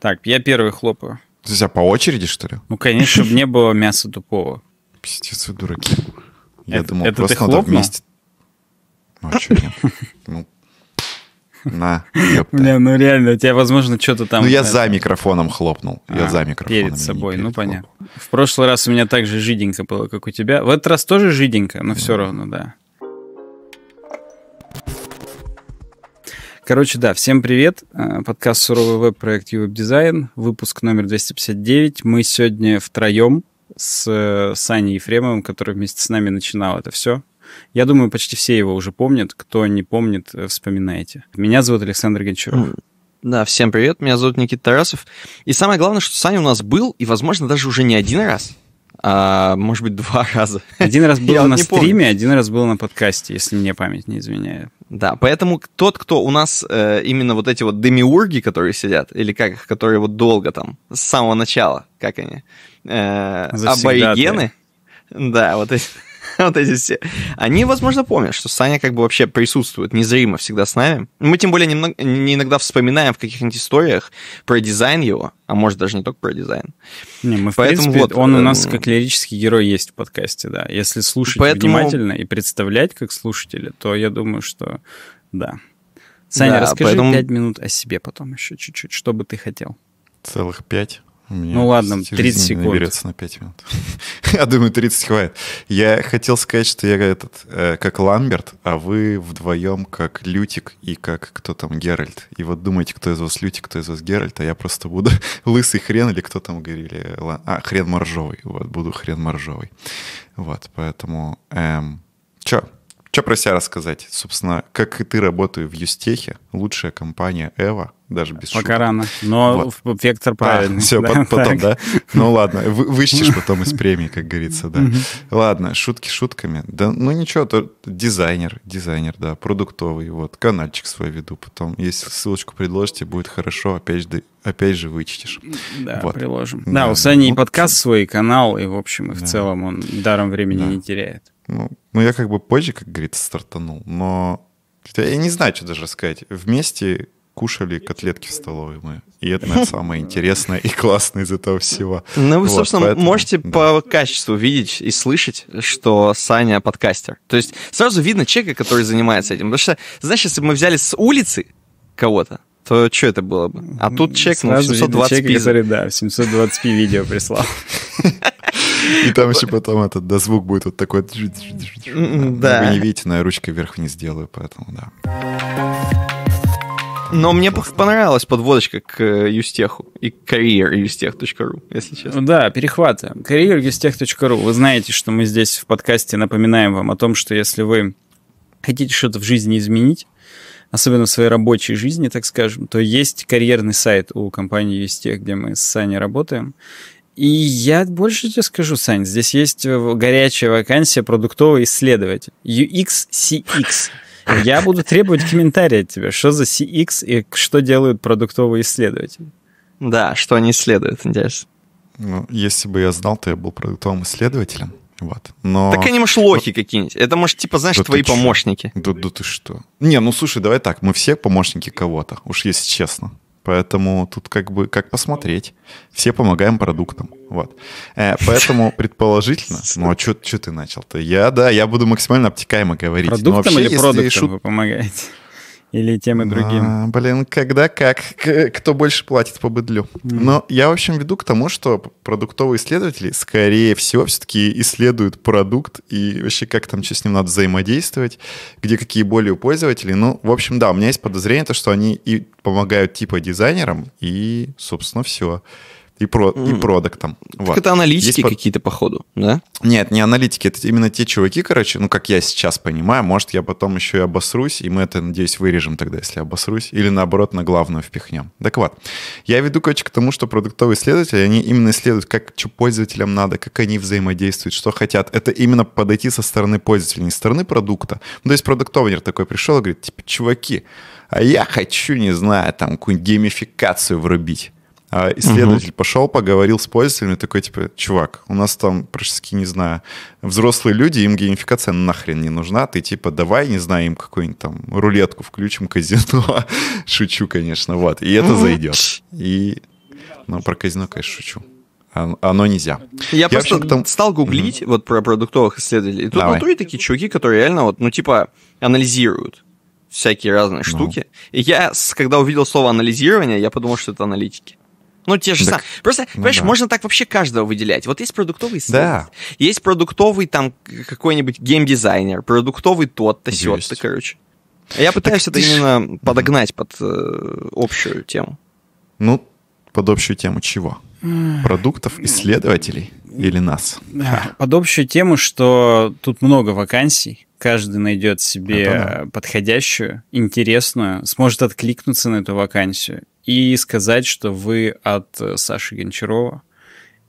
Так, я первый хлопаю. Ты себя по очереди, что ли? Ну, конечно, чтобы не было мяса тупого. Пиздец, вы дураки. Я думал, это просто надо вместе. Ну, а что нет? Ну, на, Бля, ну реально, у тебя, возможно, что-то там... Ну, я э, за микрофоном хлопнул. я а, за микрофоном. Перед собой, ну, понятно. В прошлый раз у меня также жиденько было, как у тебя. В этот раз тоже жиденько, но все равно, да. Короче, да, всем привет. Э, подкаст «Суровый веб», проект «Ювеб Дизайн», выпуск номер 259. Мы сегодня втроем с э, Саней Ефремовым, который вместе с нами начинал это все. Я думаю, почти все его уже помнят. Кто не помнит, э, вспоминайте. Меня зовут Александр Гончаров. Да, всем привет. Меня зовут Никита Тарасов. И самое главное, что Саня у нас был, и, возможно, даже уже не один раз. А, может быть, два раза. Один раз было на стриме, один раз было на подкасте, если мне память не изменяет. Да, поэтому тот, кто у нас э, именно вот эти вот демиурги, которые сидят, или как, которые вот долго там, с самого начала, как они, э, Завсегда да, вот эти вот эти все, они, возможно, помнят, что Саня как бы вообще присутствует незримо всегда с нами. Мы тем более немного, не иногда вспоминаем в каких-нибудь историях про дизайн его, а может даже не только про дизайн. Не, мы, в Поэтому, принципе, вот, он у нас эм, как лирический герой есть в подкасте, да. Если слушать Поэтому... внимательно и представлять как слушателя, то я думаю, что да. Саня, да, расскажи поэтому... минут о себе потом еще чуть-чуть, что бы ты хотел. Целых пять ну ладно, 30 секунд. наберется на 5 минут. я думаю, 30 хватит. Я хотел сказать, что я этот, э, как Ламберт, а вы вдвоем как Лютик и как кто там Геральт. И вот думайте, кто из вас Лютик, кто из вас Геральт, а я просто буду лысый хрен или кто там говорили. Лан... А, хрен моржовый. Вот, буду хрен моржовый. Вот, поэтому... Эм, чё? Что про себя рассказать? Собственно, как и ты работаю в Юстехе, лучшая компания Эва — даже без Пока шуток. рано, но вот. вектор а, правильный. А, все, да? потом, так. да? Ну ладно, вы, вычтешь потом из премии, как говорится, да. Ладно, шутки шутками. Да, ну ничего, то дизайнер, дизайнер, да, продуктовый, вот, Канальчик свой веду потом. Если ссылочку предложите, будет хорошо, опять же, опять же вычтешь. Да, приложим. Да, у Сани и ну, подкаст свой, канал, и, в общем, и в целом он даром времени не теряет. Ну, ну, я как бы позже, как говорится, стартанул, но я не знаю, что даже сказать. Вместе кушали котлетки в столовой мы. И это, наверное, самое интересное и классное из этого всего. Ну, вы, вот, собственно, поэтому, можете да. по качеству видеть и слышать, что Саня подкастер. То есть сразу видно человека, который занимается этим. Потому что, знаешь, если бы мы взяли с улицы кого-то, то что это было бы? А тут человек ну, 720 человека, который, да, 720p видео прислал. И там еще потом этот, да, звук будет вот такой. Да. Вы не видите, но я ручкой вверх-вниз делаю, поэтому да. Но мне понравилась подводочка к э, Юстеху и карьер careeryustech.ru, если честно. Да, перехваты. Карьер careeryustech.ru. Вы знаете, что мы здесь в подкасте напоминаем вам о том, что если вы хотите что-то в жизни изменить, особенно в своей рабочей жизни, так скажем, то есть карьерный сайт у компании Юстех, где мы с Саней работаем. И я больше тебе скажу, Сань, здесь есть э, горячая вакансия продуктовый исследователь. UX CX. Я буду требовать комментария от тебя, что за CX и что делают продуктовые исследователи. Да, что они исследуют, интересно. Ну, если бы я знал, то я был продуктовым исследователем. Вот. Но... Так они, может, лохи какие-нибудь. Это, может, типа, знаешь, да твои помощники. Да, да ты что? Не, ну слушай, давай так, мы все помощники кого-то, уж если честно. Поэтому тут как бы как посмотреть. Все помогаем продуктам. Вот. Э, поэтому предположительно... Ну а что ты начал-то? Я, да, я буду максимально обтекаемо говорить. Продуктам или продуктам шут... вы помогаете? Или тем и другим? А, блин, когда как, кто больше платит по быдлю. Mm. Но ну, я, в общем, веду к тому, что продуктовые исследователи, скорее всего, все-таки исследуют продукт и вообще как там, что с ним надо взаимодействовать, где какие боли у пользователей. Ну, в общем, да, у меня есть подозрение, то, что они и помогают типа дизайнерам, и, собственно, все и, про, mm. и продуктом. Так вот. это аналитики Есть... какие-то, походу, да? Нет, не аналитики, это именно те чуваки, короче, ну, как я сейчас понимаю, может, я потом еще и обосрусь, и мы это, надеюсь, вырежем тогда, если обосрусь, или, наоборот, на главную впихнем. Так вот, я веду, короче, к тому, что продуктовые исследователи, они именно исследуют, как что пользователям надо, как они взаимодействуют, что хотят. Это именно подойти со стороны пользователя, не со стороны продукта. Ну, то есть продукт такой пришел и говорит, типа, чуваки, а я хочу, не знаю, там, какую-нибудь геймификацию врубить. А исследователь угу. пошел, поговорил с пользователями, такой, типа, чувак, у нас там практически, не знаю, взрослые люди, им геймификация нахрен не нужна, ты, типа, давай, не знаю, им какую-нибудь там рулетку включим, казино. Шучу, конечно, вот. И это зайдет. И, ну, про казино, конечно, шучу а, оно нельзя. Я, я просто там... стал гуглить mm-hmm. вот про продуктовых исследователей. И тут Давай. внутри такие чуваки, которые реально вот, ну, типа, анализируют всякие разные ну. штуки. И я, когда увидел слово анализирование, я подумал, что это аналитики. Ну, те же так, самые. Просто, ну, понимаешь, да. можно так вообще каждого выделять. Вот есть продуктовый свет, да. есть продуктовый там какой-нибудь геймдизайнер, продуктовый тот-то, сё-то, короче. Я пытаюсь так это ты... именно подогнать под э, общую тему. Ну, под общую тему чего? Продуктов, исследователей или нас? под общую тему, что тут много вакансий, каждый найдет себе подходящую, интересную, сможет откликнуться на эту вакансию и сказать, что вы от э, Саши Гончарова.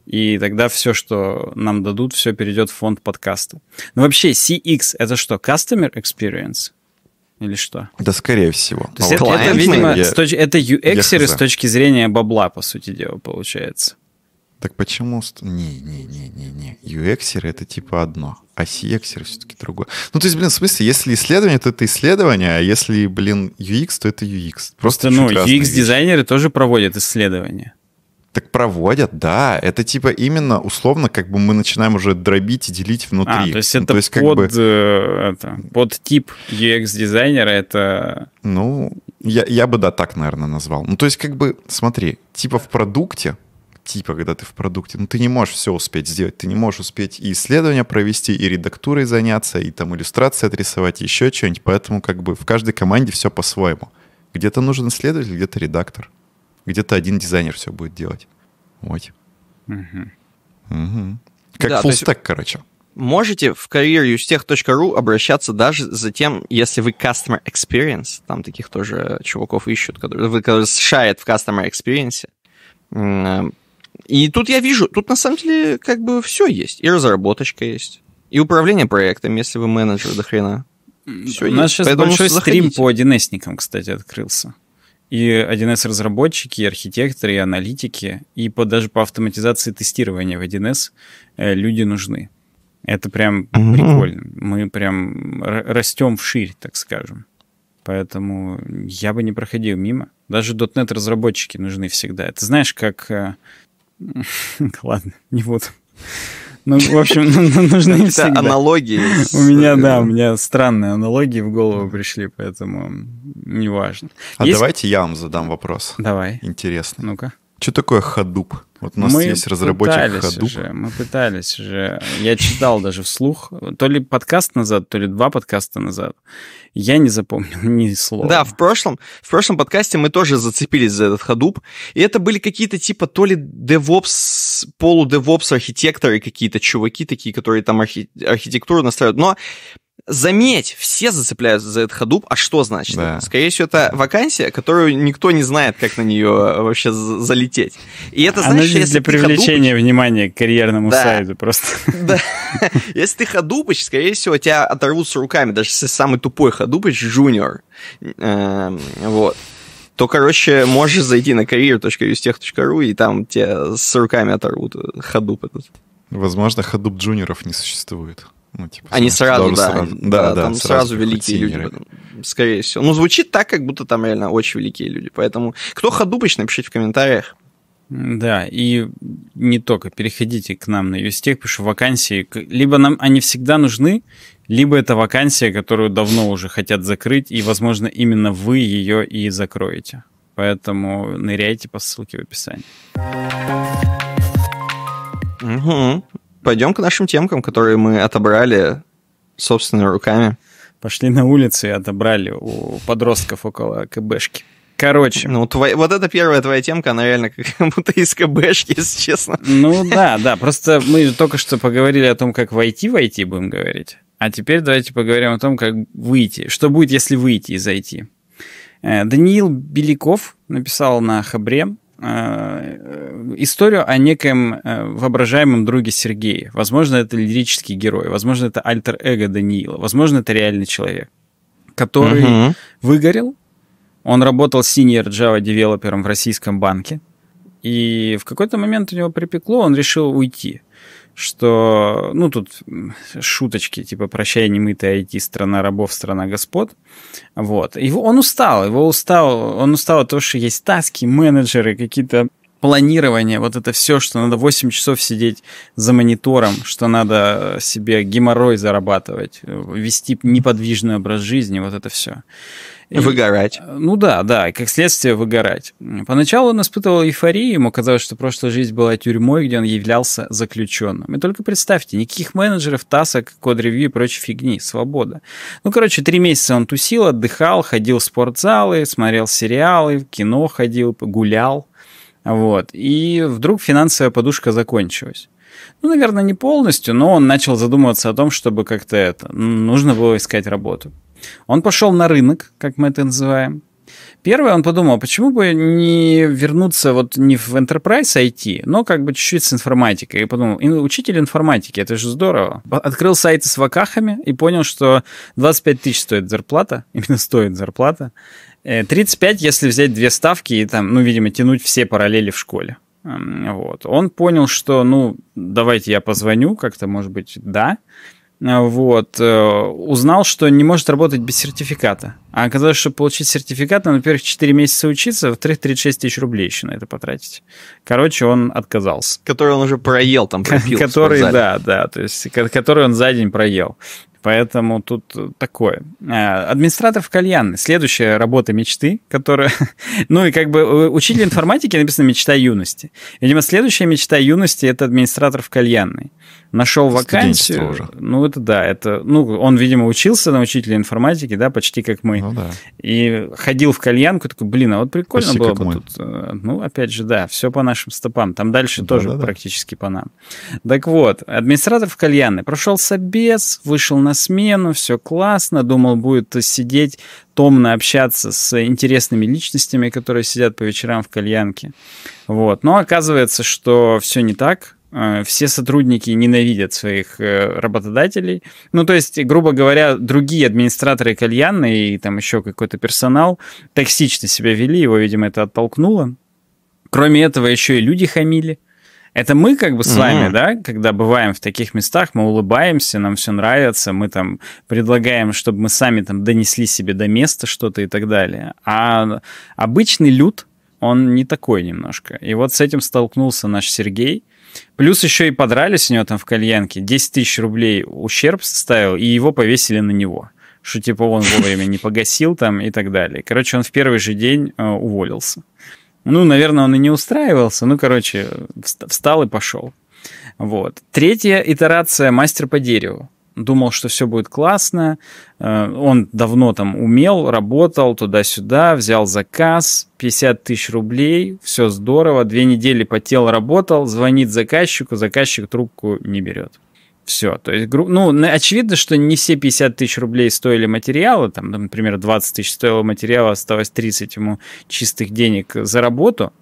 И тогда все, что нам дадут, все перейдет в фонд подкаста. Ну вообще CX это что, Customer Experience? Или что? Да, скорее всего. То есть это, это, видимо, я, с точ... это UX-еры с точки зрения бабла, по сути дела, получается. Так почему... Не-не-не-не-не. UX это типа одно, а CX все-таки другое. Ну, то есть, блин, в смысле, если исследование, то это исследование, а если, блин, UX, то это UX. Просто, ну, UX-дизайнеры тоже проводят исследования. Так проводят, да. Это типа именно условно, как бы мы начинаем уже дробить и делить внутри. А, то есть ну, это ну, то есть, под, бы... Э, это, под тип UX-дизайнера это... Ну, я, я бы, да, так, наверное, назвал. Ну, то есть как бы, смотри, типа в продукте типа, когда ты в продукте. Ну, ты не можешь все успеть сделать. Ты не можешь успеть и исследования провести, и редактурой заняться, и там иллюстрации отрисовать, и еще что-нибудь. Поэтому как бы в каждой команде все по-своему. Где-то нужен исследователь, где-то редактор. Где-то один дизайнер все будет делать. Вот. Угу. Угу. Как да, full короче можете в careerustech.ru обращаться даже за тем, если вы customer experience, там таких тоже чуваков ищут, которые, вы, которые шарят в customer experience, э, и тут я вижу, тут на самом деле как бы все есть. И разработочка есть, и управление проектом, если вы менеджер до хрена. Все У есть. нас сейчас Поэтому большой стрим по 1 с кстати, открылся. И 1С-разработчики, и архитекторы, и аналитики, и по, даже по автоматизации тестирования в 1С э, люди нужны. Это прям угу. прикольно. Мы прям растем вширь, так скажем. Поэтому я бы не проходил мимо. Даже .NET разработчики нужны всегда. Это знаешь, как э, Ладно, не буду. Ну, в общем, ну, ну, нужны Это всегда. аналогии. У меня, да, э, у меня странные аналогии в голову пришли, поэтому неважно. А давайте я вам задам вопрос. Давай. Интересный. Ну-ка. Что такое ходуп? Вот у нас мы есть разработчик ходу, мы пытались уже. Я читал даже вслух. То ли подкаст назад, то ли два подкаста назад. Я не запомнил ни слова. Да, в прошлом, в прошлом подкасте мы тоже зацепились за этот ходуп, И это были какие-то типа то ли DevOps, полу-DevOps архитекторы какие-то, чуваки такие, которые там архи- архитектуру настраивают. Но Заметь, все зацепляются за этот ходуп. А что значит? Да. Скорее всего, это вакансия, которую никто не знает, как на нее э, вообще залететь. И это значит, Она здесь если для привлечения ходупыч... внимания к карьерному да. сайту просто. Да. Если ты ходупыч, скорее всего, тебя оторвутся руками. Даже если самый тупой ходупыч, джуниор. Эм, вот то, короче, можешь зайти на career.ustech.ru и там тебе с руками оторвут ходуп этот. Возможно, ходуп джуниоров не существует. Ну, типа, Они сразу, да, сразу, да, да, да, там сразу, великие люди, скорее всего. Ну, звучит так, как будто там реально очень великие люди. Поэтому, кто ходубыч, напишите в комментариях. Да, и не только. Переходите к нам на Юстех, потому что вакансии, либо нам они всегда нужны, либо это вакансия, которую давно уже хотят закрыть, и, возможно, именно вы ее и закроете. Поэтому ныряйте по ссылке в описании. Угу пойдем к нашим темкам, которые мы отобрали собственными руками. Пошли на улицы и отобрали у подростков около КБшки. Короче. Ну, твой, вот это первая твоя темка, она реально как будто из КБшки, если честно. Ну да, да. Просто мы только что поговорили о том, как войти войти будем говорить. А теперь давайте поговорим о том, как выйти. Что будет, если выйти и зайти? Э, Даниил Беляков написал на Хабре Э, историю о некоем э, воображаемом друге Сергея. Возможно, это лирический герой, возможно, это альтер-эго Даниила, возможно, это реальный человек, который угу. выгорел. Он работал senior Java девелопером в российском банке. И в какой-то момент у него припекло, он решил уйти что, ну, тут шуточки, типа, прощай, немытая IT, страна рабов, страна господ. Вот. И он устал, его устал, он устал от того, что есть таски, менеджеры, какие-то планирование, вот это все, что надо 8 часов сидеть за монитором, что надо себе геморрой зарабатывать, э, вести неподвижный образ жизни, вот это все. Выгорать. И, э, ну да, да, как следствие выгорать. Поначалу он испытывал эйфорию, ему казалось, что прошлая жизнь была тюрьмой, где он являлся заключенным. И только представьте, никаких менеджеров, тасок, код-ревью и прочей фигни, свобода. Ну, короче, три месяца он тусил, отдыхал, ходил в спортзалы, смотрел сериалы, в кино ходил, гулял. Вот. И вдруг финансовая подушка закончилась. Ну, наверное, не полностью, но он начал задумываться о том, чтобы как-то это... Нужно было искать работу. Он пошел на рынок, как мы это называем. Первое, он подумал, почему бы не вернуться вот не в Enterprise IT, но как бы чуть-чуть с информатикой. И подумал, учитель информатики, это же здорово. Открыл сайты с вакахами и понял, что 25 тысяч стоит зарплата, именно стоит зарплата. 35, э, если взять две ставки и там, ну, видимо, тянуть все параллели в школе. Вот. Он понял, что, ну, давайте я позвоню, как-то, может быть, да. А, вот, э, узнал, что не может работать без сертификата. А оказалось, что получить сертификат, надо, во-первых, 4 месяца учиться, в а во-вторых, 36 тысяч рублей еще на это потратить. Короче, он отказался. Который он уже проел там, пропил Который, да, да, то есть, который он за день проел. Поэтому тут э, такое. А, администратор в кальянной. Следующая работа мечты, которая... ну и как бы э, учитель информатики написано «мечта юности». Видимо, следующая мечта юности – это администратор в кальянной нашел вакансию. Уже. Ну, это да, это, ну, он, видимо, учился на учителя информатики, да, почти как мы. Ну, да. И ходил в кальянку, такой, блин, а вот прикольно почти было бы мы. тут. Э, ну, опять же, да, все по нашим стопам. Там дальше да, тоже да, да. практически по нам. Так вот, администратор в кальянной прошел собес, вышел на смену, все классно, думал, будет сидеть томно общаться с интересными личностями, которые сидят по вечерам в кальянке. Вот. Но оказывается, что все не так Э, все сотрудники ненавидят своих э, работодателей. Ну, то есть, грубо говоря, другие администраторы кальянной и там еще какой-то персонал токсично себя вели, его, видимо, это оттолкнуло. Кроме этого, еще и люди хамили. Это мы как бы с mm-hmm. вами, да, когда бываем в таких местах, мы улыбаемся, нам все нравится, мы там предлагаем, чтобы мы сами там донесли себе до места что-то и так далее. А обычный люд, он не такой немножко. И вот с этим столкнулся наш Сергей, Плюс еще и подрались у него там в кальянке. 10 тысяч рублей ущерб составил, и его повесили на него. Что типа он вовремя не погасил там и так далее. Короче, он в первый же день э, уволился. Ну, наверное, он и не устраивался. Ну, короче, встал и пошел. Вот. Третья итерация «Мастер по дереву» думал, что все будет классно. Э, он давно там умел, работал туда-сюда, взял заказ, 50 тысяч рублей, все здорово. Две недели потел, работал, звонит заказчику, заказчик трубку не берет. Все, то есть, ну, очевидно, что не все 50 тысяч рублей стоили материала, там, например, 20 тысяч стоило материала, осталось 30 ему чистых денег за работу,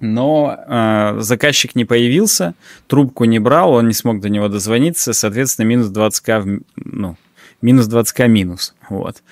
но э, заказчик не появился, трубку не брал, он не смог до него дозвониться, соответственно, минус 20к, в, ну, минус 20к минус, вот.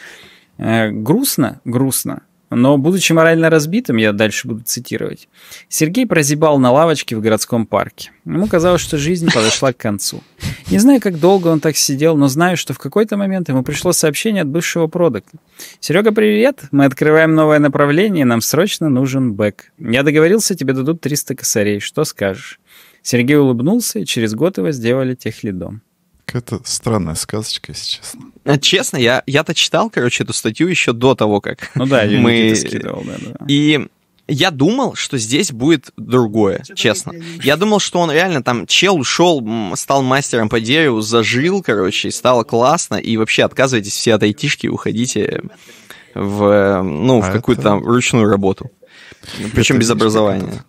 Э, грустно, грустно, но, будучи морально разбитым, я дальше буду цитировать, Сергей прозябал на лавочке в городском парке. Ему казалось, что жизнь подошла к концу. Не знаю, как долго он так сидел, но знаю, что в какой-то момент ему пришло сообщение от бывшего продукта. «Серега, привет! Мы открываем новое направление, нам срочно нужен бэк. Я договорился, тебе дадут 300 косарей, что скажешь?» Сергей улыбнулся, и через год его сделали техлидом. Какая-то странная сказочка, если честно. Э, честно, я, я-то читал, короче, эту статью еще до того, как ну, да, мы... Скидывал, да, да. И я думал, что здесь будет другое, Что-то честно. Я думал, что он реально там, чел ушел, стал мастером по дереву, зажил, короче, и стало классно, и вообще отказывайтесь все от айтишки, и уходите в, э, ну, в а какую-то это... там ручную работу. Ну, Причем это без образования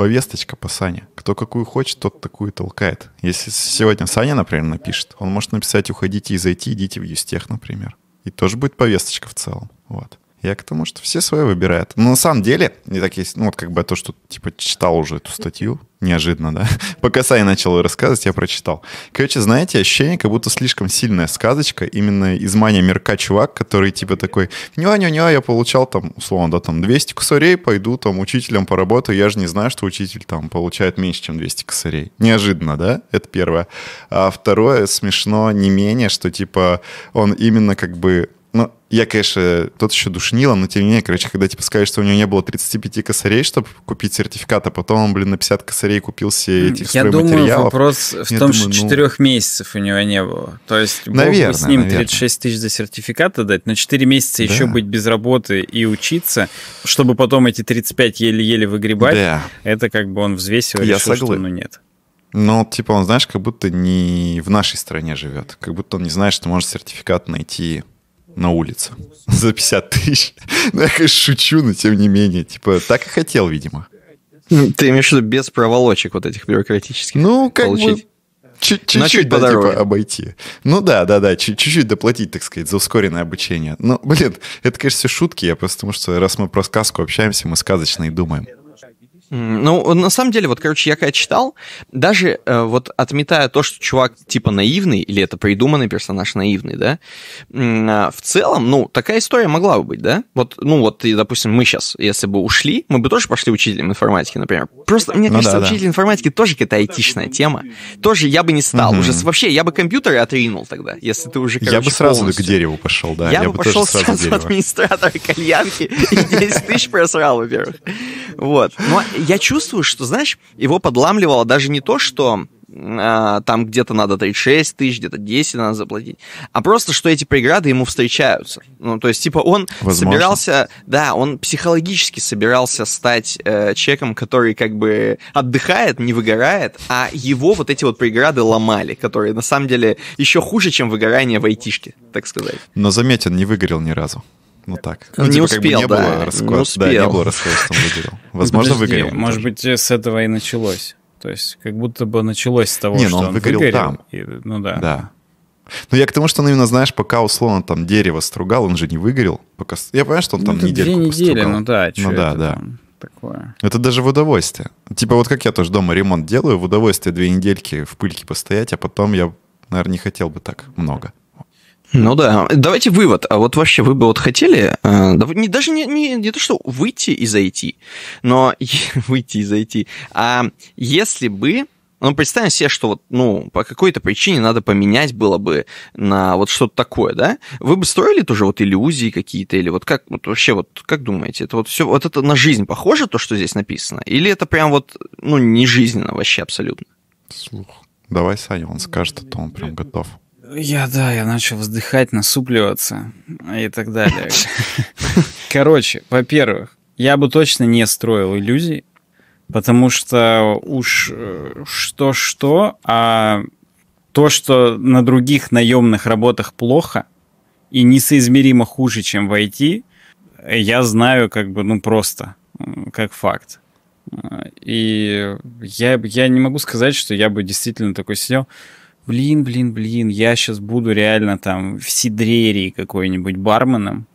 повесточка по Сане. Кто какую хочет, тот такую толкает. Если сегодня Саня, например, напишет, он может написать «Уходите и зайти, идите в Юстех», например. И тоже будет повесточка в целом. Вот. Я к тому, что все свое выбирают. Но на самом деле, не так есть, ну вот как бы то, что типа читал уже эту статью, неожиданно, да? Пока Сай начал рассказывать, я прочитал. Короче, знаете, ощущение, как будто слишком сильная сказочка, именно из мания мирка чувак, который типа такой, не-не-не, я получал там, условно, да, там 200 косарей, пойду там учителем поработаю, я же не знаю, что учитель там получает меньше, чем 200 косарей. Неожиданно, да? Это первое. А второе, смешно не менее, что типа он именно как бы я, конечно, тот еще душнила, но тем не менее, короче, когда типа сказали, что у него не было 35 косарей, чтобы купить сертификат, а потом он, блин, на 50 косарей купил все эти Я думаю, вопрос в том, думаю, что 4 ну... месяцев у него не было. То есть, наверное, бог бы с ним наверное. 36 тысяч за сертификат отдать, но 4 месяца да. еще быть без работы и учиться, чтобы потом эти 35 еле-еле выгребать, да. это как бы он взвесил я решил, согла... что ну нет. Но, типа, он, знаешь, как будто не в нашей стране живет. Как будто он не знает, что может сертификат найти на улице за 50 тысяч. Ну, я, конечно, шучу, но тем не менее. Типа, так и хотел, видимо. Ну, ты имеешь в виду без проволочек вот этих бюрократических? Ну, как получить. бы чуть-чуть да, типа, обойти. Ну да, да, да, чуть-чуть доплатить, так сказать, за ускоренное обучение. Ну, блин, это, конечно, все шутки, я просто потому что раз мы про сказку общаемся, мы сказочно и думаем. Ну, на самом деле, вот, короче, я когда читал, даже э, вот отметая то, что чувак типа наивный, или это придуманный персонаж наивный, да, э, в целом, ну, такая история могла бы быть, да? Вот, ну, вот, и, допустим, мы сейчас, если бы ушли, мы бы тоже пошли учителем информатики, например. Просто, мне ну, кажется, да, учитель да. информатики тоже какая-то айтишная тема. Тоже я бы не стал. Угу. Уже вообще, я бы компьютеры отринул тогда, если ты уже, короче, Я бы сразу полностью... к дереву пошел, да. Я, я бы пошел сразу, сразу администратора кальянки и 10 тысяч просрал, во-первых. Вот. ну я чувствую, что, знаешь, его подламливало даже не то, что а, там где-то надо 36 тысяч, где-то 10 надо заплатить. А просто, что эти преграды ему встречаются. Ну, то есть, типа, он Возможно. собирался, да, он психологически собирался стать э, человеком, который как бы отдыхает, не выгорает, а его вот эти вот преграды ломали, которые на самом деле еще хуже, чем выгорание в айтишке, так сказать. Но заметен, не выгорел ни разу ну так. Ну, не типа, успел, как бы не да. Было расход... не успел. Да, не было расходства выделил. Возможно, Подожди, выгорел. Может быть, с этого и началось. То есть, как будто бы началось с того, не, ну, что он, он выгорел, выгорел там. И, ну да. Да. Ну, я к тому, что он именно, знаешь, пока условно там дерево стругал, он же не выгорел. Пока... Я понимаю, что он ну, там ну, недельку две недели, постругал. ну да. Ну да, да. Там? такое. Это даже в удовольствие. Типа вот как я тоже дома ремонт делаю, в удовольствие две недельки в пыльке постоять, а потом я, наверное, не хотел бы так много. Ну да, давайте вывод. А вот вообще вы бы вот хотели, э, даже не, не, не то, что выйти и зайти, но выйти и зайти, а если бы ну, представим себе, что вот, ну, по какой-то причине надо поменять было бы на вот что-то такое, да? Вы бы строили тоже вот иллюзии какие-то или вот как вот вообще вот как думаете, это вот все вот это на жизнь похоже то, что здесь написано, или это прям вот ну не жизненно вообще абсолютно? Слух. Давай Саня, он скажет, а то он прям готов. Я, да, я начал вздыхать, насупливаться и так далее. Короче, во-первых, я бы точно не строил иллюзий, потому что уж э, что-что, а то, что на других наемных работах плохо и несоизмеримо хуже, чем в IT, я знаю как бы, ну, просто, как факт. Э, и я, я не могу сказать, что я бы действительно такой сидел блин, блин, блин, я сейчас буду реально там в сидрерии какой-нибудь барменом,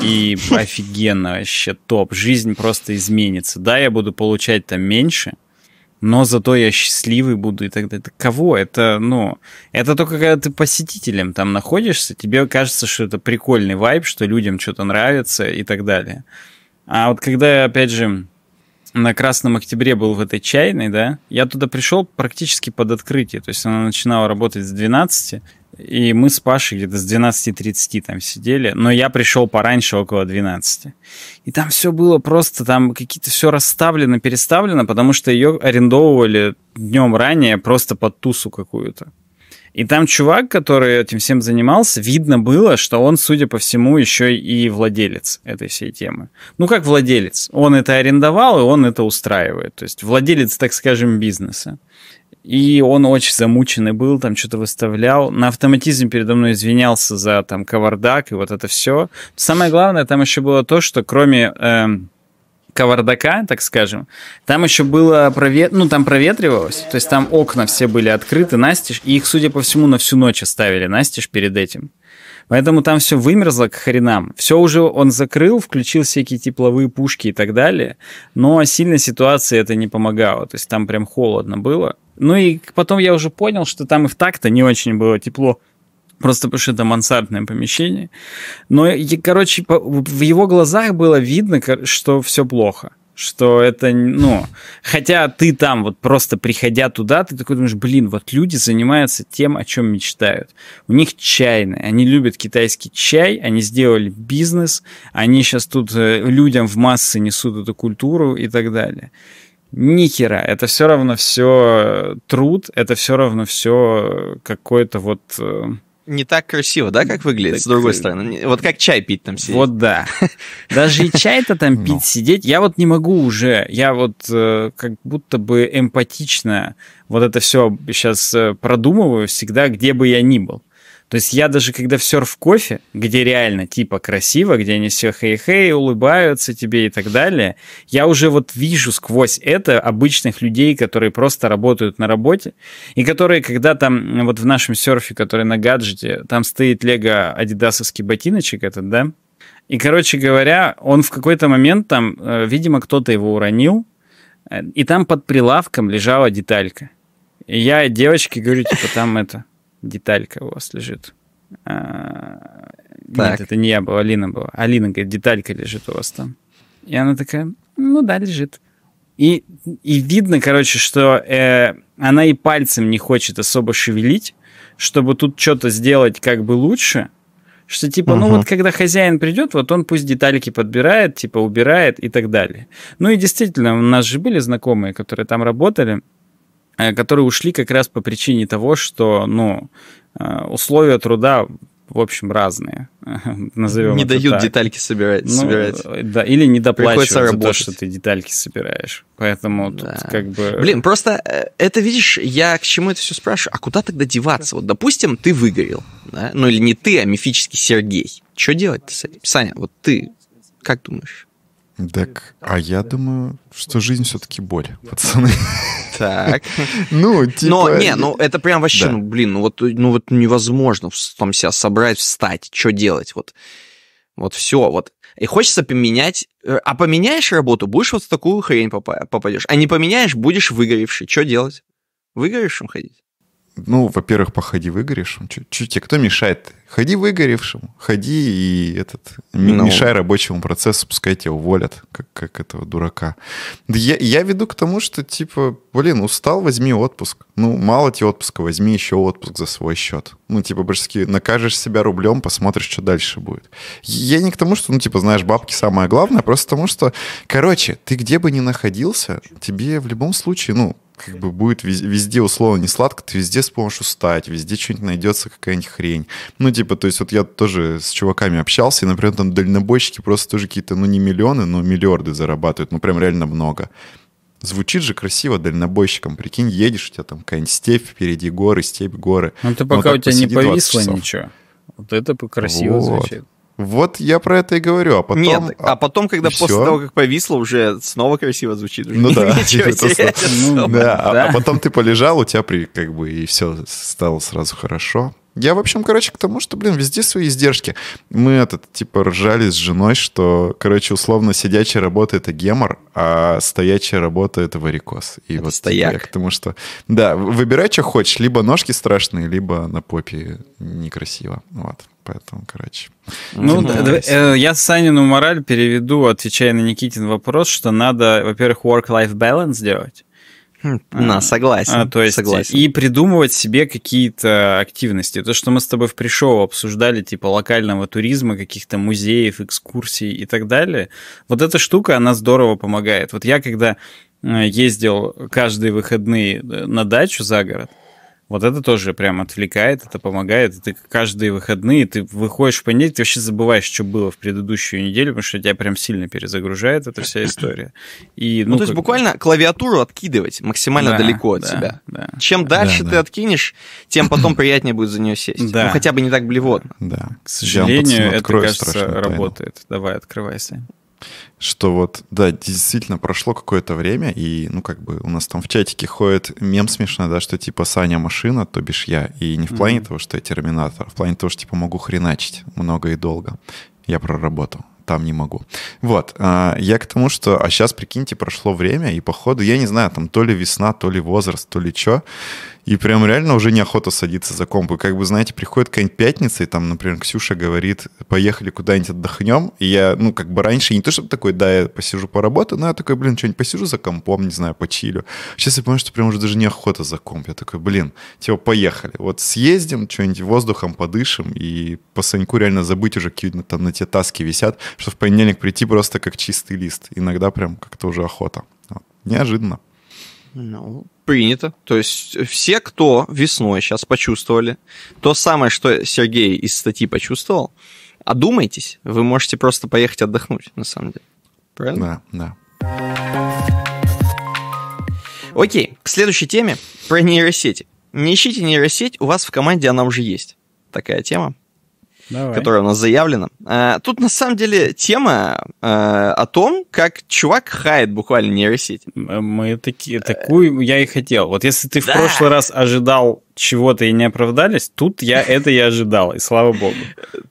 и офигенно вообще, топ, жизнь просто изменится. Да, я буду получать там меньше, но зато я счастливый буду и так далее. Это кого? Это, ну, это только когда ты посетителем там находишься, тебе кажется, что это прикольный вайб, что людям что-то нравится и так далее. А вот когда, опять же, на Красном Октябре был в этой чайной, да, я туда пришел практически под открытие. То есть она начинала работать с 12, и мы с Пашей где-то с 12.30 там сидели, но я пришел пораньше, около 12. И там все было просто, там какие-то все расставлено, переставлено, потому что ее арендовывали днем ранее просто под тусу какую-то. И там чувак, который этим всем занимался, видно было, что он, судя по всему, еще и владелец этой всей темы. Ну, как владелец. Он это арендовал, и он это устраивает. То есть владелец, так скажем, бизнеса. И он очень замученный был, там что-то выставлял. На автоматизме передо мной извинялся за там кавардак и вот это все. Самое главное там еще было то, что кроме... Эм, кавардака, так скажем, там еще было прове... ну там проветривалось, то есть там окна все были открыты, настежь, и их, судя по всему, на всю ночь оставили настежь перед этим. Поэтому там все вымерзло к хренам. Все уже он закрыл, включил всякие тепловые пушки и так далее. Но сильно ситуации это не помогало. То есть там прям холодно было. Ну и потом я уже понял, что там и в так-то не очень было тепло просто потому что это мансардное помещение. Но, и, короче, в его глазах было видно, что все плохо что это, ну, хотя ты там вот просто приходя туда, ты такой думаешь, блин, вот люди занимаются тем, о чем мечтают. У них чайные, они любят китайский чай, они сделали бизнес, они сейчас тут э, людям в массы несут эту культуру и так далее. Ни это все равно все э, труд, это все равно все э, какое то вот не так красиво, да, как выглядит, так... с другой э, стороны. Вот как чай пить там сидеть. Вот да. Даже и чай-то там ну. пить, сидеть, я вот не могу уже. Я вот э, как будто бы эмпатично вот это все сейчас э, продумываю всегда, где бы я ни был. То есть я даже когда в серф кофе, где реально типа красиво, где они все хей-хей, улыбаются тебе и так далее, я уже вот вижу сквозь это обычных людей, которые просто работают на работе, и которые, когда там вот в нашем серфе, который на гаджете, там стоит лего адидасовский ботиночек этот, да, и, короче говоря, он в какой-то момент там, э, видимо, кто-то его уронил, э, и там под прилавком лежала деталька. И я девочке говорю, типа, там это, деталька у вас лежит. А, нет, это не я была, Алина была. Алина говорит, деталька лежит у вас там. И она такая, ну да, лежит. И, и видно, короче, что э, она и пальцем не хочет особо шевелить, чтобы тут что-то сделать как бы лучше. Что типа, угу. ну вот когда хозяин придет, вот он пусть детальки подбирает, типа убирает и так далее. Ну и действительно, у нас же были знакомые, которые там работали. Э, которые ушли как раз по причине того, что, ну, э, условия труда в общем, разные. Назовем не дают так. детальки собирать, ну, собирать. Э, да, или не доплачивают за то, что ты детальки собираешь. Поэтому да. тут как бы... Блин, просто это, видишь, я к чему это все спрашиваю. А куда тогда деваться? Вот, допустим, ты выгорел. Да? Ну, или не ты, а мифический Сергей. Что делать с этим? Саня, вот ты как думаешь? Так, а я думаю, что жизнь все-таки боль, пацаны. Так. Ну, типа... Но, не, ну, это прям вообще, ну, блин, ну вот, ну вот невозможно там себя собрать, встать, что делать, вот. Вот все, вот. И хочется поменять... Э, а поменяешь работу, будешь вот в такую хрень попадешь. А не поменяешь, будешь выгоревший. Что делать? Выгоревшим ходить? ну, во-первых, походи выгоревшим. Чуть тебе кто мешает? Ходи выгоревшим, ходи и этот, no. Ну. мешай рабочему процессу, пускай тебя уволят, как, как этого дурака. Да я, я веду к тому, что, типа, блин, устал, возьми отпуск. Ну, мало тебе отпуска, возьми еще отпуск за свой счет. Ну, типа, практически накажешь себя рублем, посмотришь, что дальше будет. Я не к тому, что, ну, типа, знаешь, бабки самое главное, а просто потому, что, короче, ты где бы ни находился, тебе в любом случае, ну, как бы будет везде условно не сладко, ты везде сможешь устать, везде что-нибудь найдется, какая-нибудь хрень. Ну, типа, то есть вот я тоже с чуваками общался, и, например, там дальнобойщики просто тоже какие-то, ну, не миллионы, но миллиарды зарабатывают, ну, прям реально много. Звучит же красиво дальнобойщиком. Прикинь, едешь, у тебя там какая-нибудь степь впереди, горы, степь, горы. Ну, ты ну, пока у тебя не повисло ничего. Вот это красиво вот. звучит. Вот я про это и говорю, а потом... Нет, а, а потом, когда после все? того, как повисло, уже снова красиво звучит. Уже ну да, ну, да. да. А, а потом ты полежал, у тебя при, как бы и все стало сразу хорошо. Я, в общем, короче, к тому, что, блин, везде свои издержки. Мы, этот, типа, ржали с женой, что, короче, условно, сидячая работа — это гемор, а стоячая работа — это варикоз. И это вот стояк. к тому, что... Да, выбирай, что хочешь. Либо ножки страшные, либо на попе некрасиво. Вот поэтому, короче. Ну, я э, я Санину мораль переведу, отвечая на Никитин вопрос, что надо, во-первых, work-life balance делать. Хм, на, а, согласен. А, то есть, согласен. и придумывать себе какие-то активности. То, что мы с тобой в пришоу обсуждали, типа локального туризма, каких-то музеев, экскурсий и так далее, вот эта штука, она здорово помогает. Вот я когда э, ездил каждые выходные э, на дачу за город, вот это тоже прям отвлекает, это помогает. ты каждые выходные, ты выходишь в понедельник, ты вообще забываешь, что было в предыдущую неделю, потому что тебя прям сильно перезагружает эта вся история. И, ну, ну, то есть буквально клавиатуру откидывать максимально да, далеко от да, себя. Да, Чем дальше да, ты да. откинешь, тем потом приятнее будет за нее сесть. Ну, да. Ну, хотя бы не так блевотно. Да. К сожалению, это, кажется, работает. Тайну. Давай, открывайся что вот, да, действительно прошло какое-то время, и, ну, как бы у нас там в чатике ходит мем смешно, да, что типа Саня машина, то бишь я. И не в плане mm-hmm. того, что я терминатор, а в плане того, что типа могу хреначить много и долго. Я проработал там не могу. Вот, а, я к тому, что, а сейчас, прикиньте, прошло время, и походу, я не знаю, там то ли весна, то ли возраст, то ли что, и прям реально уже неохота садиться за комп. И как бы, знаете, приходит какая-нибудь пятница, и там, например, Ксюша говорит, поехали куда-нибудь отдохнем. И я, ну, как бы раньше не то, чтобы такой, да, я посижу по работе, но я такой, блин, что-нибудь посижу за компом, не знаю, почилю. Сейчас я понимаю, что прям уже даже неохота за комп. Я такой, блин, типа, поехали. Вот съездим, что-нибудь воздухом подышим, и по Саньку реально забыть уже какие-то там на те таски висят, чтобы в понедельник прийти просто как чистый лист. Иногда прям как-то уже охота. Вот. Неожиданно. Ну, принято. То есть все, кто весной сейчас почувствовали, то самое, что Сергей из статьи почувствовал, одумайтесь, вы можете просто поехать отдохнуть, на самом деле. Правильно? Да, да. Окей, к следующей теме про нейросети. Не ищите нейросеть, у вас в команде она уже есть. Такая тема. Давай. которая у нас заявлена. Э, тут на самом деле тема э, о том, как чувак хает буквально нейросеть. Э, мы такие, такую я и хотел. Вот если ты да. в прошлый раз ожидал чего-то и не оправдались, тут я это и ожидал, и слава богу.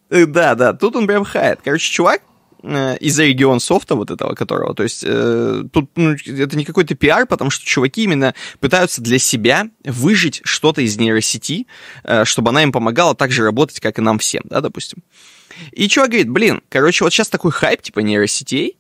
Да, да, тут он прям хает. Короче, чувак Э, из-за регион софта вот этого которого. То есть э, тут ну, это не какой-то пиар, потому что чуваки именно пытаются для себя выжить что-то из нейросети, э, чтобы она им помогала так же работать, как и нам всем, да, допустим. И чувак говорит, блин, короче, вот сейчас такой хайп, типа, нейросетей,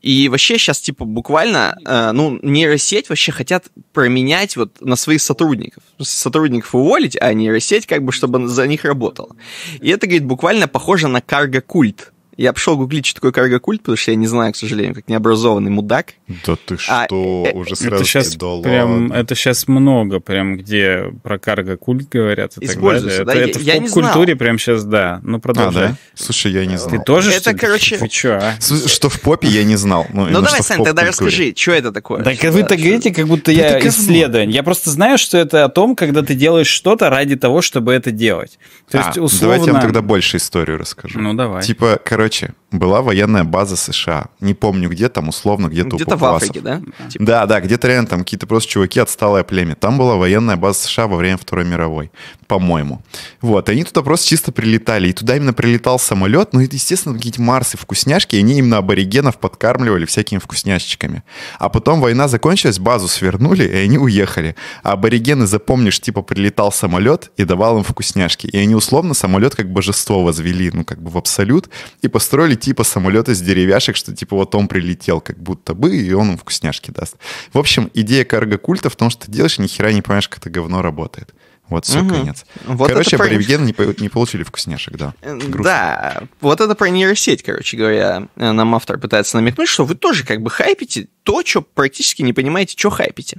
и вообще сейчас, типа, буквально, э, ну, нейросеть вообще хотят променять вот на своих сотрудников. Сотрудников уволить, а нейросеть как бы, чтобы за них работала. И это, говорит, буквально похоже на карго-культ. Я пошел гуглить, что такое карго-культ, потому что я не знаю, к сожалению, как необразованный мудак. Да ты а, что, а, уже сразу это сейчас да прям, ладно. Это сейчас много, прям где про карго-культ говорят и так далее. Да? Это, я, это я в поп-культуре прям сейчас, да. Ну, продолжай. А, да? Слушай, я не э, знал. Ты тоже, это, что короче... Ты чё, а? Что в попе я не знал. Ну, ну давай, Сань, тогда расскажи, что это такое? Так вы так говорите, как будто я исследование. Я просто знаю, что это о том, когда ты делаешь что-то ради того, чтобы это делать. То а, есть, условно... Давайте я вам тогда больше историю расскажу. Ну, давай. Типа, короче, короче, была военная база США. Не помню, где там, условно, где-то где у Где-то в Африке, да? Типа. Да, да, где-то реально там какие-то просто чуваки, отсталое племя. Там была военная база США во время Второй мировой, по-моему. Вот, и они туда просто чисто прилетали. И туда именно прилетал самолет, ну и, естественно, какие-то марсы, вкусняшки, и они именно аборигенов подкармливали всякими вкусняшечками. А потом война закончилась, базу свернули, и они уехали. А аборигены, запомнишь, типа прилетал самолет и давал им вкусняшки. И они условно самолет как божество возвели, ну как бы в абсолют, и построили типа самолет из деревяшек, что типа вот он прилетел как будто бы, и он вкусняшки даст. В общем, идея карго-культа в том, что ты делаешь, ни хера не понимаешь, как это говно работает. Вот, все, угу. конец. Вот короче, аборигены не, не получили вкусняшек, да. Э, Грустно. Да, вот это про нейросеть, короче говоря, э, нам автор пытается намекнуть, что вы тоже как бы хайпите то, что практически не понимаете, что хайпите.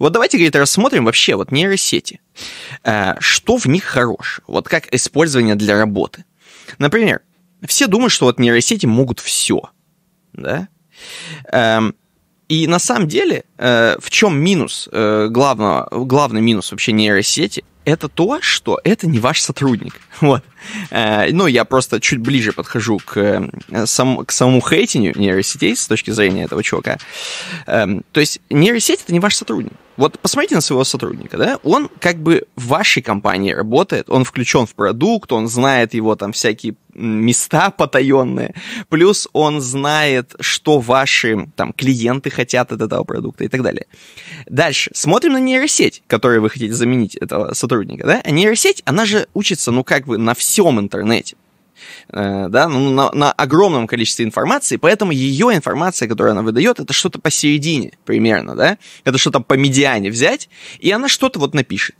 Вот давайте, говорит, рассмотрим вообще вот нейросети. Э, что в них хорош? Вот как использование для работы. Например, все думают, что вот нейросети могут все, да? Эм, и на самом деле, э, в чем минус, э, главного, главный минус вообще нейросети, это то, что это не ваш сотрудник. Вот. Э, ну, я просто чуть ближе подхожу к, э, сам, к самому хейтиню нейросетей с точки зрения этого чувака. Эм, то есть нейросеть — это не ваш сотрудник. Вот посмотрите на своего сотрудника, да? Он как бы в вашей компании работает, он включен в продукт, он знает его там всякие места потаенные, плюс он знает, что ваши там клиенты хотят от этого продукта и так далее. Дальше, смотрим на нейросеть, которой вы хотите заменить этого сотрудника, да? А нейросеть, она же учится, ну, как бы на все всем интернете. Э, да, ну, на, на огромном количестве информации, поэтому ее информация, которую она выдает, это что-то посередине примерно, да, это что-то по медиане взять, и она что-то вот напишет,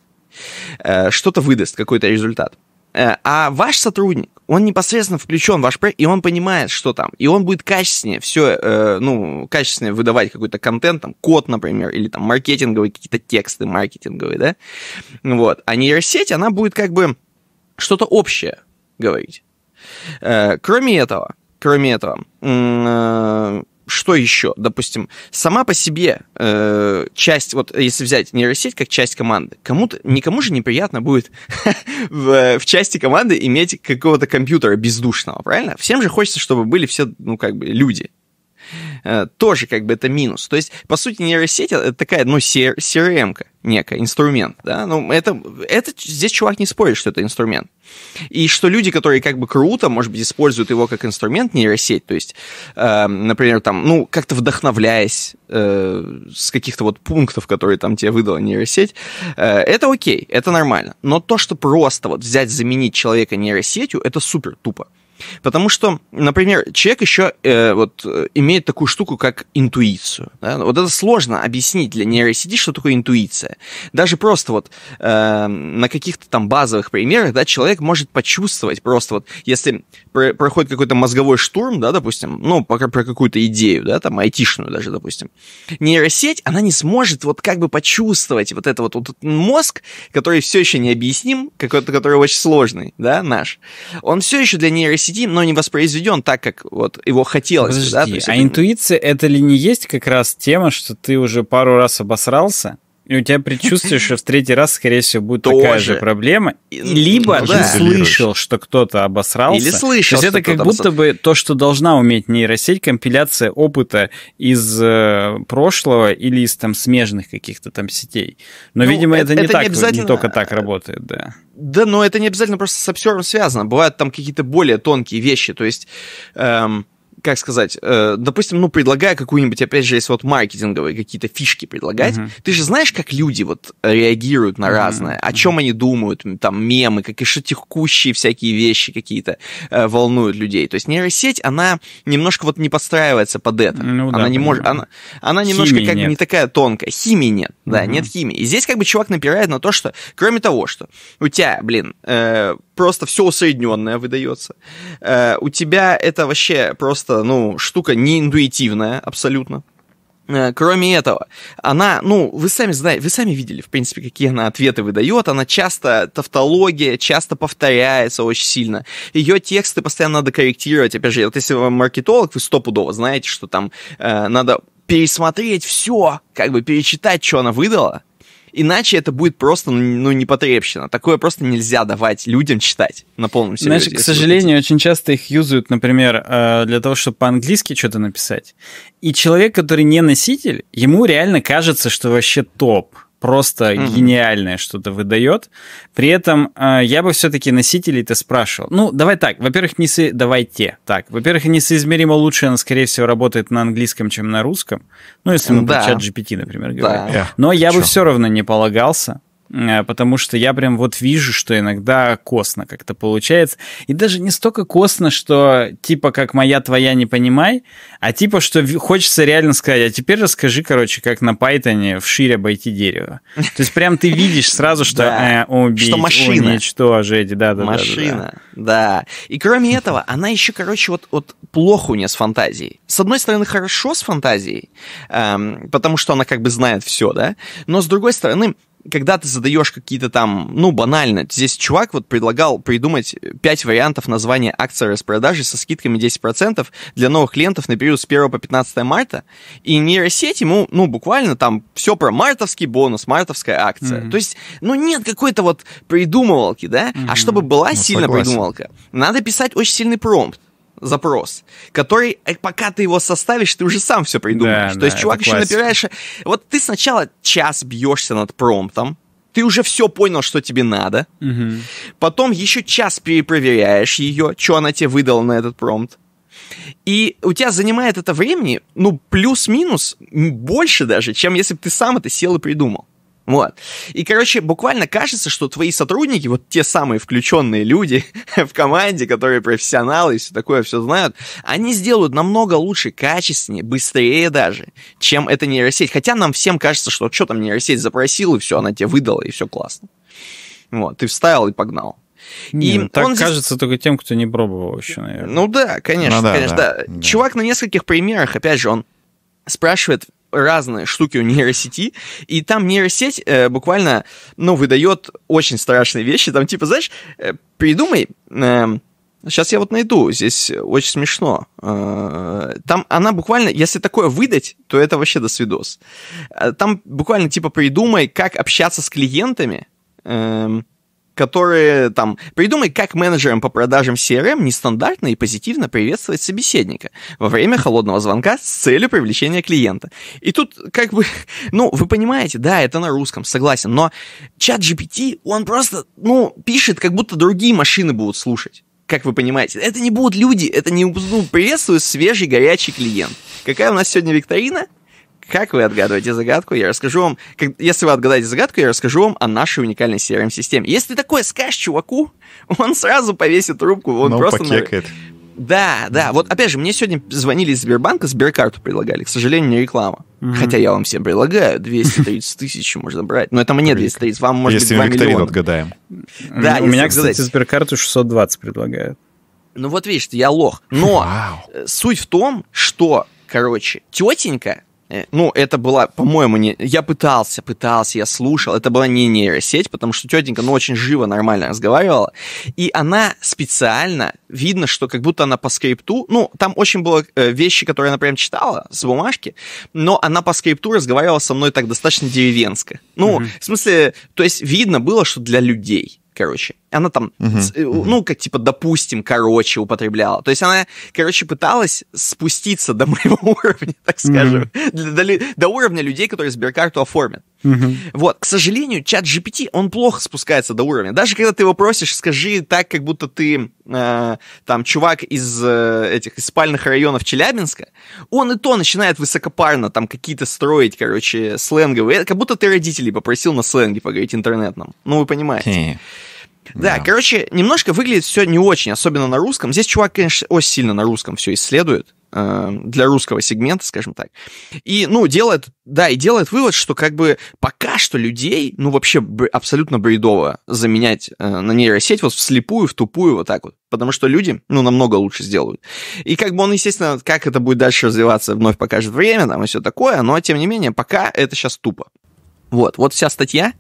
э, что-то выдаст, какой-то результат. Э, а ваш сотрудник, он непосредственно включен в ваш проект, и он понимает, что там. И он будет качественнее все, ну, качественнее выдавать какой-то контент, там, код, например, или там маркетинговые какие-то тексты маркетинговые, да? Вот. А нейросеть, она будет как бы что-то общее говорить. Э, кроме этого, кроме этого, э, что еще? Допустим, сама по себе э, часть, вот если взять нейросеть как часть команды, кому-то, никому же неприятно будет в, в части команды иметь какого-то компьютера бездушного, правильно? Всем же хочется, чтобы были все, ну, как бы, люди. Э, тоже как бы это минус. То есть, по сути, нейросеть это такая, ну, CRM-ка некая, инструмент, да, ну, это, это, здесь чувак не спорит, что это инструмент. И что люди, которые как бы круто, может быть, используют его как инструмент, нейросеть, то есть, э, например, там, ну, как-то вдохновляясь э, с каких-то вот пунктов, которые там тебе выдала нейросеть, э, это окей, это нормально. Но то, что просто вот взять, заменить человека нейросетью, это супер тупо. Потому что, например, человек еще э, вот, э, имеет такую штуку, как интуицию. Да? Вот это сложно объяснить для нейросети, что такое интуиция. Даже просто вот э, на каких-то там базовых примерах да, человек может почувствовать просто вот, если проходит какой-то мозговой штурм, да, допустим, ну, пока про какую-то идею, да, там, айтишную даже, допустим, нейросеть, она не сможет вот как бы почувствовать вот это вот, вот мозг, который все еще необъясним, какой-то, который очень сложный, да, наш. Он все еще для нейросети, но не воспроизведен так, как вот его хотелось, Подожди, да. есть, а это... интуиция, это ли не есть как раз тема, что ты уже пару раз обосрался, и у тебя предчувствие, что в третий раз, скорее всего, будет Тоже. такая же проблема. Либо ну, да. слышал, что кто-то обосрался. Или слышал, То есть это как будто обосрался. бы то, что должна уметь нейросеть, компиляция опыта из э, прошлого или из там смежных каких-то там сетей. Но, ну, видимо, это, это не это так, не, обязательно... не только так э, работает, да. Да, но это не обязательно просто с обсером связано. Бывают там какие-то более тонкие вещи. То есть... Эм как сказать, э, допустим, ну, предлагая какую-нибудь, опять же, если вот маркетинговые какие-то фишки предлагать, uh-huh. ты же знаешь, как люди вот реагируют на uh-huh. разное, о чем uh-huh. они думают, там, мемы, какие-то текущие всякие вещи какие-то э, волнуют людей. То есть нейросеть, она немножко вот не подстраивается под это. Ну, она не может, она, она немножко химии как нет. бы не такая тонкая. Химии нет, uh-huh. да, нет химии. И здесь как бы чувак напирает на то, что, кроме того, что у тебя, блин, э, просто все усредненное выдается, э, у тебя это вообще просто просто, ну, штука не интуитивная абсолютно. Э, кроме этого, она, ну, вы сами знаете, вы сами видели, в принципе, какие она ответы выдает. Она часто тавтология, часто повторяется очень сильно. Ее тексты постоянно надо корректировать. Опять же, вот если вы маркетолог, вы стопудово знаете, что там э, надо пересмотреть все, как бы перечитать, что она выдала, Иначе это будет просто, ну, непотребщина. Такое просто нельзя давать людям читать на полном серьезе. Знаешь, к сожалению, очень часто их юзают, например, э, для того, чтобы по-английски что-то написать. И человек, который не носитель, ему реально кажется, что вообще топ – просто mm-hmm. гениальное что-то выдает. При этом э, я бы все-таки носителей-то спрашивал. Ну, давай так. Во-первых, не давайте так. Во-первых, несоизмеримо лучше она, скорее всего, работает на английском, чем на русском. Ну, если мы да. про чат GPT, например, говорим. Да. Но я Чё? бы все равно не полагался. Э, потому что я прям вот вижу, что иногда косно как-то получается. И даже не столько косно, что типа как моя твоя не понимай, а типа что хочется реально сказать, а теперь расскажи, короче, как на Python Шире обойти дерево. То есть прям ты видишь сразу, что э, убить, машина. уничтожить, да, да, Машина, да. И кроме этого, она еще, короче, вот, вот плохо у нее с фантазией. С одной стороны, хорошо с фантазией, эм, потому что она как бы знает все, да, но с другой стороны, когда ты задаешь какие-то там, ну, банально, здесь чувак вот предлагал придумать 5 э, вариантов названия акции распродажи со скидками 10% для новых клиентов на период с 1 по 15 марта, и нейросеть ему, ну, буквально там все про мартовский бонус, мартовская акция. Mm-hmm. То есть, ну, нет какой-то вот придумывалки, да? Mm-hmm. А чтобы была ну, сильно согласен. придумывалка, надо писать очень сильный промпт запрос, который, э, пока ты его составишь, ты уже сам все придумаешь. Да, То да, есть, чувак, еще классика. Вот ты сначала час бьешься над промптом, ты уже все понял, что тебе надо. Угу. Потом еще час перепроверяешь ее, что она тебе выдала на этот промпт. И у тебя занимает это времени, ну, плюс-минус, больше даже, чем если бы ты сам это сел и придумал. Вот. И, короче, буквально кажется, что твои сотрудники, вот те самые включенные люди в команде, которые профессионалы и все такое, все знают, они сделают намного лучше, качественнее, быстрее даже, чем эта нейросеть. Хотя нам всем кажется, что что там нейросеть запросила, и все, она тебе выдала, и все классно. Вот, ты вставил и погнал. и ну, так он кажется здесь... только тем, кто не пробовал еще, наверное. Ну да, конечно, ну, да, конечно, да, да. да. Чувак на нескольких примерах, опять же, он спрашивает разные штуки у нейросети, и там нейросеть э, буквально, ну, выдает очень страшные вещи, там типа, знаешь, э, придумай... Э, эм, Сейчас я вот найду, здесь очень смешно. Э, там она буквально, если такое выдать, то это вообще до свидос. Э, там буквально типа придумай, как общаться с клиентами. Эм, которые там... Придумай, как менеджерам по продажам CRM нестандартно и позитивно приветствовать собеседника во время холодного звонка с целью привлечения клиента. И тут как бы... Ну, вы понимаете, да, это на русском, согласен, но чат GPT, он просто, ну, пишет, как будто другие машины будут слушать как вы понимаете, это не будут люди, это не будут приветствуют свежий горячий клиент. Какая у нас сегодня викторина? Как вы отгадываете загадку, я расскажу вам... Как, если вы отгадаете загадку, я расскажу вам о нашей уникальной CRM-системе. Если ты такое скажешь чуваку, он сразу повесит трубку, он Но просто... Покекает. Да, да. Вот опять же, мне сегодня звонили из Сбербанка, Сберкарту предлагали. К сожалению, не реклама. Mm-hmm. Хотя я вам всем предлагаю, 230 тысяч можно брать. Но это мне 230, вам может если быть 2 викторину миллиона. отгадаем. Да, У меня, кстати, Сберкарту 620 предлагают. Ну вот видишь, я лох. Но Вау. Э, суть в том, что, короче, тетенька Э, ну, это была, по-моему, не... Я пытался, пытался, я слушал. Это была не нейросеть, потому что тетенька, ну, очень живо, нормально разговаривала. И она специально, видно, что как будто она по скрипту... Ну, там очень было э, вещи, которые она прям читала с бумажки, но она по скрипту разговаривала со мной так достаточно деревенско. Ну, mm-hmm. в смысле, то есть видно было, что для людей короче. Она там, угу. ну, как типа, допустим, короче, употребляла. То есть она, короче, пыталась спуститься до моего уровня, так скажем, угу. до, до, до уровня людей, которые сберкарту оформят. Угу. Вот, к сожалению, чат GPT, он плохо спускается до уровня. Даже когда ты его просишь, скажи так, как будто ты э, там чувак из э, этих из спальных районов Челябинска, он и то начинает высокопарно там какие-то строить, короче, сленговые. как будто ты родителей попросил на сленге поговорить интернетном. Ну, вы понимаете. Okay. Да, да, короче, немножко выглядит все не очень, особенно на русском. Здесь чувак, конечно, очень сильно на русском все исследует э, для русского сегмента, скажем так. И, ну, делает, да, и делает вывод, что как бы пока что людей, ну, вообще абсолютно бредово заменять э, на нейросеть вот вслепую, в тупую, вот так вот. Потому что люди, ну, намного лучше сделают. И как бы он, естественно, как это будет дальше развиваться, вновь покажет время, там, и все такое, но, тем не менее, пока это сейчас тупо. Вот, вот вся статья.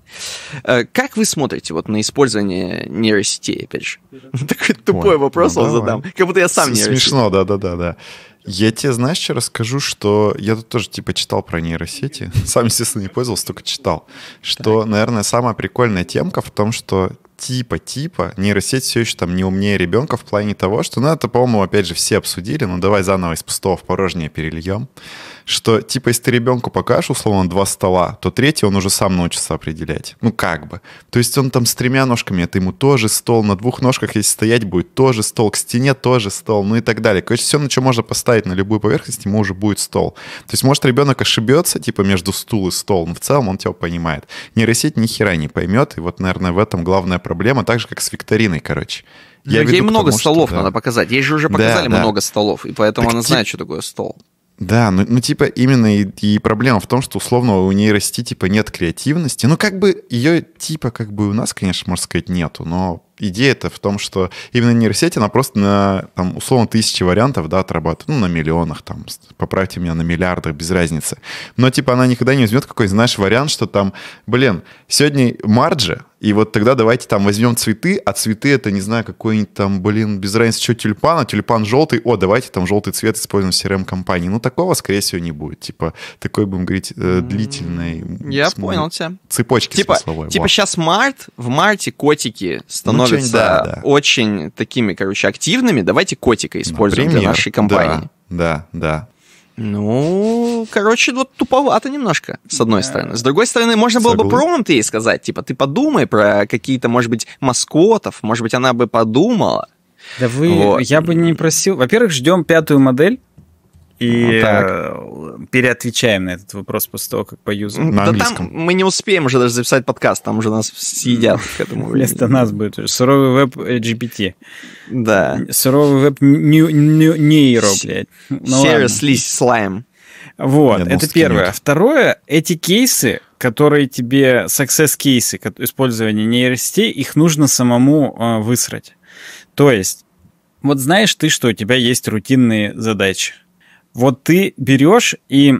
Э, как вы смотрите вот на использование нейросетей, опять же? Такой тупой Ой, вопрос ну, вам задам. Как будто я сам нейросеть. Смешно, да-да-да. Я тебе, знаешь, что расскажу, что я тут тоже типа читал про нейросети. Сам, естественно, не пользовался, только читал. Что, так. наверное, самая прикольная темка в том, что типа-типа нейросеть все еще там не умнее ребенка в плане того, что, ну, это, по-моему, опять же, все обсудили, но ну, давай заново из пустого в порожнее перельем что типа если ты ребенку покажешь, условно, два стола, то третий он уже сам научится определять. Ну, как бы. То есть он там с тремя ножками, это ему тоже стол, на двух ножках, если стоять будет, тоже стол, к стене тоже стол, ну и так далее. Короче, все, на чем можно поставить на любую поверхность, ему уже будет стол. То есть, может, ребенок ошибется, типа, между стул и стол, но в целом он тебя понимает. Нейросеть ни хера не поймет, и вот, наверное, в этом главная проблема, так же, как с викториной, короче. Я веду, много тому, столов что, да. надо показать. Ей же уже показали да, да. много столов, и поэтому так она знает, что такое стол. Да, ну, ну типа именно и, и проблема в том, что условно у расти типа нет креативности. Ну как бы ее типа как бы у нас, конечно, можно сказать, нету, но идея-то в том, что именно нейросеть, она просто на, там, условно, тысячи вариантов, да, отрабатывает, ну, на миллионах, там, поправьте меня, на миллиардах, без разницы. Но, типа, она никогда не возьмет какой-нибудь, знаешь, вариант, что там, блин, сегодня марджи, и вот тогда давайте там возьмем цветы, а цветы это, не знаю, какой-нибудь там, блин, без разницы, что тюльпан, а тюльпан желтый, о, давайте там желтый цвет используем в CRM-компании. Эм ну, такого, скорее всего, не будет. Типа, такой, будем говорить, э, длительной... Я смы... понял тебя. Цепочки типа, смысловой. Типа вот. сейчас март, в марте котики становятся становятся да, да. очень такими, короче, активными, давайте котика используем Например, для нашей компании. Да, да, да. Ну, короче, вот туповато немножко, с одной да. стороны. С другой стороны, можно Согласен. было бы промпт ей сказать, типа, ты подумай про какие-то, может быть, маскотов, может быть, она бы подумала. Да вы, вот. я бы не просил. Во-первых, ждем пятую модель. И ну, так. Э, переотвечаем на этот вопрос после того, как поюзаем. На да английском. там мы не успеем уже даже записать подкаст, там уже нас съедят к этому времени. Вместо нас будет уже суровый веб GPT. Да. Суровый веб нейро, блядь. Seriously, ну слайм. Вот, это первое. Второе, эти кейсы, которые тебе success кейсы использования нейросетей, их нужно самому э, высрать. То есть, вот знаешь ты, что у тебя есть рутинные задачи вот ты берешь и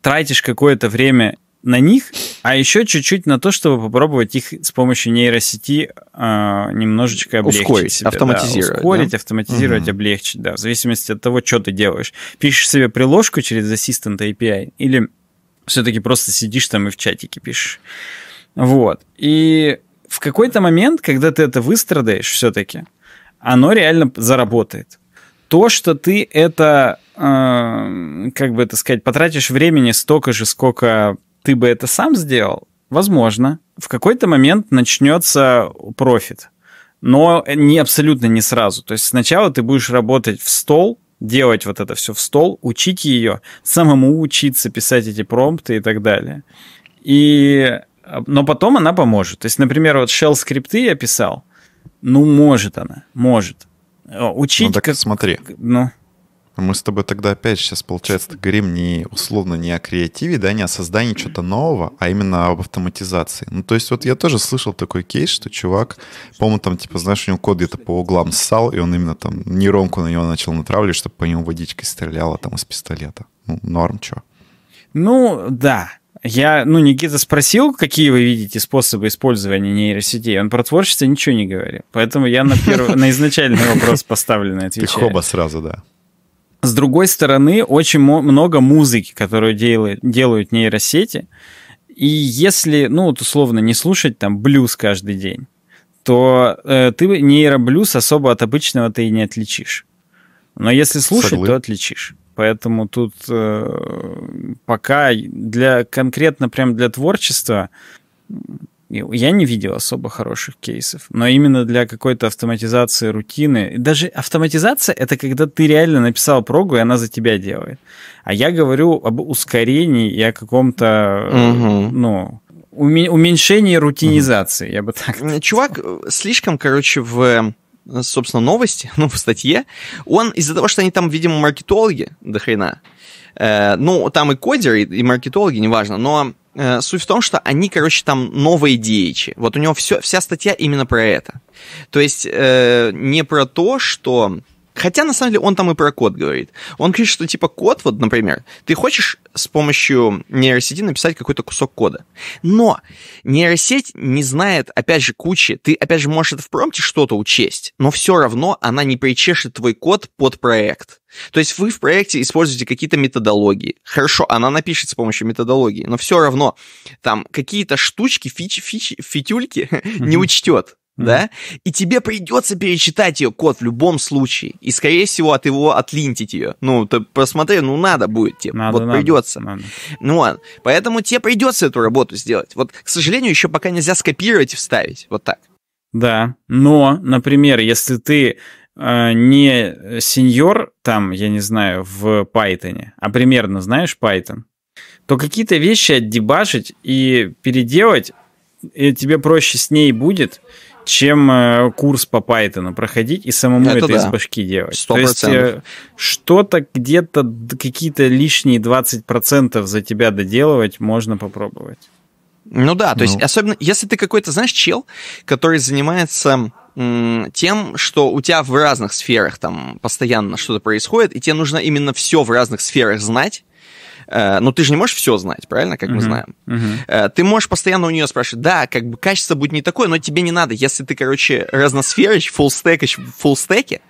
тратишь какое-то время на них, а еще чуть-чуть на то, чтобы попробовать их с помощью нейросети э, немножечко облегчить. Ускорить, себе, автоматизировать. Да, ускорить, да? автоматизировать, угу. облегчить, да, в зависимости от того, что ты делаешь. Пишешь себе приложку через Assistant API или все-таки просто сидишь там и в чатике пишешь. Вот. И в какой-то момент, когда ты это выстрадаешь все-таки, оно реально заработает. То, что ты это Эм, как бы это сказать, потратишь времени столько же, сколько ты бы это сам сделал, возможно, в какой-то момент начнется профит. Но не абсолютно не сразу. То есть сначала ты будешь работать в стол, делать вот это все в стол, учить ее, самому учиться писать эти промпты и так далее. И... Э, но потом она поможет. То есть, например, вот shell скрипты я писал. Ну, может она, может. Э, учить... Ну, так как... смотри. Ну мы с тобой тогда опять сейчас, получается, говорим не условно не о креативе, да, не о создании чего-то нового, а именно об автоматизации. Ну, то есть вот я тоже слышал такой кейс, что чувак, по-моему, там, типа, знаешь, у него код где-то по углам ссал, и он именно там нейронку на него начал натравливать, чтобы по нему водичкой стреляла там из пистолета. Ну, норм, чё. Ну, да, я, ну, Никита спросил, какие вы видите способы использования нейросетей. Он про творчество ничего не говорил. Поэтому я на, первый на изначальный вопрос поставленный отвечаю. Ты хоба сразу, да. С другой стороны, очень много музыки, которую делают, делают нейросети. И если, ну вот условно, не слушать там блюз каждый день, то э, ты нейроблюз особо от обычного ты и не отличишь. Но если слушать, Соглы. то отличишь. Поэтому тут э, пока для конкретно прям для творчества я не видел особо хороших кейсов, но именно для какой-то автоматизации рутины. Даже автоматизация — это когда ты реально написал прогу, и она за тебя делает. А я говорю об ускорении и о каком-то, угу. ну, уменьшении рутинизации, угу. я бы так сказал. Чувак э, слишком, короче, в э, собственно, новости, ну, в статье, он из-за того, что они там, видимо, маркетологи до хрена, э, ну, там и кодеры, и маркетологи, неважно, но Э, суть в том, что они, короче, там новые диечи. Вот у него все, вся статья именно про это. То есть э, не про то, что Хотя, на самом деле, он там и про код говорит. Он говорит, что, типа, код, вот, например, ты хочешь с помощью нейросети написать какой-то кусок кода. Но нейросеть не знает, опять же, кучи. Ты, опять же, можешь это в промте что-то учесть, но все равно она не причешет твой код под проект. То есть вы в проекте используете какие-то методологии. Хорошо, она напишет с помощью методологии, но все равно там какие-то штучки, фич, фич, фитюльки не учтет. Да? И тебе придется перечитать ее код в любом случае. И, скорее всего, от его отлинтить ее. Ну, ты посмотри, ну надо будет тебе. Надо, вот надо, придется. Надо. Ну ладно. Поэтому тебе придется эту работу сделать. Вот, к сожалению, еще пока нельзя скопировать и вставить. Вот так. Да. Но, например, если ты э, не сеньор, там, я не знаю, в Python, а примерно знаешь Python, то какие-то вещи отдебашить и переделать и тебе проще с ней будет, чем э, курс по Python проходить и самому это, это да. из башки делать. 100%. То есть э, что-то где-то, какие-то лишние 20% за тебя доделывать можно попробовать. Ну да, то ну. есть особенно если ты какой-то, знаешь, чел, который занимается тем, что у тебя в разных сферах там постоянно что-то происходит, и тебе нужно именно все в разных сферах знать, Э, ну ты же не можешь все знать, правильно, как мы знаем. Э, ты можешь постоянно у нее спрашивать, да, как бы качество будет не такое, но тебе не надо. Если ты, короче, разносферич, фуллстекач, фуллстеке,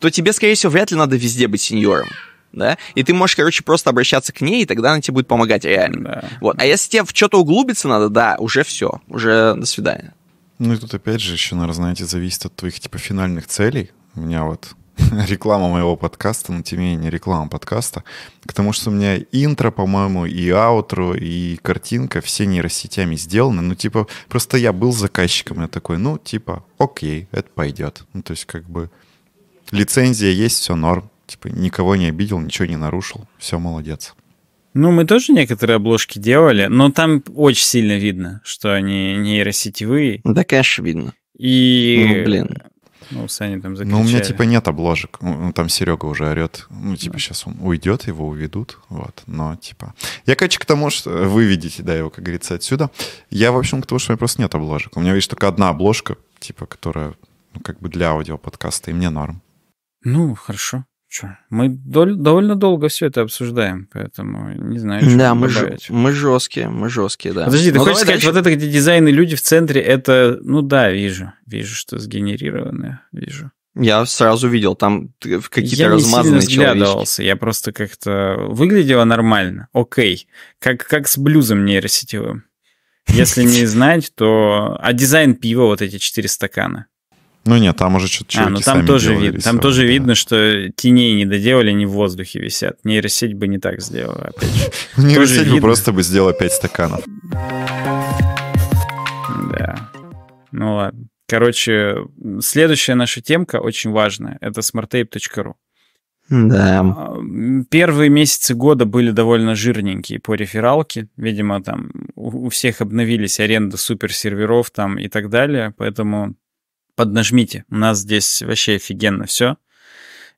то тебе, скорее всего, вряд ли надо везде быть сеньором да, и ты можешь, короче, просто обращаться к ней, и тогда она тебе будет помогать реально. Да. Вот. А если тебе в что-то углубиться надо, да, уже все, уже до свидания. Ну и тут опять же еще, наверное, знаете, зависит от твоих, типа, финальных целей. У меня вот реклама моего подкаста, но тем не менее реклама подкаста, потому что у меня интро, по-моему, и аутро, и картинка все нейросетями сделаны. Ну, типа, просто я был заказчиком, я такой, ну, типа, окей, это пойдет. Ну, то есть, как бы, лицензия есть, все норм. Типа, никого не обидел, ничего не нарушил, все молодец. Ну, мы тоже некоторые обложки делали, но там очень сильно видно, что они нейросетевые. Да, конечно, видно. И... Ну, блин. Ну, Саня там закричали. Ну, у меня типа нет обложек. Ну, там Серега уже орет. Ну, типа да. сейчас он уйдет, его уведут. Вот, но типа... Я, короче, к тому, что вы видите, да, его, как говорится, отсюда. Я, в общем, к тому, что у меня просто нет обложек. У меня, видишь, только одна обложка, типа, которая, ну, как бы для аудиоподкаста, и мне норм. Ну, хорошо. Че? Мы дол- довольно долго все это обсуждаем, поэтому не знаю, что Да, мы, ж- мы жесткие, мы жесткие, да. Подожди, ты ну, хочешь сказать, дальше. вот это, где дизайн и люди в центре, это, ну да, вижу, вижу, что сгенерированное, вижу. Я сразу видел, там какие-то я размазанные не сильно человечки. Я просто как-то выглядело нормально, окей, как, как с блюзом нейросетевым. Если не знать, то... А дизайн пива, вот эти четыре стакана. Ну нет, там уже что-то А, ну там тоже, видно. там а тоже да. видно, что теней не доделали, они в воздухе висят. Нейросеть бы не так сделала, опять же. Ну, нейросеть бы просто бы сделала 5 стаканов. Да. Ну ладно. Короче, следующая наша темка очень важная. Это smarttape.ru. Да. А, первые месяцы года были довольно жирненькие по рефералке. Видимо, там у всех обновились аренды суперсерверов там и так далее. Поэтому поднажмите. У нас здесь вообще офигенно все.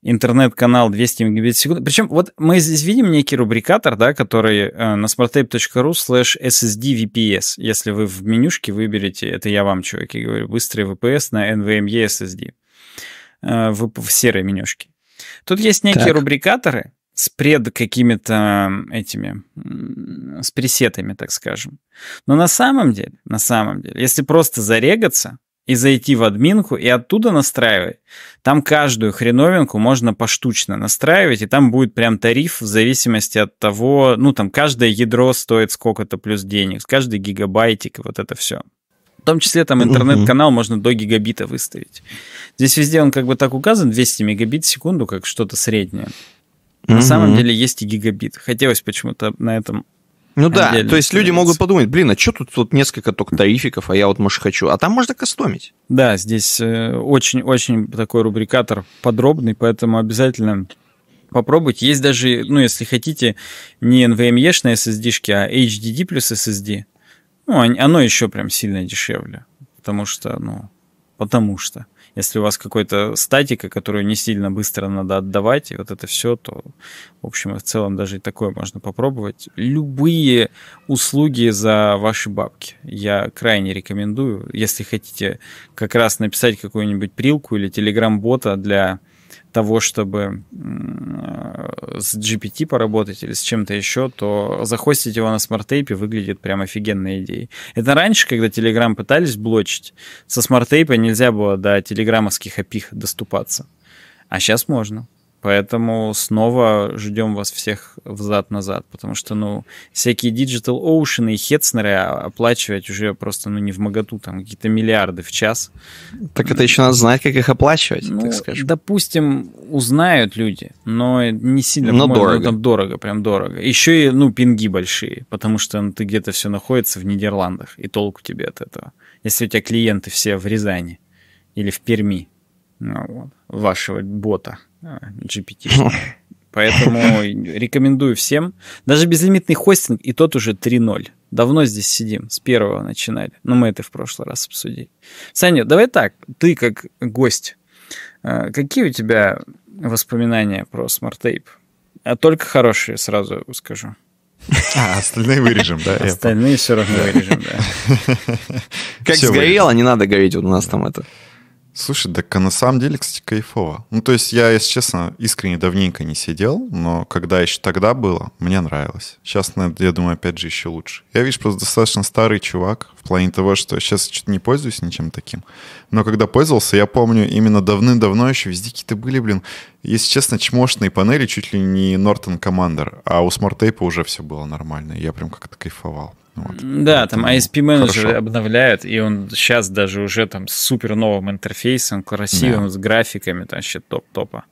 Интернет-канал 200 мегабит в секунду. Причем вот мы здесь видим некий рубрикатор, да, который э, на smarttape.ru slash ssd vps Если вы в менюшке выберете, это я вам, чуваки, говорю, быстрый VPS на NVMe SSD. Эм э, в, в серой менюшке. Тут есть некие так. рубрикаторы, с пред какими-то этими, с пресетами, так скажем. Но на самом деле, на самом деле, если просто зарегаться, и зайти в админку и оттуда настраивать. Там каждую хреновинку можно поштучно настраивать, и там будет прям тариф в зависимости от того, ну там каждое ядро стоит сколько-то плюс денег, каждый гигабайтик и вот это все. В том числе там интернет-канал можно до гигабита выставить. Здесь везде он как бы так указан, 200 мегабит в секунду, как что-то среднее. На самом деле есть и гигабит. Хотелось почему-то на этом ну да, то есть люди могут подумать, блин, а что тут вот несколько только тарификов, а я вот, может, хочу. А там можно кастомить. Да, здесь очень-очень э, такой рубрикатор подробный, поэтому обязательно попробуйте. Есть даже, ну, если хотите, не NVMe-шные SSD, шки, а HDD плюс SSD. Ну, оно еще прям сильно дешевле, потому что, ну, потому что. Если у вас какой-то статика, которую не сильно быстро надо отдавать, и вот это все, то, в общем, в целом даже и такое можно попробовать. Любые услуги за ваши бабки я крайне рекомендую. Если хотите как раз написать какую-нибудь прилку или телеграм-бота для того, чтобы э, с GPT поработать или с чем-то еще, то захостить его на смарт-тейпе выглядит прям офигенной идеей. Это раньше, когда Telegram пытались блочить, со смарт-тейпа нельзя было до телеграммовских опих доступаться. А сейчас можно. Поэтому снова ждем вас всех взад-назад, потому что, ну, всякие Digital Ocean и Хетцнеры оплачивать уже просто, ну, не в моготу, там, какие-то миллиарды в час. Так это еще надо знать, как их оплачивать, ну, так скажем. допустим, узнают люди, но не сильно. Но можно, дорого. Ну, там дорого, прям дорого. Еще и, ну, пинги большие, потому что ну, ты где-то все находится в Нидерландах, и толку тебе от этого. Если у тебя клиенты все в Рязани или в Перми, ну вот, вашего бота э, GPT. Поэтому рекомендую всем. Даже безлимитный хостинг, и тот уже 3.0. Давно здесь сидим, с первого начинали. Но мы это в прошлый раз обсудили. Саня, давай так, ты как гость, э, какие у тебя воспоминания про Smart Tape? А только хорошие, сразу скажу. А, остальные вырежем, да? Остальные все равно вырежем, да. Как сгорело, не надо гореть, у нас там это Слушай, так а на самом деле, кстати, кайфово. Ну, то есть я, если честно, искренне давненько не сидел, но когда еще тогда было, мне нравилось. Сейчас, я думаю, опять же, еще лучше. Я, видишь, просто достаточно старый чувак в плане того, что сейчас что-то не пользуюсь ничем таким. Но когда пользовался, я помню, именно давным-давно еще везде какие-то были, блин, если честно, чмошные панели чуть ли не Norton Commander, а у Smart Tape уже все было нормально, я прям как-то кайфовал. Ну вот. Да, там ISP-менеджеры обновляют, и он сейчас даже уже там с супер новым интерфейсом, красивым, да. с графиками, там вообще топ-топа.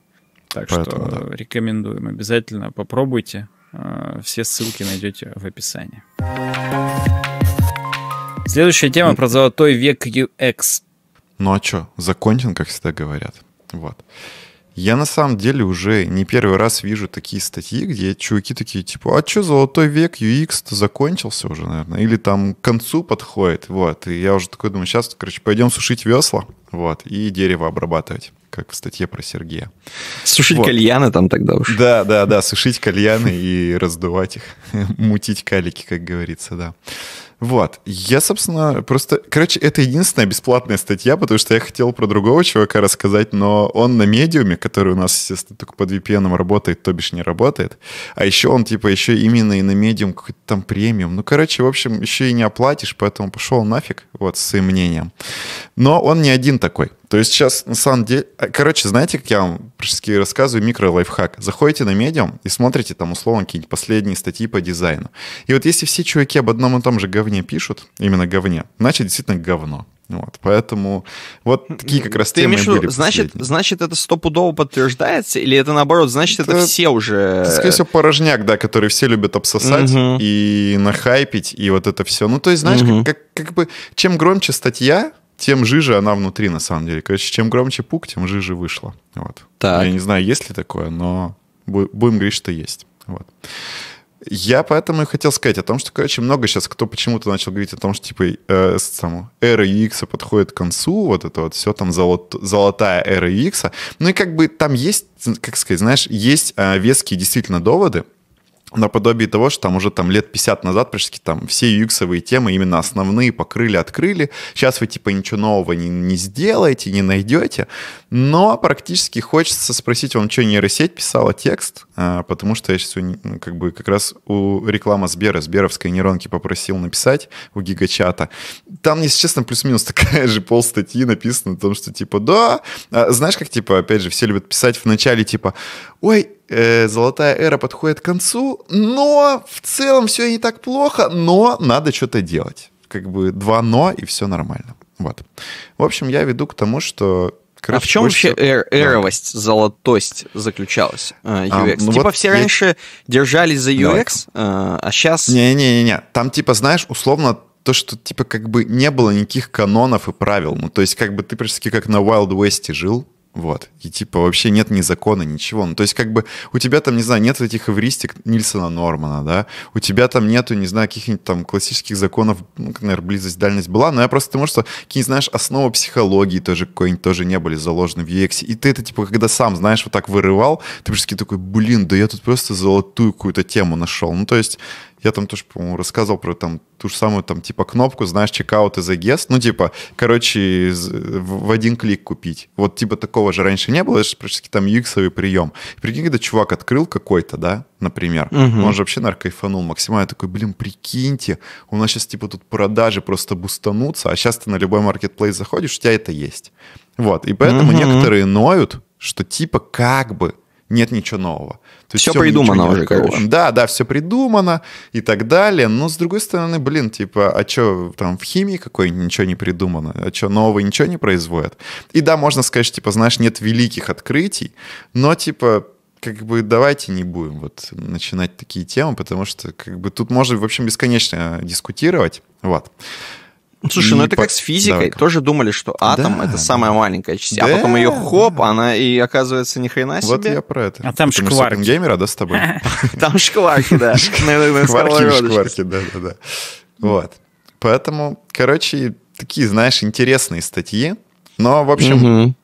Так Поэтому, что да. рекомендуем. Обязательно попробуйте. А, все ссылки найдете в описании. Следующая тема про золотой век UX. Ну а что, закончен, как всегда говорят. Вот. Я на самом деле уже не первый раз вижу такие статьи, где чуваки такие, типа, а что золотой век UX-то закончился уже, наверное, или там к концу подходит, вот. И я уже такой думаю, сейчас, короче, пойдем сушить весла, вот, и дерево обрабатывать как в статье про Сергея. Сушить вот. кальяны там тогда уж. Да, да, да, сушить кальяны и раздувать их, мутить калики, как говорится, да. Вот. Я, собственно, просто... Короче, это единственная бесплатная статья, потому что я хотел про другого чувака рассказать, но он на медиуме, который у нас, естественно, только под VPN работает, то бишь не работает. А еще он, типа, еще именно и на медиум какой-то там премиум. Ну, короче, в общем, еще и не оплатишь, поэтому пошел нафиг, вот, с своим мнением. Но он не один такой. То есть сейчас, на самом деле... А, короче, знаете, как я вам практически рассказываю микро-лайфхак? Заходите на Medium и смотрите там, условно, какие-нибудь последние статьи по дизайну. И вот если все чуваки об одном и том же говне пишут, именно говне, значит, действительно говно. Вот, поэтому вот такие как раз Ты темы имеешь, были значит, значит, это стопудово подтверждается, или это наоборот, значит, это, это все уже... Это, скорее всего, порожняк, да, который все любят обсосать угу. и нахайпить, и вот это все. Ну, то есть, знаешь, угу. как, как, как бы чем громче статья, тем жиже она внутри, на самом деле. Короче, чем громче пук, тем жиже вышло. Вот. Так. Я не знаю, есть ли такое, но будем говорить, что есть. Вот. Я поэтому и хотел сказать о том, что, короче, много сейчас кто почему-то начал говорить о том, что, типа, э, саму, эра UX подходит к концу, вот это вот все, там, золот, золотая эра UX. Ну и как бы там есть, как сказать, знаешь, есть э, веские действительно доводы, наподобие того, что там уже там лет 50 назад практически там все ux темы именно основные покрыли, открыли. Сейчас вы типа ничего нового не, не сделаете, не найдете. Но практически хочется спросить, вам что, нейросеть писала текст? А, потому что я сейчас как бы как раз у реклама Сбера, Сберовской нейронки попросил написать у гигачата. Там, если честно, плюс-минус такая же полстатьи статьи написано о том, что типа, да, а знаешь, как типа, опять же, все любят писать в начале типа, ой, э, золотая эра подходит к концу, но в целом все не так плохо, но надо что-то делать. Как бы два но и все нормально. Вот. В общем, я веду к тому, что Короче, а в чем вообще эр- эровость, да. золотость заключалась UX? Э, а, ну типа вот все я... раньше держались за UX, да. Э, а сейчас... Не-не-не, там типа, знаешь, условно то, что типа как бы не было никаких канонов и правил. Ну, то есть как бы ты практически как на Wild West жил, вот. И типа вообще нет ни закона, ничего. Ну, то есть как бы у тебя там, не знаю, нет этих эвристик Нильсона Нормана, да? У тебя там нету, не знаю, каких-нибудь там классических законов, ну, наверное, близость, дальность была, но я просто потому что какие-нибудь, знаешь, основы психологии тоже какой-нибудь тоже не были заложены в UX. И ты это типа когда сам, знаешь, вот так вырывал, ты просто такой, блин, да я тут просто золотую какую-то тему нашел. Ну, то есть я там тоже, по-моему, рассказывал про там ту же самую там типа кнопку, знаешь, чекаут и загест. Ну, типа, короче, в один клик купить. Вот типа такого же раньше не было, это же практически там ux прием. Прикинь, когда чувак открыл какой-то, да, например, угу. он же вообще наркайфанул максимально. такой, блин, прикиньте, у нас сейчас типа тут продажи просто бустанутся, а сейчас ты на любой маркетплейс заходишь, у тебя это есть. Вот, и поэтому угу. некоторые ноют, что типа как бы нет ничего нового. То есть все, все придумано уже, короче. Да, да, все придумано и так далее. Но с другой стороны, блин, типа, а что там в химии какой ничего не придумано? А что нового ничего не производят? И да, можно сказать, типа, знаешь, нет великих открытий, но типа как бы давайте не будем вот начинать такие темы, потому что как бы тут можно, в общем, бесконечно дискутировать. Вот. Ну, слушай, ну это по... как с физикой. давай Тоже думали, что атом да. это самая маленькая часть, да. а потом ее хоп, она и оказывается ни хрена себе. Вот я про это. А там шкварки. геймера, да, с тобой? Там шкварки, да. Шкварки, шкварки, да, да, да. Вот. Поэтому, короче, такие, знаешь, интересные статьи. Но, в общем,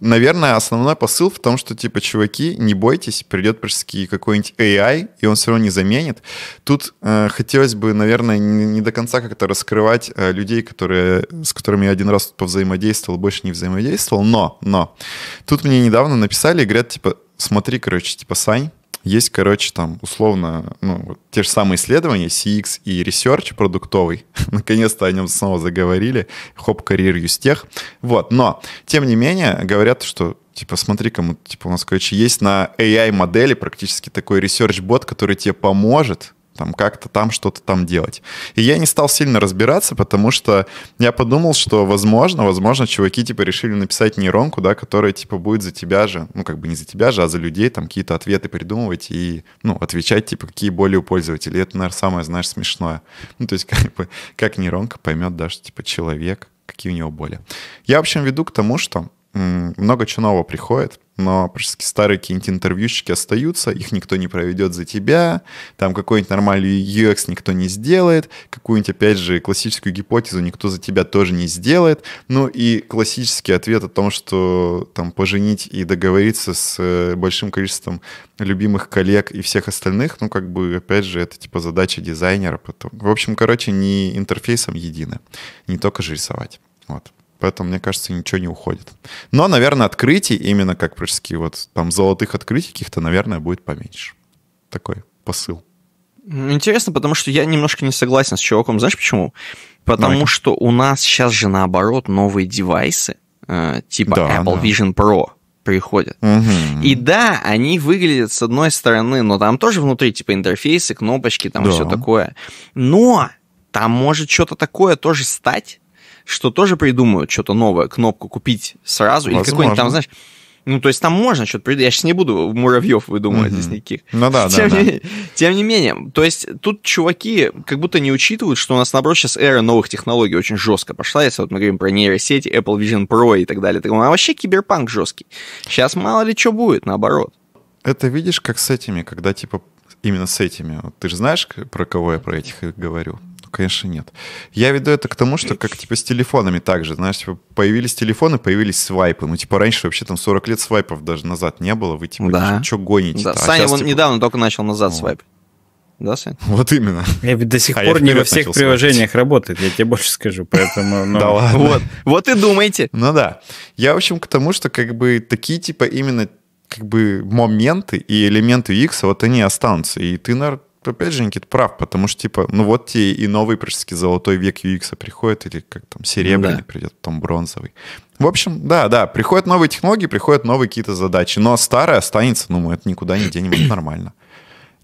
наверное, основной посыл в том, что, типа, чуваки, не бойтесь, придет практически какой-нибудь AI, и он все равно не заменит. Тут э, хотелось бы, наверное, не, не до конца как-то раскрывать э, людей, которые, с которыми я один раз повзаимодействовал, больше не взаимодействовал, но, но, тут мне недавно написали и говорят, типа, смотри, короче, типа, Сань, есть, короче, там, условно, ну, вот те же самые исследования, CX и Research продуктовый. Наконец-то о нем снова заговорили. Хоп, карьер юстех. Вот, но, тем не менее, говорят, что типа, смотри, кому, типа, у нас, короче, есть на AI-модели практически такой research-бот, который тебе поможет там как-то там что-то там делать. И я не стал сильно разбираться, потому что я подумал, что возможно, возможно, чуваки типа решили написать нейронку, да, которая типа будет за тебя же, ну как бы не за тебя же, а за людей там какие-то ответы придумывать и, ну, отвечать типа какие боли у пользователей. это, наверное, самое, знаешь, смешное. Ну то есть как бы как нейронка поймет, да, что типа человек, какие у него боли. Я, в общем, веду к тому, что много чего нового приходит, но практически старые какие-нибудь интервьющики остаются, их никто не проведет за тебя, там какой-нибудь нормальный UX никто не сделает, какую-нибудь, опять же, классическую гипотезу никто за тебя тоже не сделает. Ну и классический ответ о том, что там поженить и договориться с э, большим количеством любимых коллег и всех остальных, ну как бы, опять же, это типа задача дизайнера потом. В общем, короче, не интерфейсом едино, не только же рисовать. Вот. Поэтому, мне кажется, ничего не уходит. Но, наверное, открытий, именно как практически вот там золотых открытий каких-то, наверное, будет поменьше. Такой посыл. Интересно, потому что я немножко не согласен с чуваком. Знаешь почему? Потому ну, что у нас сейчас же наоборот новые девайсы, э, типа да, Apple да. Vision Pro приходят. Угу. И да, они выглядят с одной стороны, но там тоже внутри типа интерфейсы, кнопочки, там да. все такое. Но там может что-то такое тоже стать, что тоже придумают что-то новое, кнопку купить сразу, Возможно. или какой-нибудь там, знаешь, ну, то есть там можно что-то придумать. Я сейчас не буду муравьев выдумывать угу. здесь никаких. Ну да, тем да, не, да. Тем не менее, то есть тут чуваки как будто не учитывают, что у нас, наоборот, сейчас эра новых технологий очень жестко пошла. Если вот мы говорим про нейросети, Apple Vision Pro и так далее. Так, ну, а вообще киберпанк жесткий. Сейчас мало ли что будет, наоборот. Это видишь, как с этими, когда типа именно с этими. Вот ты же знаешь, про кого я про этих говорю? конечно, нет. Я веду это к тому, что как типа с телефонами также, знаешь, типа появились телефоны, появились свайпы. Ну, типа раньше вообще там 40 лет свайпов даже назад не было, вы типа да. что гоните? Да. А Саня сейчас, вон типа... недавно только начал назад вот. свайп. Да, Сань? Вот именно. Я ведь до сих а пор не во всех приложениях смотреть. работает, я тебе больше скажу, поэтому... Ну... Да ладно. Вот, вот и думайте. Ну да. Я, в общем, к тому, что как бы такие типа именно как бы моменты и элементы X вот они останутся. И ты, наверное, опять же, Никит прав, потому что, типа, ну вот тебе и новый практически золотой век UX приходит, или как там серебряный да. придет, потом бронзовый. В общем, да, да, приходят новые технологии, приходят новые какие-то задачи, но старое останется, ну мы это никуда не денем, это нормально.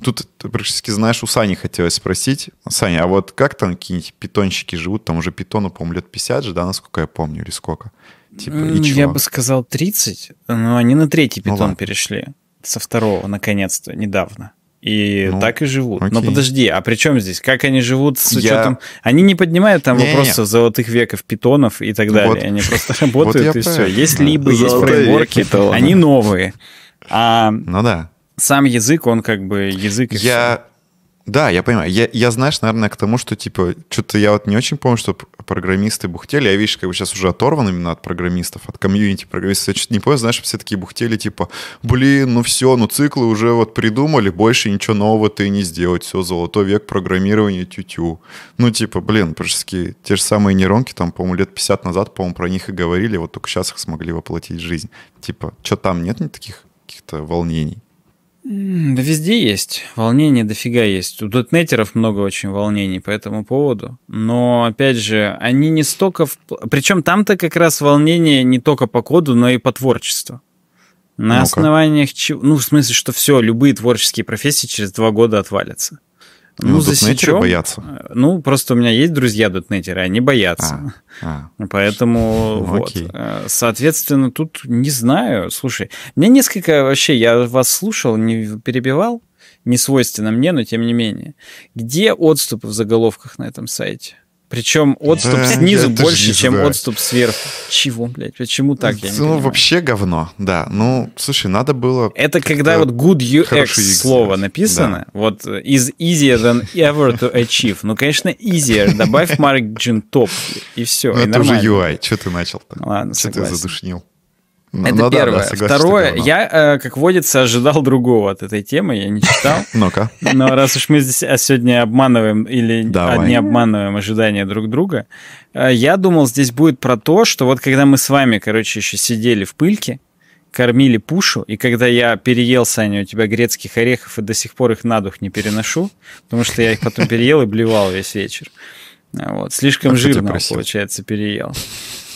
Тут ты практически знаешь, у Сани хотелось спросить. Саня, а вот как там какие-нибудь питонщики живут? Там уже питону, по-моему, лет 50 же, да, насколько я помню, или сколько? Типа, и чего? Я бы сказал 30, но они на третий ну питон ну, перешли. Со второго, наконец-то, недавно. И ну, так и живут. Окей. Но подожди, а при чем здесь? Как они живут с учетом... Я... Они не поднимают там не, вопросов не. золотых веков, питонов и так далее. Вот. Они просто работают вот и все. Есть либо, есть фреймворки, они новые. А ну да. Сам язык, он как бы язык... Я да, я понимаю. Я, я знаешь, наверное, к тому, что, типа, что-то я вот не очень помню, что программисты бухтели. Я, видишь, как бы сейчас уже оторван именно от программистов, от комьюнити программистов. Я что-то не помню, знаешь, все такие бухтели, типа, блин, ну все, ну циклы уже вот придумали, больше ничего нового ты не сделать. Все, золотой век программирования, тю-тю. Ну, типа, блин, практически те же самые нейронки, там, по-моему, лет 50 назад, по-моему, про них и говорили, вот только сейчас их смогли воплотить в жизнь. Типа, что там, нет никаких каких-то волнений? Да везде есть. Волнение дофига есть. У дотнетеров много очень волнений по этому поводу. Но, опять же, они не столько... В... Причем там-то как раз волнение не только по коду, но и по творчеству. На ну основаниях чего... Ну, в смысле, что все, любые творческие профессии через два года отвалятся. Ну, ну засечем. боятся. Э, ну, просто у меня есть друзья дотнетеры, они боятся. А, а. Поэтому ну, Окей. вот. Э, соответственно, тут не знаю. Слушай, мне несколько вообще, я вас слушал, не перебивал, не свойственно мне, но тем не менее. Где отступы в заголовках на этом сайте? Причем отступ да, снизу больше, не чем отступ сверху. Чего, блядь? Почему так? Я ну, вообще говно, да. Ну, слушай, надо было... Это когда вот good UX слово написано, да. вот э, is easier than ever to achieve. Ну, конечно, easier. Добавь margin top, и все. Ну, это уже UI. Что ты начал-то? Ладно, Что ты задушнил? Ну, Это ну, первое. Да, да, Второе, я, э, как водится, ожидал другого от этой темы, я не читал. Ну-ка. Но раз уж мы здесь а, сегодня обманываем или Давай. не обманываем ожидания друг друга, э, я думал, здесь будет про то, что вот когда мы с вами, короче, еще сидели в пыльке, кормили пушу, и когда я переел, Саня, у тебя грецких орехов, и до сих пор их на дух не переношу, потому что я их потом переел и блевал весь вечер. Вот, слишком а жирно, получается, переел.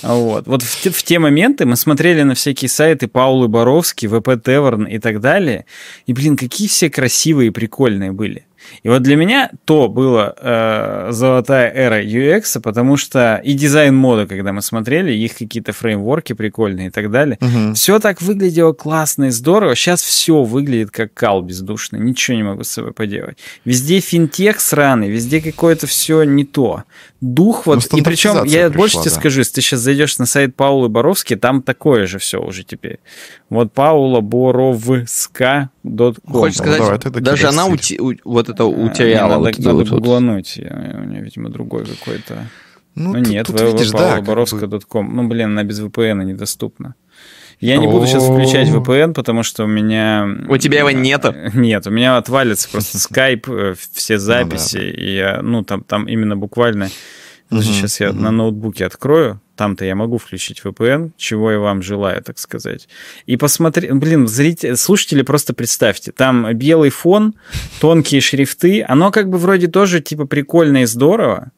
Вот, вот в, те, в те моменты мы смотрели на всякие сайты Паулы Боровски, ВП Теворн и так далее, и, блин, какие все красивые и прикольные были. И вот для меня то было э, золотая эра UX, потому что и дизайн моды, когда мы смотрели, их какие-то фреймворки прикольные и так далее, угу. все так выглядело классно и здорово. Сейчас все выглядит как кал бездушный. ничего не могу с собой поделать. Везде финтех сраный, везде какое-то все не то. Дух вот, ну, и причем я пришла, больше да. тебе скажу, если ты сейчас зайдешь на сайт Паулы Боровски, там такое же все уже теперь. Вот Паула Боровска Dot Хочешь сказать, Давай, даже она ути, у, вот это э, утеряла. Мне надо, вот надо вот, э, у нее видимо, другой какой-то. Ну, ну ты, нет, тут, видишь, да, Боровска.com. Ну, блин, она без VPN недоступна. Я не буду сейчас включать VPN, потому что у меня... У тебя его нету? Нет, у меня отвалится просто Skype, э, все ну записи, и я, ну, там, именно буквально... сейчас я на ноутбуке открою, там-то я могу включить VPN, чего я вам желаю, так сказать. И посмотри, блин, зрители, слушатели, просто представьте, там белый фон, тонкие шрифты, оно как бы вроде тоже типа прикольно и здорово,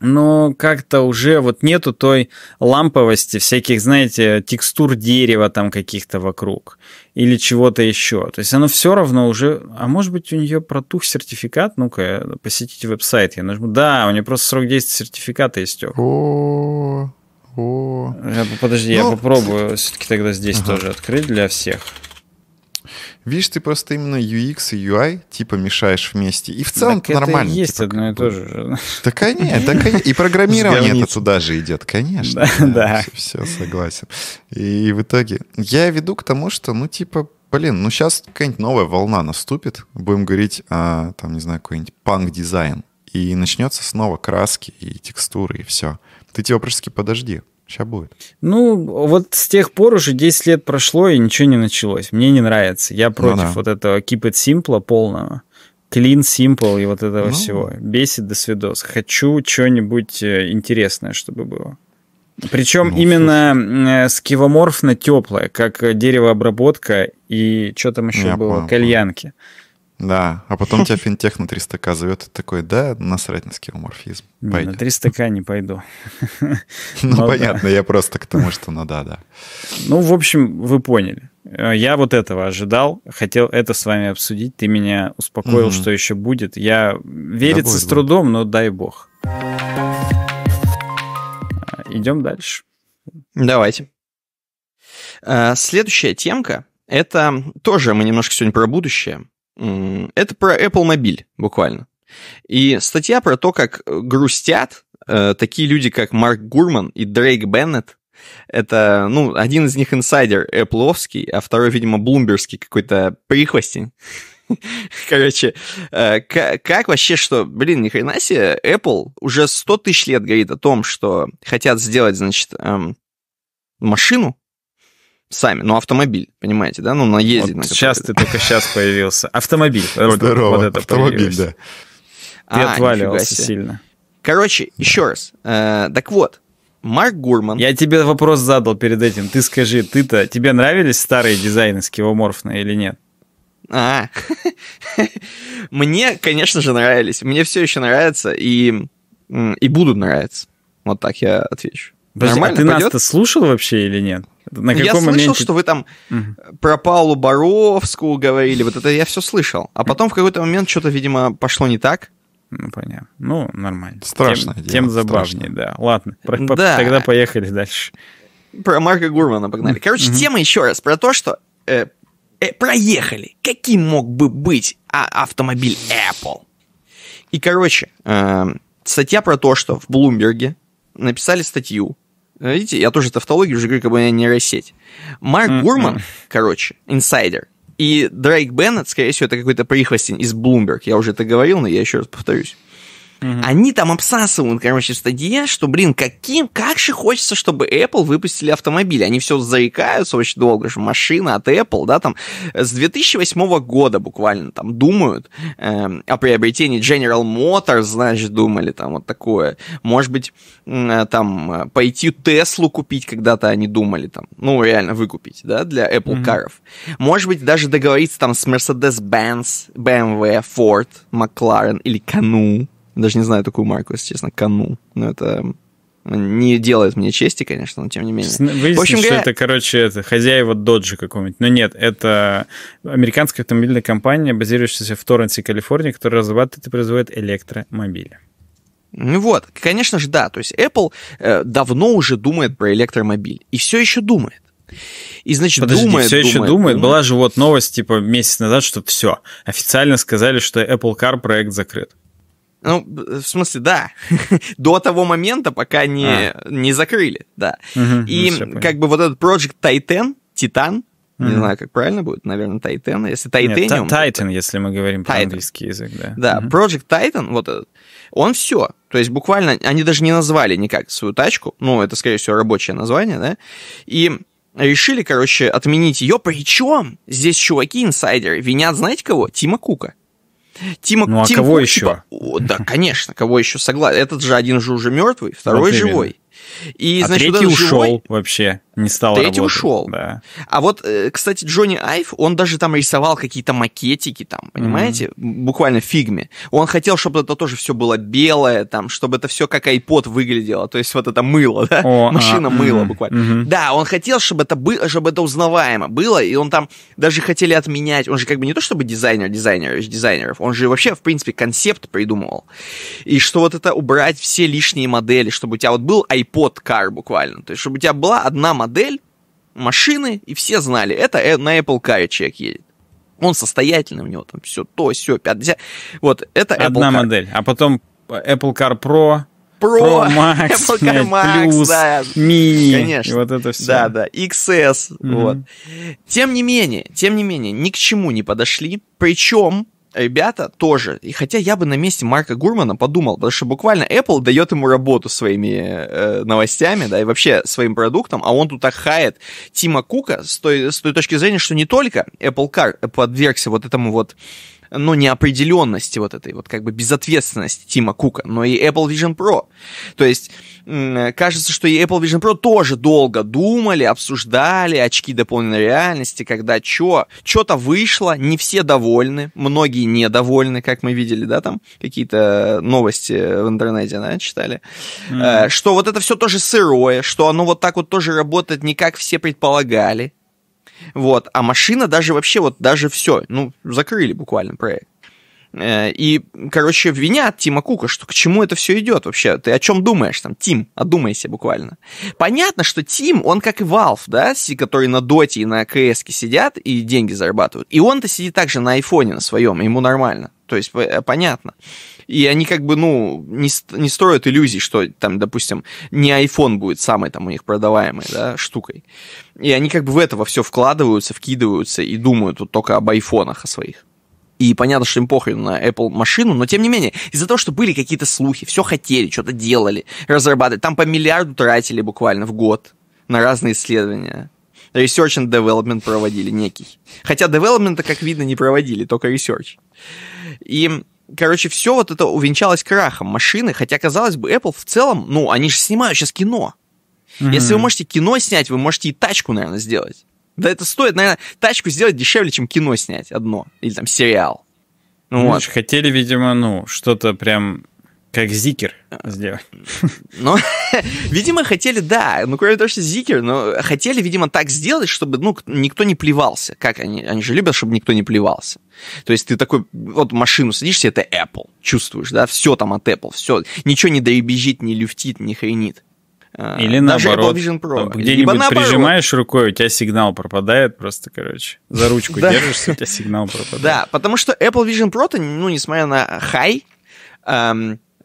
но как-то уже вот нету той ламповости всяких, знаете, текстур дерева там каких-то вокруг или чего-то еще. То есть оно все равно уже... А может быть, у нее протух сертификат? Ну-ка, посетите веб-сайт. Я нажму... Да, у нее просто срок действия сертификата истек. О, о... Я, подожди, ну, я попробую все-таки тогда здесь ага. тоже открыть для всех. Видишь, ты просто именно UX и UI типа мешаешь вместе. И в целом так это нормально. Это есть типа, одно и то же. Да, конечно. Да, И программирование это туда же идет, конечно. Да, да. Все, все, согласен. И в итоге я веду к тому, что, ну, типа, блин, ну сейчас какая-нибудь новая волна наступит. Будем говорить, о а, там, не знаю, какой-нибудь панк-дизайн. И начнется снова краски и текстуры, и все. Ты теоретически подожди, сейчас будет. Ну, вот с тех пор уже 10 лет прошло, и ничего не началось. Мне не нравится. Я ну против ну, да. вот этого keep it simple полного. Clean, simple и вот этого ну, всего. Бесит до свидос. Хочу что-нибудь э, интересное, чтобы было. Причем ну, именно слушай. Э, скивоморфно теплое, как э, деревообработка и что там еще я было, понял, кальянки. Понял. Да, а потом тебя финтех на 300к зовет, и такой, да, насрать на скеоморфизм. Пойдет. На 300к не пойду. Ну, понятно, я просто к тому, что ну да, да. Ну, в общем, вы поняли. Э, я вот этого ожидал, хотел это с вами обсудить. Ты меня успокоил, что еще будет. Я верится с трудом, но дай бог. Э, Идем дальше. Давайте. Э, следующая темка. Это тоже мы немножко сегодня про будущее. Это про Apple Mobile буквально. И статья про то, как э, грустят э, такие люди, как Марк Гурман и Дрейк Беннет. Это, ну, один из них инсайдер Apple, а второй, видимо, блумберский какой-то прихвостень. Короче, э, как, вообще, что, блин, ни хрена себе, Apple уже 100 тысяч лет говорит о том, что хотят сделать, значит, эм, машину, сами. Ну, автомобиль, понимаете, да? Ну, наездить. Вот на сейчас ты только сейчас появился. Автомобиль. Здорово, вот это автомобиль, появился. да. Ты а, отваливался сильно. Короче, еще раз. Э, так вот, Марк Гурман. Я тебе вопрос задал перед этим. Ты скажи, ты-то, тебе нравились старые дизайны скивоморфные или нет? А, мне, конечно же, нравились. Мне все еще нравится и, и будут нравиться. Вот так я отвечу. Подожди, а Нормально а ты нас-то слушал вообще или нет? На каком я слышал, моменте... что вы там угу. про Паулу Боровскую говорили, вот это я все слышал. А потом в какой-то момент что-то, видимо, пошло не так. Ну, понятно. Ну, нормально. Страшно. Тем, дело, тем забавнее, страшно. да. Ладно, про, да. тогда поехали дальше. Про Марка Гурмана погнали. Короче, угу. тема еще раз про то, что э, э, проехали. Каким мог бы быть а, автомобиль Apple? И, короче, э, статья про то, что в Блумберге написали статью, Видите, я тоже тавтологию уже говорю, как бы я нейросеть. Марк Гурман, короче, инсайдер, и Дрейк Беннет, скорее всего, это какой-то прихвостень из Bloomberg. Я уже это говорил, но я еще раз повторюсь. Угу. Они там обсасывают, короче, стадия, что, блин, каким, как же хочется, чтобы Apple выпустили автомобиль. Они все заикаются очень долго, что машина от Apple, да, там, с 2008 года буквально там думают э, о приобретении General Motors, значит, думали там вот такое. Может быть, э, там, э, пойти Теслу купить когда-то они думали там, ну, реально выкупить, да, для Apple mm-hmm. каров. Может быть, даже договориться там с Mercedes-Benz, BMW, Ford, McLaren или Canoo даже не знаю такую марку, если честно, Кану. Но это не делает мне чести, конечно, но тем не менее. Выяснилось, в общем, что я... это, короче, это хозяева доджи какого-нибудь. Но нет, это американская автомобильная компания, базирующаяся в Торренсе, Калифорнии, которая разрабатывает и производит электромобили. Ну вот, конечно же, да. То есть Apple э, давно уже думает про электромобиль. И все еще думает. И значит, Подожди, думает, все еще думает. думает. Была же вот новость, типа, месяц назад, что все. Официально сказали, что Apple Car проект закрыт. Ну, э, в смысле, да. До того момента, пока не, а. не закрыли, да. Угу, и ну, как бы вот этот Project Titan, Титан, mm Не знаю, как правильно будет, наверное, Titan. Если Titanium... Нет, Titan, если мы говорим Titan. про английский язык, да. Да, mm-hmm. Project Titan, вот этот, он все. То есть буквально они даже не назвали никак свою тачку. Ну, это, скорее всего, рабочее название, да. И решили, короче, отменить ее. Причем здесь чуваки-инсайдеры винят, знаете кого? Тима Кука. Тима, ну, а Тим кого Кук, еще? Типа, о, да, конечно, кого еще согласен. Этот же один же уже мертвый, второй вот живой. И, а значит, третий ушел живой... вообще, не стал Третий работать. ушел. Да. А вот, э, кстати, Джонни Айв, он даже там рисовал какие-то макетики там, понимаете? Mm-hmm. Буквально фигме. Он хотел, чтобы это тоже все было белое, там, чтобы это все как iPod выглядело, то есть вот это мыло, да? О, а, Машина а, мыла mm-hmm. буквально. Mm-hmm. Да, он хотел, чтобы это, было, чтобы это узнаваемо было, и он там даже хотели отменять, он же как бы не то чтобы дизайнер дизайнер, дизайнеров, он же вообще, в принципе, концепт придумывал. И что вот это убрать все лишние модели, чтобы у тебя вот был iPod squad car буквально. То есть, чтобы у тебя была одна модель машины, и все знали, это э, на Apple Car человек едет. Он состоятельный, у него там все то, все, 50. Вот, это Apple Одна Car. модель, а потом э, Apple Car Pro, Pro, Pro Max, Apple Car Max, Plus, да. Mini, Конечно. И вот это все. Да, да, XS, mm-hmm. вот. Тем не менее, тем не менее, ни к чему не подошли, причем ребята тоже. И хотя я бы на месте Марка Гурмана подумал, потому что буквально Apple дает ему работу своими э, новостями, да, и вообще своим продуктом, а он тут так хает Тима Кука с той, с той точки зрения, что не только Apple Car подвергся вот этому вот ну, неопределенности вот этой, вот как бы безответственности Тима Кука, но и Apple Vision Pro. То есть, кажется, что и Apple Vision Pro тоже долго думали, обсуждали очки дополненной реальности, когда чё, что-то вышло, не все довольны, многие недовольны, как мы видели, да, там какие-то новости в интернете, да, читали, mm-hmm. что вот это все тоже сырое, что оно вот так вот тоже работает не как все предполагали, вот. А машина даже вообще, вот даже все, ну, закрыли буквально проект. Э, и, короче, винят Тима Кука, что к чему это все идет вообще. Ты о чем думаешь там, Тим? Одумайся буквально. Понятно, что Тим, он как и Valve, да, которые на Доте и на КС сидят и деньги зарабатывают. И он-то сидит также на айфоне на своем, ему нормально. То есть э, понятно. И они как бы, ну, не, не строят иллюзий, что там, допустим, не iPhone будет самой там у них продаваемой, да, штукой. И они как бы в это все вкладываются, вкидываются и думают вот только об айфонах о своих. И понятно, что им похрен на Apple машину, но тем не менее, из-за того, что были какие-то слухи, все хотели, что-то делали, разрабатывали, там по миллиарду тратили буквально в год на разные исследования. Research and Development проводили некий. Хотя Development, как видно, не проводили, только Research. И короче, все вот это увенчалось крахом машины, хотя, казалось бы, Apple в целом, ну, они же снимают сейчас кино. Mm-hmm. Если вы можете кино снять, вы можете и тачку, наверное, сделать. Да это стоит, наверное, тачку сделать дешевле, чем кино снять одно. Или там сериал. Ну, вот. Хотели, видимо, ну, что-то прям как зикер а. сделать. Ну, видимо, хотели, да, ну, кроме того, что зикер, но хотели, видимо, так сделать, чтобы, ну, никто не плевался. Как они, они же любят, чтобы никто не плевался. То есть ты такой, вот машину садишься, это Apple, чувствуешь, да, все там от Apple, все, ничего не доебежит, не люфтит, не хренит. А, Или Даже наоборот, где-нибудь наоборот. прижимаешь рукой, у тебя сигнал пропадает просто, короче. За ручку держишься, у тебя сигнал пропадает. Да, потому что Apple Vision Pro, ну, несмотря на хай,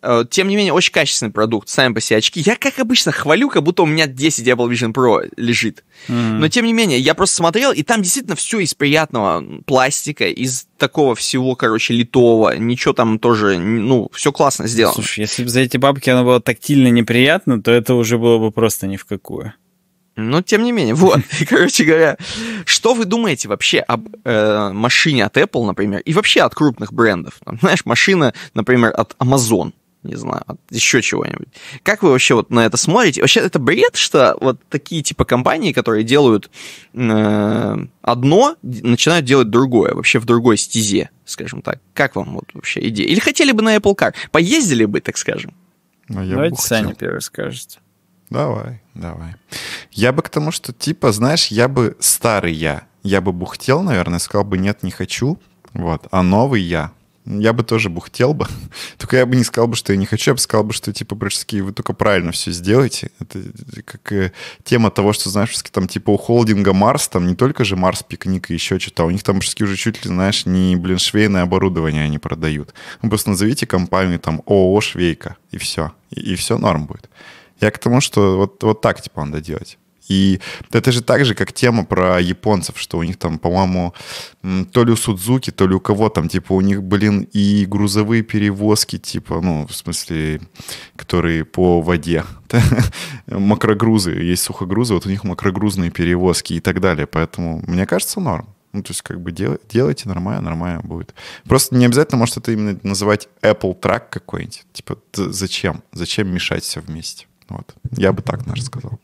Э, тем не менее, очень качественный продукт, сами по себе очки. Я, как обычно, хвалю, как будто у меня 10 Apple Vision Pro лежит. Mm. Но, тем не менее, я просто смотрел, и там действительно все из приятного пластика, из такого всего, короче, литого. Ничего там тоже, ну, все классно сделано. Слушай, если бы за эти бабки оно было тактильно неприятно, то это уже было бы просто ни в какую. Но ну, тем не менее, вот, короче говоря, что вы думаете вообще об э, машине от Apple, например, и вообще от крупных брендов? Там, знаешь, машина, например, от Amazon не знаю, от еще чего-нибудь. Как вы вообще вот на это смотрите? Вообще это бред, что вот такие типа компании, которые делают э, одно, начинают делать другое, вообще в другой стезе, скажем так. Как вам вот вообще идея? Или хотели бы на Apple Car? Поездили бы, так скажем? Ну, я Давайте Саня первый скажете. Давай, давай. Я бы к тому, что типа, знаешь, я бы старый я, я бы бухтел, наверное, сказал бы нет, не хочу, вот, а новый я, я бы тоже бухтел бы. только я бы не сказал бы, что я не хочу, я бы сказал бы, что, типа, брышские, вы только правильно все сделаете. Это как э, тема того, что, знаешь, там, типа, у холдинга Марс, там не только же Марс пикник и еще что-то, а у них там брышские уже чуть ли, знаешь, не, блин, швейное оборудование они продают. Вы ну, просто назовите компанию, там, ООО «Швейка», и все. И, и все норм будет. Я к тому, что вот, вот так, типа, надо делать. И это же так же, как тема про японцев, что у них там, по-моему, то ли у Судзуки, то ли у кого там, типа, у них, блин, и грузовые перевозки, типа, ну, в смысле, которые по воде. макрогрузы, есть сухогрузы, вот у них макрогрузные перевозки и так далее. Поэтому, мне кажется, норм. Ну, то есть, как бы делайте нормально, нормально будет. Просто не обязательно, может, это именно называть Apple Track какой-нибудь. Типа, зачем? Зачем мешать все вместе? Вот. Я бы так, наверное, сказал.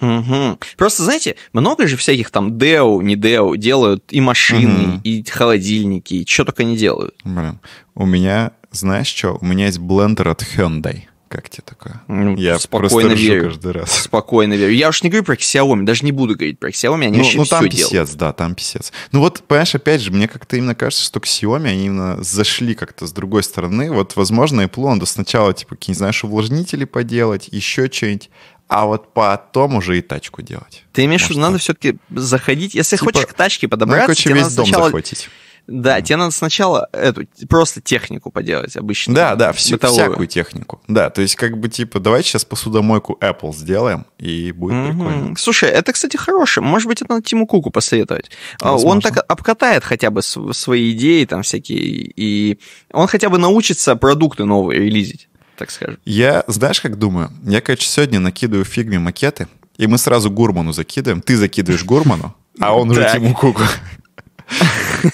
Угу. Просто, знаете, много же всяких там Део, не Део делают и машины, угу. и холодильники, и что только не делают. Блин, у меня, знаешь что, у меня есть блендер от Hyundai. Как тебе такое? Ну, я спокойно верю. каждый раз. Спокойно верю. Я уж не говорю про Xiaomi, даже не буду говорить про Xiaomi, они ну, вообще ну, там все писец, делают. да, там писец. Ну вот, понимаешь, опять же, мне как-то именно кажется, что к Xiaomi они именно зашли как-то с другой стороны. Вот, возможно, Apple надо сначала, типа, не знаешь, увлажнители поделать, еще что-нибудь а вот потом уже и тачку делать. Ты имеешь в виду, надо ну. все-таки заходить, если типа, хочешь к тачке подобраться, ну, тебе надо сначала... захватить. Да, mm. тебе надо сначала эту просто технику поделать обычно. Да, да, всю, всякую технику. Да, то есть как бы типа давай сейчас посудомойку Apple сделаем и будет mm-hmm. прикольно. Слушай, это кстати хорошее. Может быть, это надо Тиму Куку посоветовать. А, Возможно. Он так обкатает хотя бы свои идеи там всякие и он хотя бы научится продукты новые релизить так скажем. Я, знаешь, как думаю? Я, короче, сегодня накидываю в фигме макеты, и мы сразу Гурману закидываем. Ты закидываешь Гурману, а ну он уже Тиму Куку.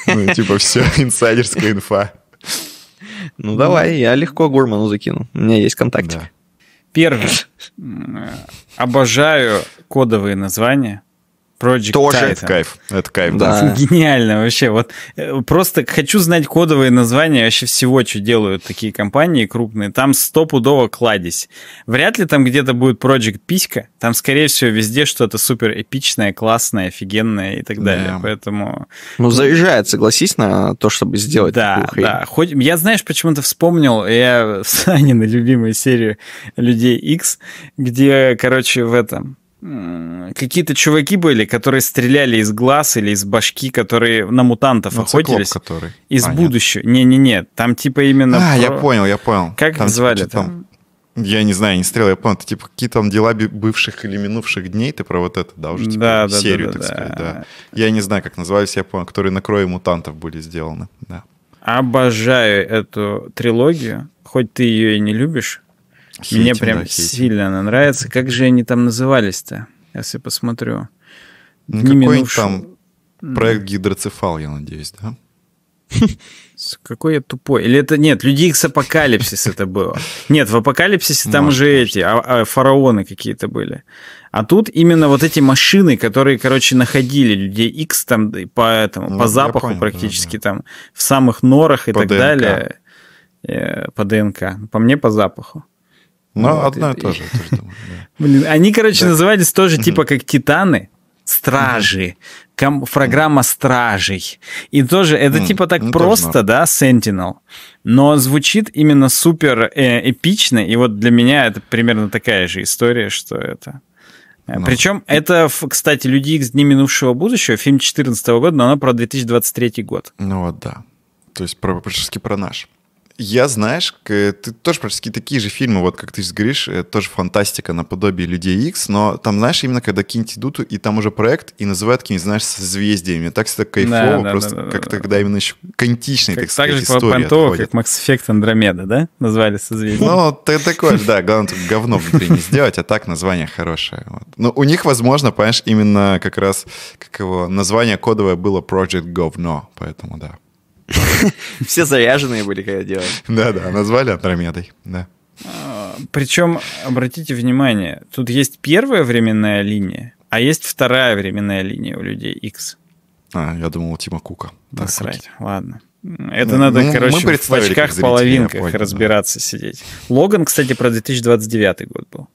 Ну, типа, все, инсайдерская инфа. Ну, давай, я легко Гурману закину. У меня есть контактик. Первое. Обожаю кодовые названия. Project Тоже Titan. это кайф. Это кайф, да. да. Гениально вообще. Вот э, просто хочу знать кодовые названия вообще всего, что делают такие компании крупные. Там стопудово кладезь. Вряд ли там где-то будет Project Писька. Там, скорее всего, везде что-то супер эпичное, классное, офигенное и так далее. Да. Поэтому... Ну, заезжает, согласись, на то, чтобы сделать Да, да. Хоть... Я, знаешь, почему-то вспомнил, я на любимую серию «Людей X», где, короче, в этом какие-то чуваки были, которые стреляли из глаз или из башки, которые на мутантов ну, охотились. который. Из а, будущего. Не-не-не, там типа именно... А, про... я понял, я понял. Как там, типа, звали? Типа, там... Я не знаю, не стрелял, я понял, это типа какие там дела бывших или минувших дней, ты про вот это, да, уже типа да, да, серию, да, да, так да. сказать, да. Я не знаю, как назывались, я понял, которые на крое мутантов были сделаны, да. Обожаю эту трилогию, хоть ты ее и не любишь, Хейтим, Мне прям да, сильно она нравится. Как же они там назывались-то? Сейчас я посмотрю. Ну, какой минувшим... там проект гидроцефал, я надеюсь, да? Какой я тупой. Или это... Нет, Люди Икс Апокалипсис это было. Нет, в Апокалипсисе там уже эти а, а, фараоны какие-то были. А тут именно вот эти машины, которые, короче, находили Людей Икс там по, этому, ну, по запаху практически там, в самых норах и так далее. Э, по ДНК. По мне, по запаху. Ну, вот. одно и то же. Блин, они, короче, назывались тоже типа как «Титаны», Стражи. Ком- программа Стражей. И тоже это mm, типа так ну, просто, да, Sentinel. Но звучит именно супер э, эпично. И вот для меня это примерно такая же история, что это. Э, ну. Причем это, кстати, «Люди Икс. Дни минувшего будущего», фильм 2014 года, но оно про 2023 год. Ну вот, да. То есть практически про наш. Я, знаешь, ты тоже практически такие же фильмы, вот как ты говоришь, э, тоже фантастика наподобие «Людей Икс», но там, знаешь, именно когда киньте идут, и там уже проект, и называют какие-нибудь, знаешь, созвездиями. Так всегда кайфово, да, да, просто да, да, как-то да. когда именно еще контичный, так, так сказать, Так же понтово, как Max Effect Andromeda, да? Назвали созвездие. Ну, ты такое, да, главное тут говно внутри не сделать, а так название хорошее. Но ну, у них, возможно, понимаешь, именно как раз, как его, название кодовое было Project Говно, поэтому да. Все заряженные были, когда делали. Да-да, назвали Андромедой, да. Причем, обратите внимание, тут есть первая временная линия, а есть вторая временная линия у людей X. А, я думал, Тима Кука. Да, срать, ладно. Ну, Это ну, надо, ну, короче, мы в очках половинках разбираться, да. сидеть. Логан, кстати, про 2029 год был.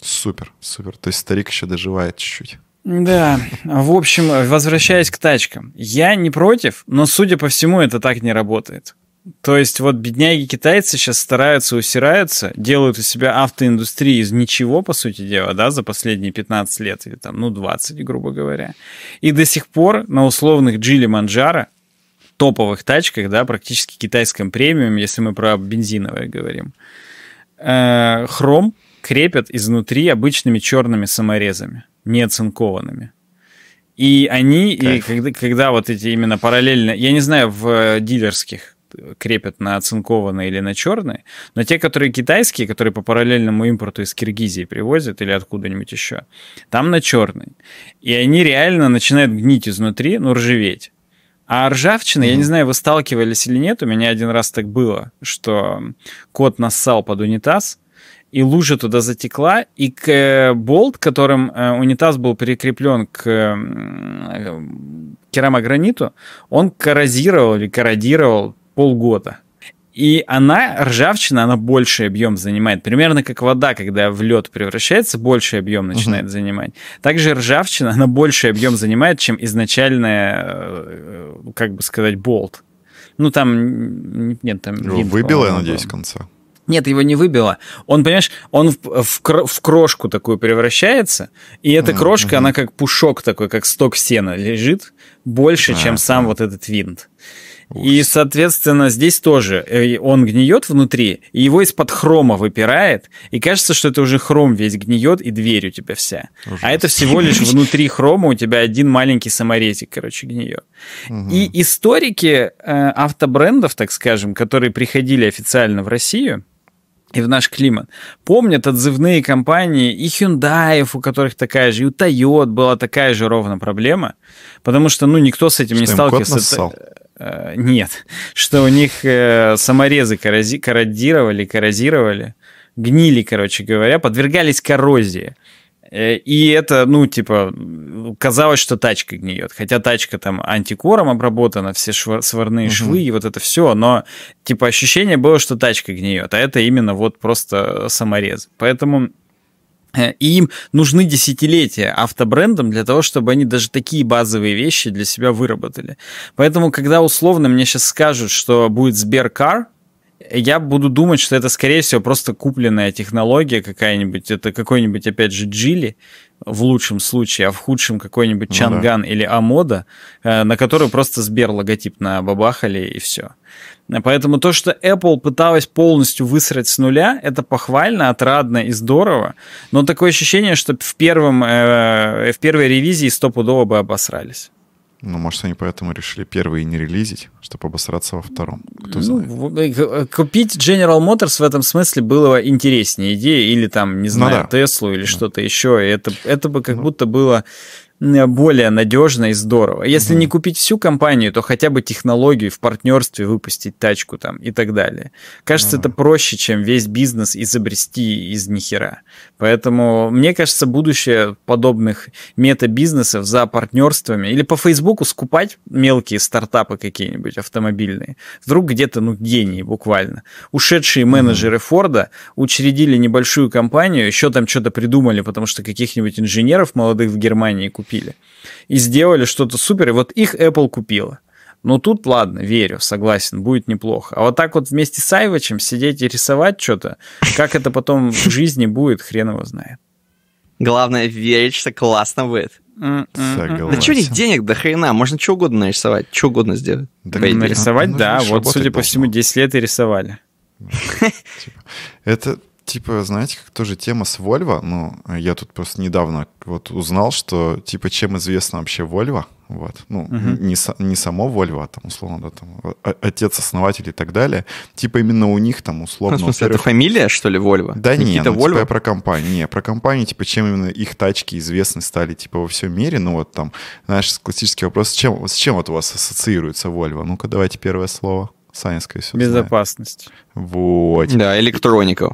Супер, супер. То есть старик еще доживает чуть-чуть. Да, в общем, возвращаясь к тачкам, я не против, но, судя по всему, это так не работает. То есть вот бедняги китайцы сейчас стараются, усираются, делают у себя автоиндустрии из ничего, по сути дела, да, за последние 15 лет или там, ну, 20, грубо говоря. И до сих пор на условных Джили Манджара, топовых тачках, да, практически китайском премиум, если мы про бензиновые говорим, э, хром крепят изнутри обычными черными саморезами не оцинкованными. И они, и когда, когда вот эти именно параллельно, я не знаю, в дилерских крепят на оцинкованные или на черные, но те, которые китайские, которые по параллельному импорту из Киргизии привозят или откуда-нибудь еще, там на черный. И они реально начинают гнить изнутри, ну, ржаветь. А ржавчина, mm-hmm. я не знаю, вы сталкивались или нет, у меня один раз так было, что кот нассал под унитаз, и лужа туда затекла, и к э, болт, которым э, унитаз был прикреплен к э, керамограниту, он коррозировал или корродировал полгода. И она, ржавчина, она больший объем занимает. Примерно как вода, когда в лед превращается, больший объем начинает uh-huh. занимать. Также ржавчина, она больший объем занимает, чем изначальная, как бы сказать, болт. Ну, там нет, там... Выбило, я надеюсь конца. Нет, его не выбило. Он, понимаешь, он в, в, в крошку такую превращается, и эта mm-hmm. крошка, она как пушок такой, как сток сена лежит, больше, mm-hmm. чем сам вот этот винт. И, соответственно, здесь тоже э, он гниет внутри, и его из-под хрома выпирает, и кажется, что это уже хром весь гниет, и дверь у тебя вся. Ужас. А это всего лишь внутри хрома у тебя один маленький саморезик, короче, гниет. Угу. И историки э, автобрендов, так скажем, которые приходили официально в Россию, и в наш климат. Помнят отзывные компании и Hyundai, у которых такая же, и у Toyota была такая же ровно проблема, потому что, ну, никто с этим что не сталкивался. Э, нет, что у них э, саморезы коррози... корродировали, коррозировали, гнили, короче говоря, подвергались коррозии. Э, и это, ну, типа, казалось, что тачка гниет. Хотя тачка там антикором обработана, все швы, сварные угу. швы и вот это все. Но, типа, ощущение было, что тачка гниет. А это именно вот просто саморез. Поэтому э, и им нужны десятилетия автобрендам для того, чтобы они даже такие базовые вещи для себя выработали. Поэтому, когда условно мне сейчас скажут, что будет Сберкар, я буду думать, что это, скорее всего, просто купленная технология какая-нибудь. Это какой-нибудь, опять же, Джили в лучшем случае, а в худшем какой-нибудь ну, Чанган да. или Амода, э, на которую просто Сбер логотип набабахали и все. Поэтому то, что Apple пыталась полностью высрать с нуля, это похвально, отрадно и здорово. Но такое ощущение, что в, первом, э, в первой ревизии стопудово бы обосрались. Ну, может, они поэтому решили первый не релизить, чтобы обосраться во втором. Кто ну, знает. Ну, купить General Motors в этом смысле было интереснее идея, или там, не ну знаю, ну, да. Теслу или да. что-то еще. Это, это бы как ну. будто было Э, более надежно и здорово. Если mm-hmm. не купить всю компанию, то хотя бы технологию в партнерстве выпустить тачку там и так далее. Кажется, mm-hmm. это проще, чем весь бизнес изобрести из нихера. Поэтому мне кажется, будущее подобных метабизнесов за партнерствами или по Фейсбуку скупать мелкие стартапы какие-нибудь автомобильные. Вдруг где-то, ну, гении буквально. Ушедшие менеджеры mm-hmm. Форда учредили небольшую компанию, еще там что-то придумали, потому что каких-нибудь инженеров молодых в Германии купили купили. И сделали что-то супер, и вот их Apple купила. Ну тут ладно, верю, согласен, будет неплохо. А вот так вот вместе с Айвачем сидеть и рисовать что-то, как это потом в жизни будет, хрен его знает. Главное, верить, что классно будет. Согласен. Да что у них денег до хрена? Можно что угодно нарисовать, что угодно сделать. Так, нарисовать, да, вот, судя по всему, 10 лет и рисовали. Типа, это типа, знаете, как тоже тема с Volvo. Ну, я тут просто недавно вот узнал, что, типа, чем известна вообще Volvo. Вот. Ну, угу. не, не само Volvo, а там, условно, да, там, а, а, отец-основатель и так далее. Типа именно у них там, условно... Ну, это фамилия, что ли, Volvo? Да не, ну, типа, Volvo? типа я про компанию. Не, про компанию, типа, чем именно их тачки известны стали, типа, во всем мире. Ну, вот там, знаешь, классический вопрос, с чем, с чем вот у вас ассоциируется Volvo? Ну-ка, давайте первое слово. Санинская все Безопасность. Знает. Вот. Да, электроника.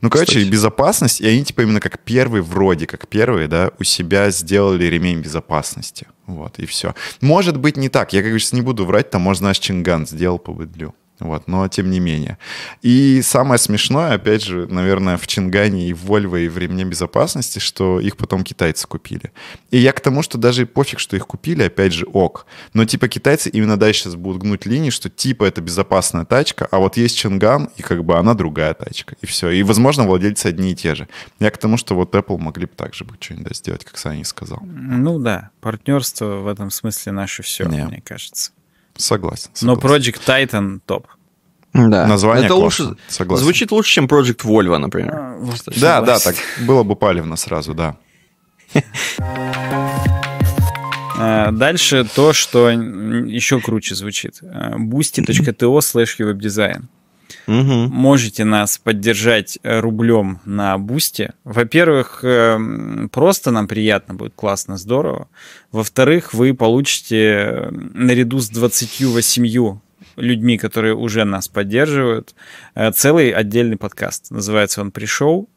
Ну, короче, Кстати. безопасность, и они типа именно как первые, вроде как первые, да, у себя сделали ремень безопасности. Вот, и все. Может быть, не так. Я, как говорится, не буду врать, там, может, наш Чинган сделал по быдлю. Вот, но тем не менее. И самое смешное, опять же, наверное, в Чингане и в Вольво и в ремне безопасности, что их потом китайцы купили. И я к тому, что даже пофиг, что их купили, опять же, ок. Но типа китайцы именно дальше сейчас будут гнуть линии, что типа это безопасная тачка, а вот есть Чинган, и как бы она другая тачка. И все. И, возможно, владельцы одни и те же. Я к тому, что вот Apple могли бы также бы что-нибудь сделать, как Саня сказал. Ну да, партнерство в этом смысле наше все, yeah. мне кажется. Согласен. согласен. Но Project Titan топ. Да. Название это классно. лучше, согласен. Звучит лучше, чем Project Volvo, например. А, да, согласен. да, так было бы палевно сразу, да. А, дальше то, что еще круче звучит. boosty.to slash webdesign. Угу. Можете нас поддержать э, рублем на бусте. Во-первых, эм, просто нам приятно будет, классно, здорово. Во-вторых, вы получите э, наряду с 28 людьми, которые уже нас поддерживают, э, целый отдельный подкаст. Называется он «Пришел».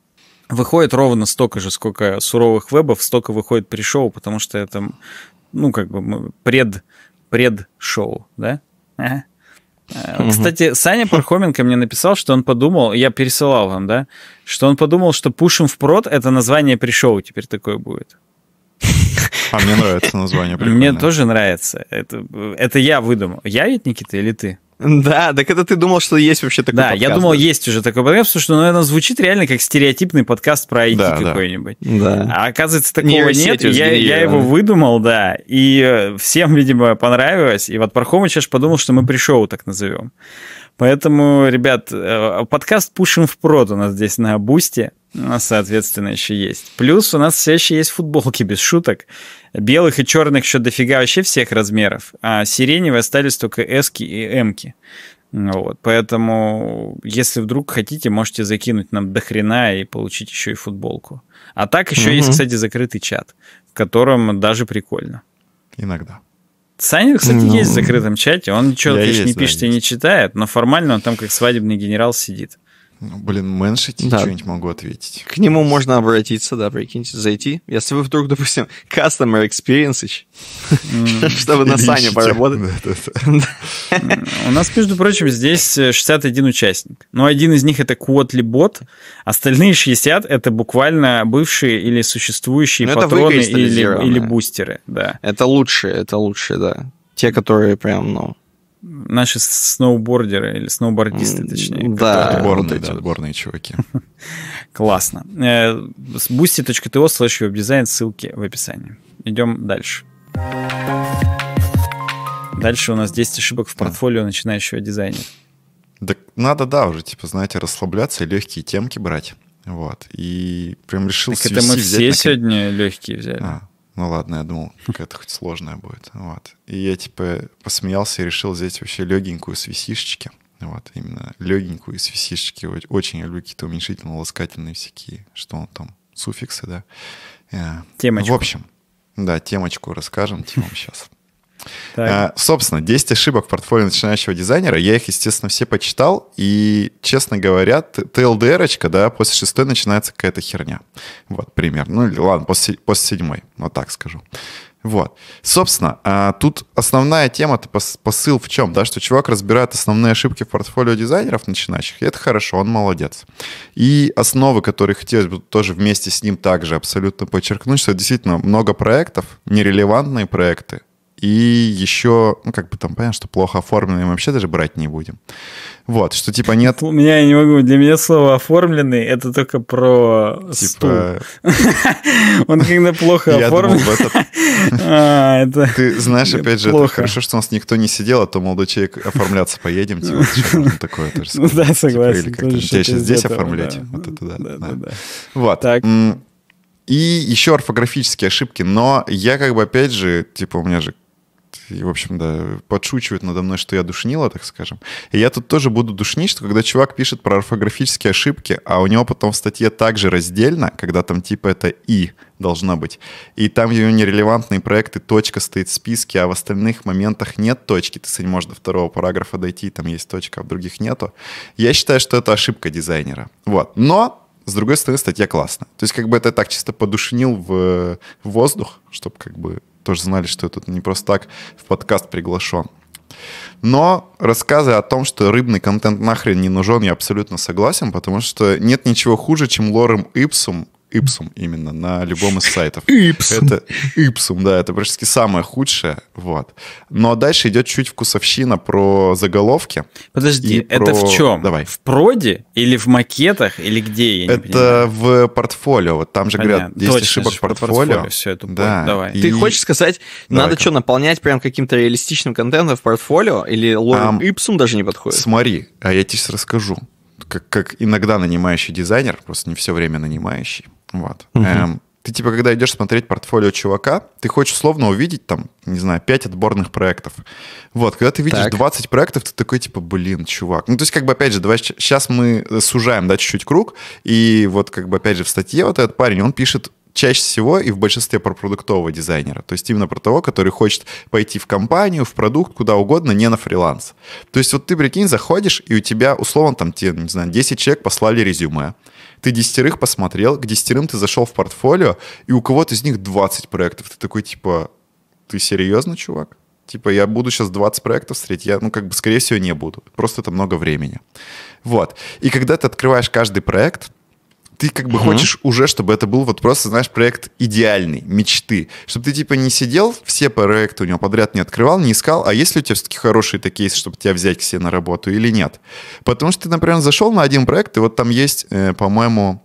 Выходит ровно столько же, сколько суровых вебов, столько выходит пришел, потому что это, ну, как бы пред, пред-шоу, да? Ага. Э, кстати, Саня Пархоменко мне написал, что он подумал, я пересылал вам, да, что он подумал, что «Пушим в прод» — это название пришоу теперь такое будет. А мне нравится название. Прикольное. Мне тоже нравится. Это, это я выдумал. Я ведь, Никита, или ты? Да, так это ты думал, что есть вообще такой да, подкаст. Да, я думал, да? есть уже такой подкаст, потому что, ну, наверное, звучит реально как стереотипный подкаст про IT да, какой-нибудь. Да. А оказывается, такого Нейросеть нет. Я, я его выдумал, да, и э, всем, видимо, понравилось. И вот Пархомыч аж подумал, что мы пришел, так назовем. Поэтому, ребят, э, подкаст пушим в прод у нас здесь на Бусте у нас, соответственно, еще есть. Плюс у нас все еще есть футболки, без шуток. Белых и черных еще дофига вообще всех размеров, а сиреневые остались только эски и M ки Вот, поэтому, если вдруг хотите, можете закинуть нам до хрена и получить еще и футболку. А так еще угу. есть, кстати, закрытый чат, в котором даже прикольно. Иногда. Саня, кстати, ну, есть в закрытом чате. Он ничего, конечно, есть, не пишет да, и не читает, но формально он там как свадебный генерал сидит. Ну, блин, меншите, да. что-нибудь могу ответить. К нему можно обратиться, да, прикиньте, зайти. Если вы вдруг, допустим, customer experience, чтобы на Сане поработать. У нас, между прочим, здесь 61 э, участник. Но один из них это Quotly бот, остальные 60 это буквально бывшие или существующие ну, патроны или бустеры. Это лучшие, это лучшие, да. Те, которые прям, ну, наши сноубордеры или сноубордисты, точнее. Да, отборные, вот да, вот. чуваки. Классно. Э, с boosty.to slash веб-дизайн, ссылки в описании. Идем дальше. Дальше у нас 10 ошибок в портфолио начинающего дизайнера. Да надо, да, уже, типа, знаете, расслабляться и легкие темки брать. Вот. И прям решил так это мы все взять на... легкие взяли. А, ну ладно, я думал, какая-то хоть сложная будет. Вот. И я типа посмеялся и решил взять вообще легенькую с висишечки. Вот, именно легенькую с висишечки. Очень люблю какие-то уменьшительно ласкательные всякие, что он там, суффиксы, да. Э, темочку. В общем, да, темочку расскажем, Тим, типа, сейчас. Так. А, собственно, 10 ошибок портфолио начинающего дизайнера. Я их, естественно, все почитал. И, честно говоря, ТЛДРочка, да, после шестой начинается какая-то херня. Вот, пример. Ну, или ладно, после, после седьмой, вот так скажу. Вот. Собственно, а, тут основная тема, посыл в чем, да, что чувак разбирает основные ошибки в портфолио дизайнеров начинающих, и это хорошо, он молодец. И основы, которые хотелось бы тоже вместе с ним также абсолютно подчеркнуть, что действительно много проектов, нерелевантные проекты, и еще, ну, как бы там понятно, что плохо оформленные мы вообще даже брать не будем. Вот, что типа нет... У меня, я не могу, для меня слово «оформленный» — это только про типа... стул. Он когда плохо оформлен... А, Ты знаешь, опять же, хорошо, что у нас никто не сидел, а то молодой человек оформляться поедем, типа, такое тоже ну Да, типа, согласен. Тебя сейчас здесь оформлять. Вот это да. Вот. И еще орфографические ошибки, но я как бы опять же, типа у меня же и, в общем, да, подшучивают надо мной, что я душнила, так скажем. И я тут тоже буду душнить, что когда чувак пишет про орфографические ошибки, а у него потом в статье также раздельно, когда там типа это «и», должна быть. И там, где у него нерелевантные проекты, точка стоит в списке, а в остальных моментах нет точки, ты не можешь до второго параграфа дойти, там есть точка, а в других нету. Я считаю, что это ошибка дизайнера. Вот. Но с другой стороны, статья классная. То есть как бы это так чисто подушнил в э, воздух, чтобы как бы тоже знали, что я тут не просто так в подкаст приглашен. Но рассказы о том, что рыбный контент нахрен не нужен, я абсолютно согласен, потому что нет ничего хуже, чем лорем ипсум Ипсум именно на любом из сайтов. Ипсум. Это Ипсум, да, это практически самое худшее. Вот. Но дальше идет чуть вкусовщина про заголовки. Подожди, это про... в чем? Давай. В проде или в макетах или где? Я это в портфолио. Вот там же Понятно. говорят, есть ошибок портфолио. портфолио. Все это да. Давай. Ты хочешь сказать, Давай надо что, наполнять прям каким-то реалистичным контентом в портфолио или лорем Ипсум даже не подходит? Смотри, а я тебе сейчас расскажу как, как иногда нанимающий дизайнер, просто не все время нанимающий. Вот. Угу. Эм, ты типа, когда идешь смотреть портфолио чувака, ты хочешь условно увидеть там, не знаю, 5 отборных проектов. Вот, когда ты видишь так. 20 проектов, ты такой типа, блин, чувак. Ну, то есть, как бы, опять же, давай сейчас мы сужаем, да, чуть-чуть круг, и вот, как бы, опять же, в статье вот этот парень, он пишет чаще всего и в большинстве про продуктового дизайнера. То есть именно про того, который хочет пойти в компанию, в продукт, куда угодно, не на фриланс. То есть вот ты, прикинь, заходишь, и у тебя условно там, тебе, не знаю, 10 человек послали резюме. Ты десятерых посмотрел, к десятерым ты зашел в портфолио, и у кого-то из них 20 проектов. Ты такой, типа, ты серьезно, чувак? Типа, я буду сейчас 20 проектов встретить, я, ну, как бы, скорее всего, не буду. Просто это много времени. Вот. И когда ты открываешь каждый проект, ты как бы угу. хочешь уже, чтобы это был вот просто, знаешь, проект идеальный, мечты. Чтобы ты типа не сидел, все проекты у него подряд не открывал, не искал, а есть ли у тебя все-таки хорошие такие чтобы тебя взять к себе на работу или нет. Потому что ты, например, зашел на один проект, и вот там есть, э, по-моему,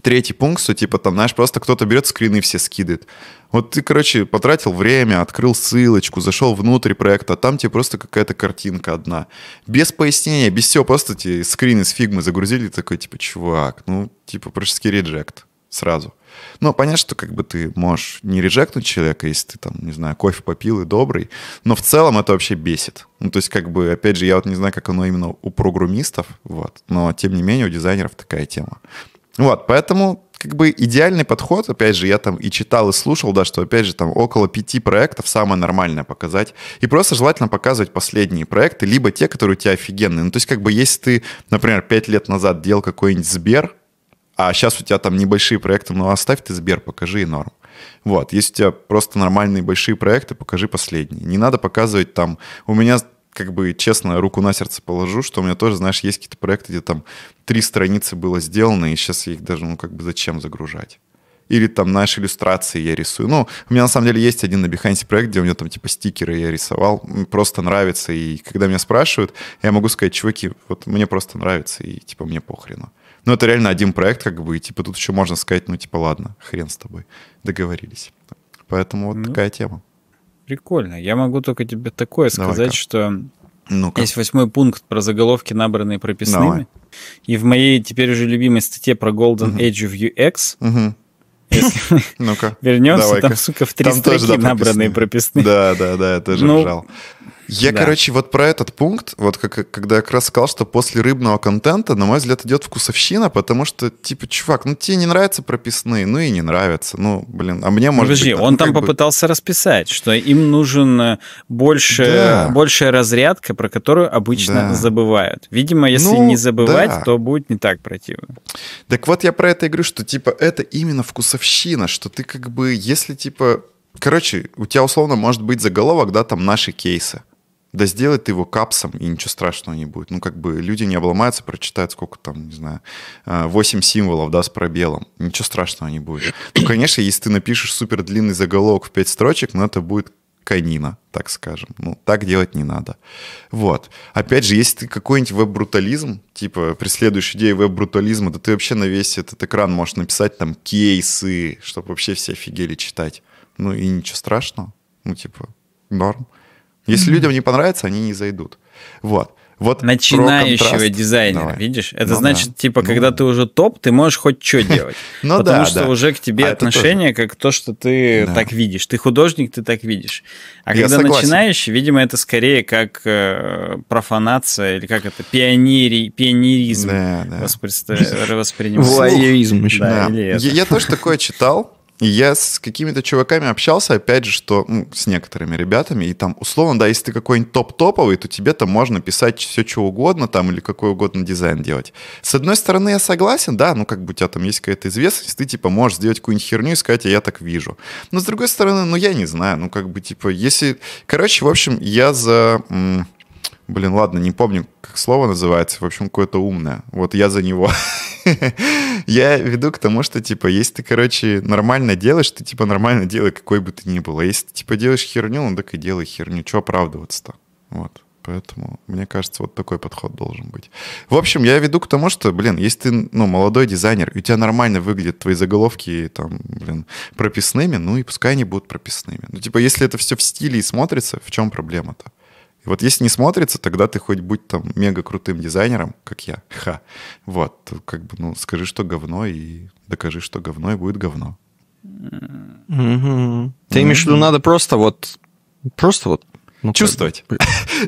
третий пункт, что типа там, знаешь, просто кто-то берет скрины все скидывает. Вот ты, короче, потратил время, открыл ссылочку, зашел внутрь проекта, а там тебе просто какая-то картинка одна. Без пояснения, без всего, просто тебе скрин из фигмы загрузили, такой, типа, чувак, ну, типа, практически реджект сразу. Но ну, понятно, что как бы ты можешь не режектнуть человека, если ты там, не знаю, кофе попил и добрый, но в целом это вообще бесит. Ну, то есть, как бы, опять же, я вот не знаю, как оно именно у программистов, вот, но тем не менее у дизайнеров такая тема. Вот, поэтому как бы идеальный подход, опять же, я там и читал, и слушал, да, что, опять же, там около пяти проектов самое нормальное показать. И просто желательно показывать последние проекты, либо те, которые у тебя офигенные. Ну, то есть, как бы, если ты, например, пять лет назад делал какой-нибудь Сбер, а сейчас у тебя там небольшие проекты, ну, оставь ты Сбер, покажи и норм. Вот, если у тебя просто нормальные большие проекты, покажи последние. Не надо показывать там, у меня как бы честно руку на сердце положу, что у меня тоже, знаешь, есть какие-то проекты, где там три страницы было сделано, и сейчас я их даже, ну, как бы зачем загружать? Или там, знаешь, иллюстрации я рисую. Ну, у меня на самом деле есть один на Behance проект, где у меня там типа стикеры я рисовал. просто нравится. И когда меня спрашивают, я могу сказать, чуваки, вот мне просто нравится, и типа мне похрену. Ну, это реально один проект, как бы, и типа тут еще можно сказать, ну, типа, ладно, хрен с тобой, договорились. Поэтому вот ну. такая тема прикольно. Я могу только тебе такое сказать, Давай-ка. что ну -ка. есть восьмой пункт про заголовки, набранные прописными. Давай. И в моей теперь уже любимой статье про Golden угу. Age of UX угу. Если ну-ка, вернемся, там, сука, в три строки набранные прописные. Да, да, да, это же ну, жал. Я, да. короче, вот про этот пункт, вот как, когда я как раз сказал, что после рыбного контента, на мой взгляд, идет вкусовщина, потому что, типа, чувак, ну тебе не нравятся прописные, ну и не нравятся. Ну, блин, а мне может Подожди, быть... он там попытался бы... расписать, что им нужен э, больше, да. большая разрядка, про которую обычно да. забывают. Видимо, если ну, не забывать, да. то будет не так противно. Так вот, я про это и говорю, что, типа, это именно вкусовщина, что ты как бы, если, типа, Короче, у тебя условно может быть заголовок, да, там наши кейсы. Да сделай ты его капсом, и ничего страшного не будет. Ну, как бы люди не обломаются, прочитают сколько там, не знаю, 8 а, символов, да, с пробелом. Ничего страшного не будет. Ну, конечно, если ты напишешь супер длинный заголовок в 5 строчек, ну, это будет канина, так скажем. Ну, так делать не надо. Вот. Опять же, если ты какой-нибудь веб-брутализм, типа преследуешь идею веб-брутализма, да ты вообще на весь этот экран можешь написать там кейсы, чтобы вообще все офигели читать. Ну, и ничего страшного. Ну, типа, норм. Если mm-hmm. людям не понравится, они не зайдут. Вот. Вот Начинающего дизайнера, Давай. видишь? Это ну, значит, да. типа, ну, когда да. ты уже топ, ты можешь хоть что делать. ну, потому что уже к тебе а отношение как то, что ты так видишь. Ты художник, ты так видишь. А когда начинающий, видимо, это скорее как э, профанация или как это, пионеризм воспринимается. Вуайеризм еще. я тоже такое читал я с какими-то чуваками общался, опять же, что ну, с некоторыми ребятами, и там, условно, да, если ты какой-нибудь топ-топовый, то тебе там можно писать все, что угодно, там, или какой угодно дизайн делать. С одной стороны, я согласен, да, ну, как бы у тебя там есть какая-то известность, ты, типа, можешь сделать какую-нибудь херню и сказать, а я так вижу. Но, с другой стороны, ну, я не знаю, ну, как бы, типа, если... Короче, в общем, я за... М- Блин, ладно, не помню, как слово называется. В общем, какое-то умное. Вот я за него. Я веду к тому, что, типа, если ты, короче, нормально делаешь, ты, типа, нормально делай, какой бы ты ни был. А если ты, типа, делаешь херню, ну так и делай херню. Чего оправдываться-то? Вот. Поэтому, мне кажется, вот такой подход должен быть. В общем, я веду к тому, что, блин, если ты, ну, молодой дизайнер, и у тебя нормально выглядят твои заголовки, там, блин, прописными, ну и пускай они будут прописными. Ну, типа, если это все в стиле и смотрится, в чем проблема-то? И вот если не смотрится, тогда ты хоть будь там мега крутым дизайнером, как я, ха, вот, как бы, ну, скажи, что говно, и докажи, что говно, и будет говно. Ты ну, имеешь в виду, ну. надо просто вот, просто вот ну, чувствовать.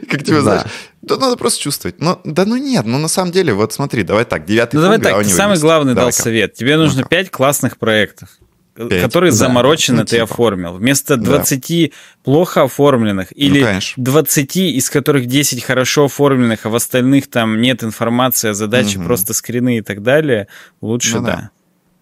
Как тебя знаешь. Да надо просто чувствовать. Но, да ну нет, ну на самом деле, вот смотри, давай так, девятый ну, давай а так, самый главный дал совет. Тебе нужно пять классных проектов. 5, которые да, заморочены, ну, типа. ты оформил. Вместо 20 да. плохо оформленных ну, или ну, 20, из которых 10 хорошо оформленных, а в остальных там нет информации о задаче, угу. просто скрины и так далее, лучше ну, да. да.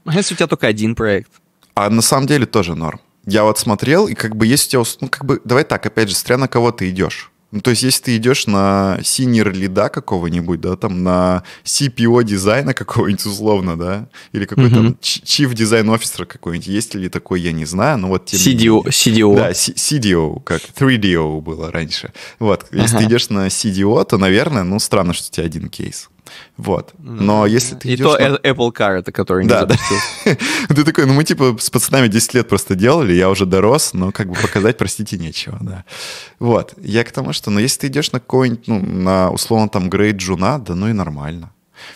А если у тебя только один проект? А на самом деле тоже норм. Я вот смотрел, и как бы есть у тебя... Ну, как бы, давай так, опять же, смотря на кого ты идешь. Ну, то есть, если ты идешь на senior лида какого-нибудь, да, там на CPO дизайна какого-нибудь условно, да, или какой-то uh-huh. chief Design Officer какой-нибудь, есть ли такой, я не знаю, но вот... Тем CDO, CDO. Да, CDO, как 3DO было раньше. Вот, если uh-huh. ты идешь на CDO, то, наверное, ну, странно, что у тебя один кейс. Вот. Ну, но если ты И идешь, то на... Apple Car, это который да. не ты такой, ну мы типа с пацанами 10 лет просто делали, я уже дорос, но как бы показать, простите, нечего, да. Вот. Я к тому, что, но ну, если ты идешь на какой-нибудь, ну, на условно там грейд джуна, да ну и нормально.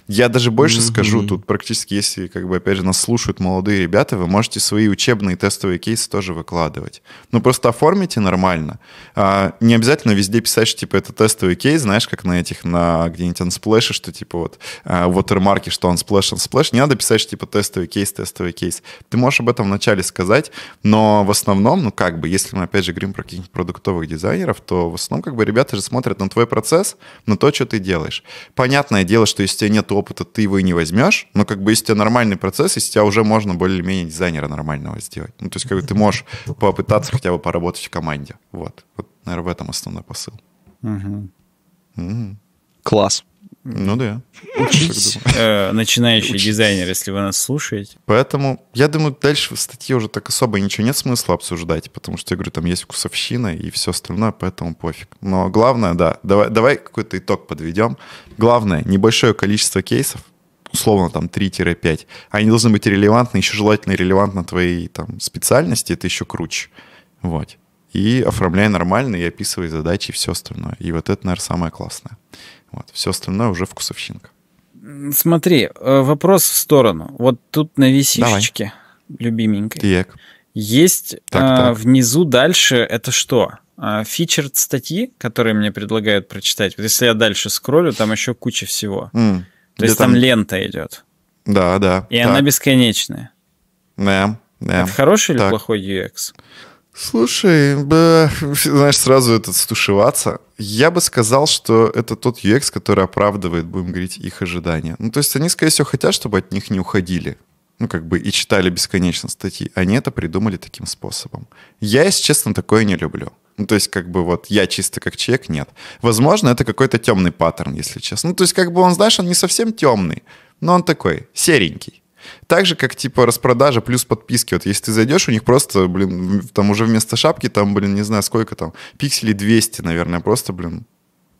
Я даже больше mm-hmm. скажу, тут практически, если, как бы, опять же, нас слушают молодые ребята, вы можете свои учебные тестовые кейсы тоже выкладывать. Ну, просто оформите нормально. А, не обязательно везде писать, что, типа, это тестовый кейс, знаешь, как на этих, на где-нибудь Unsplash, что, типа, вот, а, что он что Unsplash, Unsplash. Не надо писать, что, типа, тестовый кейс, тестовый кейс. Ты можешь об этом вначале сказать, но в основном, ну, как бы, если мы, опять же, говорим про каких-нибудь продуктовых дизайнеров, то в основном, как бы, ребята же смотрят на твой процесс, на то, что ты делаешь. Понятное дело, что если у тебя нет опыта, ты его и не возьмешь. Но как бы если у тебя нормальный процесс, если тебя уже можно более-менее дизайнера нормального сделать. Ну, то есть как бы ты можешь попытаться хотя бы поработать в команде. Вот. вот наверное, в этом основной посыл. Угу. Класс. Ну да. Учить э, начинающий дизайнер, если вы нас слушаете. Поэтому, я думаю, дальше в статье уже так особо ничего нет смысла обсуждать, потому что, я говорю, там есть вкусовщина и все остальное, поэтому пофиг. Но главное, да, давай, давай какой-то итог подведем. Главное, небольшое количество кейсов, условно там 3-5, они должны быть релевантны, еще желательно релевантно твоей там специальности, это еще круче. Вот. И оформляй нормально, и описывай задачи и все остальное. И вот это, наверное, самое классное. Вот. Все остальное уже вкусовщинка. Смотри, э, вопрос в сторону. Вот тут на висишечке, Давай. любименькой, так. есть так, а, так. внизу дальше это что? А, фичерд статьи, которые мне предлагают прочитать. Вот если я дальше скроллю, там еще куча всего. Mm. То есть там... лента идет. Да, да. И так. она бесконечная. Да, да. Это хороший так. или плохой UX? Слушай, б... знаешь, сразу этот стушеваться я бы сказал, что это тот UX, который оправдывает, будем говорить, их ожидания. Ну, то есть они, скорее всего, хотят, чтобы от них не уходили. Ну, как бы и читали бесконечно статьи. Они это придумали таким способом. Я, если честно, такое не люблю. Ну, то есть, как бы вот я чисто как человек, нет. Возможно, это какой-то темный паттерн, если честно. Ну, то есть, как бы он, знаешь, он не совсем темный, но он такой серенький. Так же, как, типа, распродажа плюс подписки. Вот если ты зайдешь, у них просто, блин, там уже вместо шапки, там, блин, не знаю, сколько там, пикселей 200, наверное, просто, блин,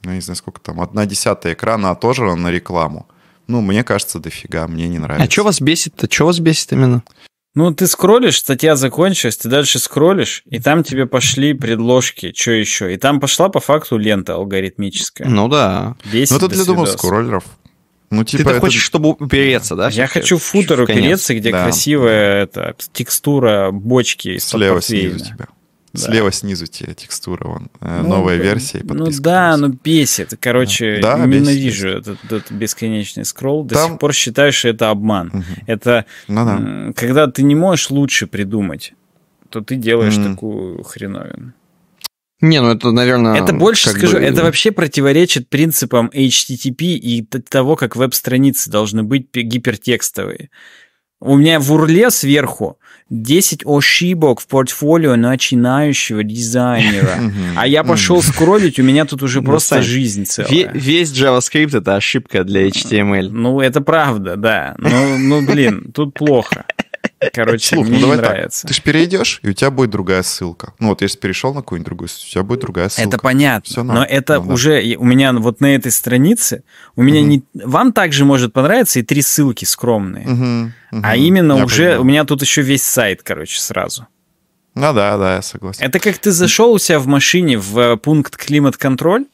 ну, не знаю, сколько там, одна десятая экрана а тоже на рекламу. Ну, мне кажется, дофига, мне не нравится. А что вас бесит-то? Что вас бесит именно? Ну, ты скроллишь, статья закончилась, ты дальше скроллишь, и там тебе пошли предложки, что еще. И там пошла по факту лента алгоритмическая. Ну да. Бесит Но ну, это для, думаю, скроллеров. Ну, типа Ты это... хочешь, чтобы упереться, да? Я хочу футер упереться, где да. красивая эта, текстура бочки Слева снизу тебя. Да. Слева снизу тебе текстура, вон, э, ну, новая версия. Ну да, ну бесит. Короче, да, ненавижу бесит. Этот, этот бесконечный скролл. Там... До сих пор считаю, что это обман. Угу. Это ну, да. когда ты не можешь лучше придумать, то ты делаешь mm. такую хреновину. Не, ну это, наверное... Это больше скажу, бы... это вообще противоречит принципам HTTP и того, как веб-страницы должны быть гипертекстовые. У меня в урле сверху 10 ошибок в портфолио начинающего дизайнера. А я пошел скролить, у меня тут уже ну, просто жизнь целая. Весь JavaScript — это ошибка для HTML. Ну, это правда, да. Ну, ну блин, тут плохо. Короче, Слух, мне ну, давай не так. нравится. Ты же перейдешь, и у тебя будет другая ссылка. Ну вот, если перешел на какую-нибудь другую, у тебя будет другая ссылка. Это понятно. Все, но это нам, уже да. у меня вот на этой странице, у меня угу. не... Вам также может понравиться и три ссылки скромные. Угу, угу. А именно я уже... Понимаю. У меня тут еще весь сайт, короче, сразу. Ну да, да, я согласен. Это как ты зашел у себя в машине в э, пункт климат-контроль,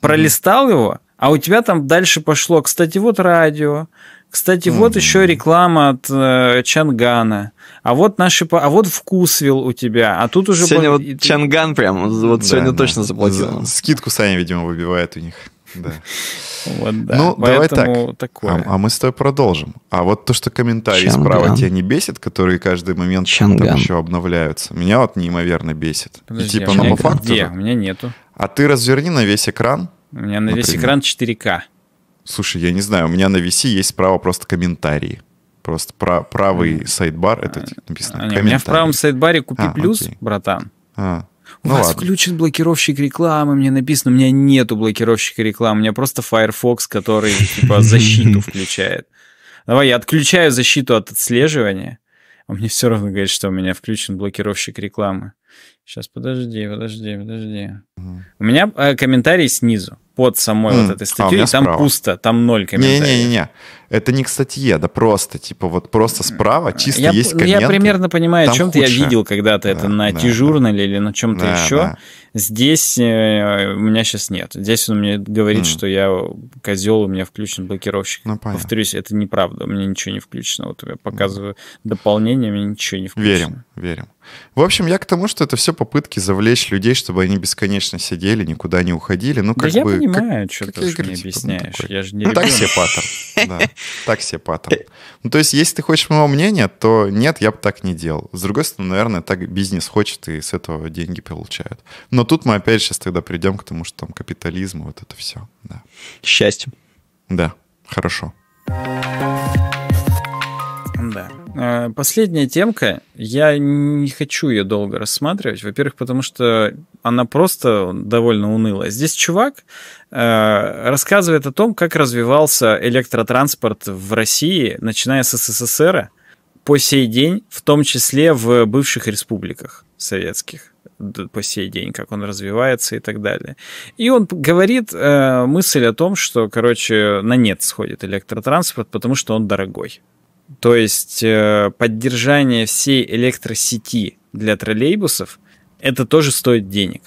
пролистал mm-hmm. его, а у тебя там дальше пошло, кстати, вот радио, кстати, mm-hmm. вот еще реклама от э, Чангана. А вот наши, а вот вкусвил у тебя, а тут уже сегодня пол... вот Чанган прям вот да, сегодня да. точно заплатил. Скидку сами, видимо, выбивает у них. Да. Вот, да. Ну, Поэтому давай так. Такое. А, а мы с тобой продолжим. А вот то, что комментарии Чанган. справа тебя не бесит, которые каждый момент Чанган. там еще обновляются, меня вот неимоверно бесит. Подожди, И типа на факту. У меня нету. А ты разверни на весь экран. У меня на например. весь экран 4К. Слушай, я не знаю, у меня на VC есть справа просто комментарии. Просто про правый сайдбар, это а, написано. А, не, у меня в правом сайдбаре купи а, плюс, окей. братан. А, у ну вас ладно. включен блокировщик рекламы, мне написано, у меня нету блокировщика рекламы, у меня просто Firefox, который типа защиту включает. Давай я отключаю защиту от отслеживания, а мне все равно говорит, что у меня включен блокировщик рекламы. Сейчас, подожди, подожди, подожди. У меня э, комментарий снизу под самой mm. вот этой а, статьей, а, там справа. пусто, там ноль комментариев. Не-не-не, это не к статье, да просто, типа, вот просто справа а, чисто я, есть ну, комменты. Я примерно понимаю, о чем-то я видел когда-то, да, это на да, тижурнале да. или на чем-то да, еще. Да. Здесь э, у меня сейчас нет. Здесь он мне говорит, mm. что я козел, у меня включен блокировщик. Ну, Повторюсь, это неправда, у меня ничего не включено. Вот я показываю mm. дополнение, у меня ничего не включено. Верим, верим. В общем, я к тому, что это все попытки завлечь людей, чтобы они бесконечно конечно, сидели, никуда не уходили. Ну, как да бы, я понимаю, как, что как ты уж мне объясняешь. Такой. Я же не ну, так себе паттерн. так себе паттерн. Ну, то есть, если ты хочешь моего мнения, то нет, я бы так не делал. С другой стороны, наверное, так бизнес хочет и с этого деньги получают. Но тут мы опять сейчас тогда придем к тому, что там капитализм, вот это все. Счастье. Да, хорошо. Thank you Э, последняя темка, я не хочу ее долго рассматривать, во-первых, потому что она просто довольно унылая. Здесь чувак э, рассказывает о том, как развивался электротранспорт в России, начиная с СССР по сей день, в том числе в бывших республиках советских по сей день, как он развивается и так далее. И он говорит э, мысль о том, что, короче, на нет сходит электротранспорт, потому что он дорогой. То есть э, поддержание всей электросети для троллейбусов это тоже стоит денег.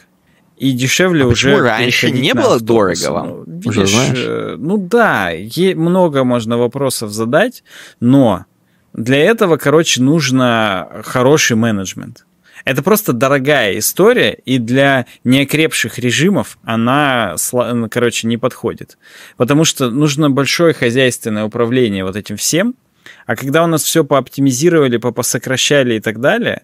И дешевле а уже. раньше не было дорого вам? Ну, видишь, уже знаешь? Э, ну да, много можно вопросов задать, но для этого, короче, нужно хороший менеджмент. Это просто дорогая история, и для неокрепших режимов она, ну, короче, не подходит. Потому что нужно большое хозяйственное управление вот этим всем – а когда у нас все пооптимизировали, посокращали и так далее,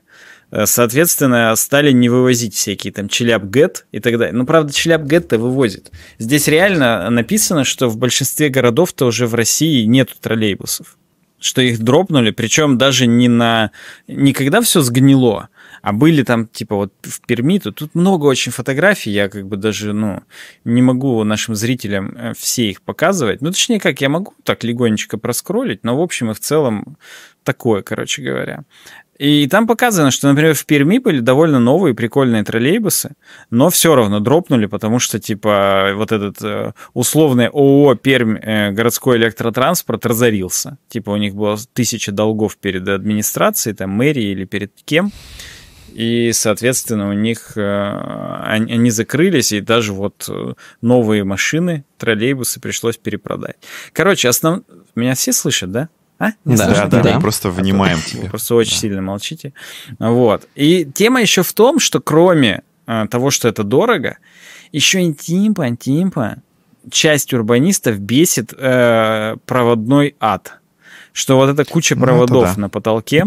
э, соответственно, стали не вывозить всякие там челяб get и так далее. Ну, правда, челяб get-то вывозит. Здесь реально э, написано, что в большинстве городов-то уже в России нет троллейбусов что их дропнули, причем даже не на... Не когда все сгнило, а были там, типа, вот в Перми, то тут много очень фотографий, я как бы даже, ну, не могу нашим зрителям э, все их показывать. Ну, точнее, как, я могу так легонечко проскролить, но, в общем и в целом, такое, короче говоря. И там показано, что, например, в Перми были довольно новые прикольные троллейбусы, но все равно дропнули, потому что, типа, вот этот э, условный ООО Пермь э, городской электротранспорт разорился. Типа, у них было тысяча долгов перед администрацией, там, мэрией или перед кем и, соответственно, у них э, они, они закрылись, и даже вот э, новые машины, троллейбусы пришлось перепродать. Короче, основ... меня все слышат, да? А? Не да, слышно? да, да, да, просто внимаем а тебе. просто очень да. сильно молчите. Вот. И тема еще в том, что кроме э, того, что это дорого, еще и тимпа, часть урбанистов бесит э, проводной ад. Что вот эта куча ну, проводов ну, да. на потолке,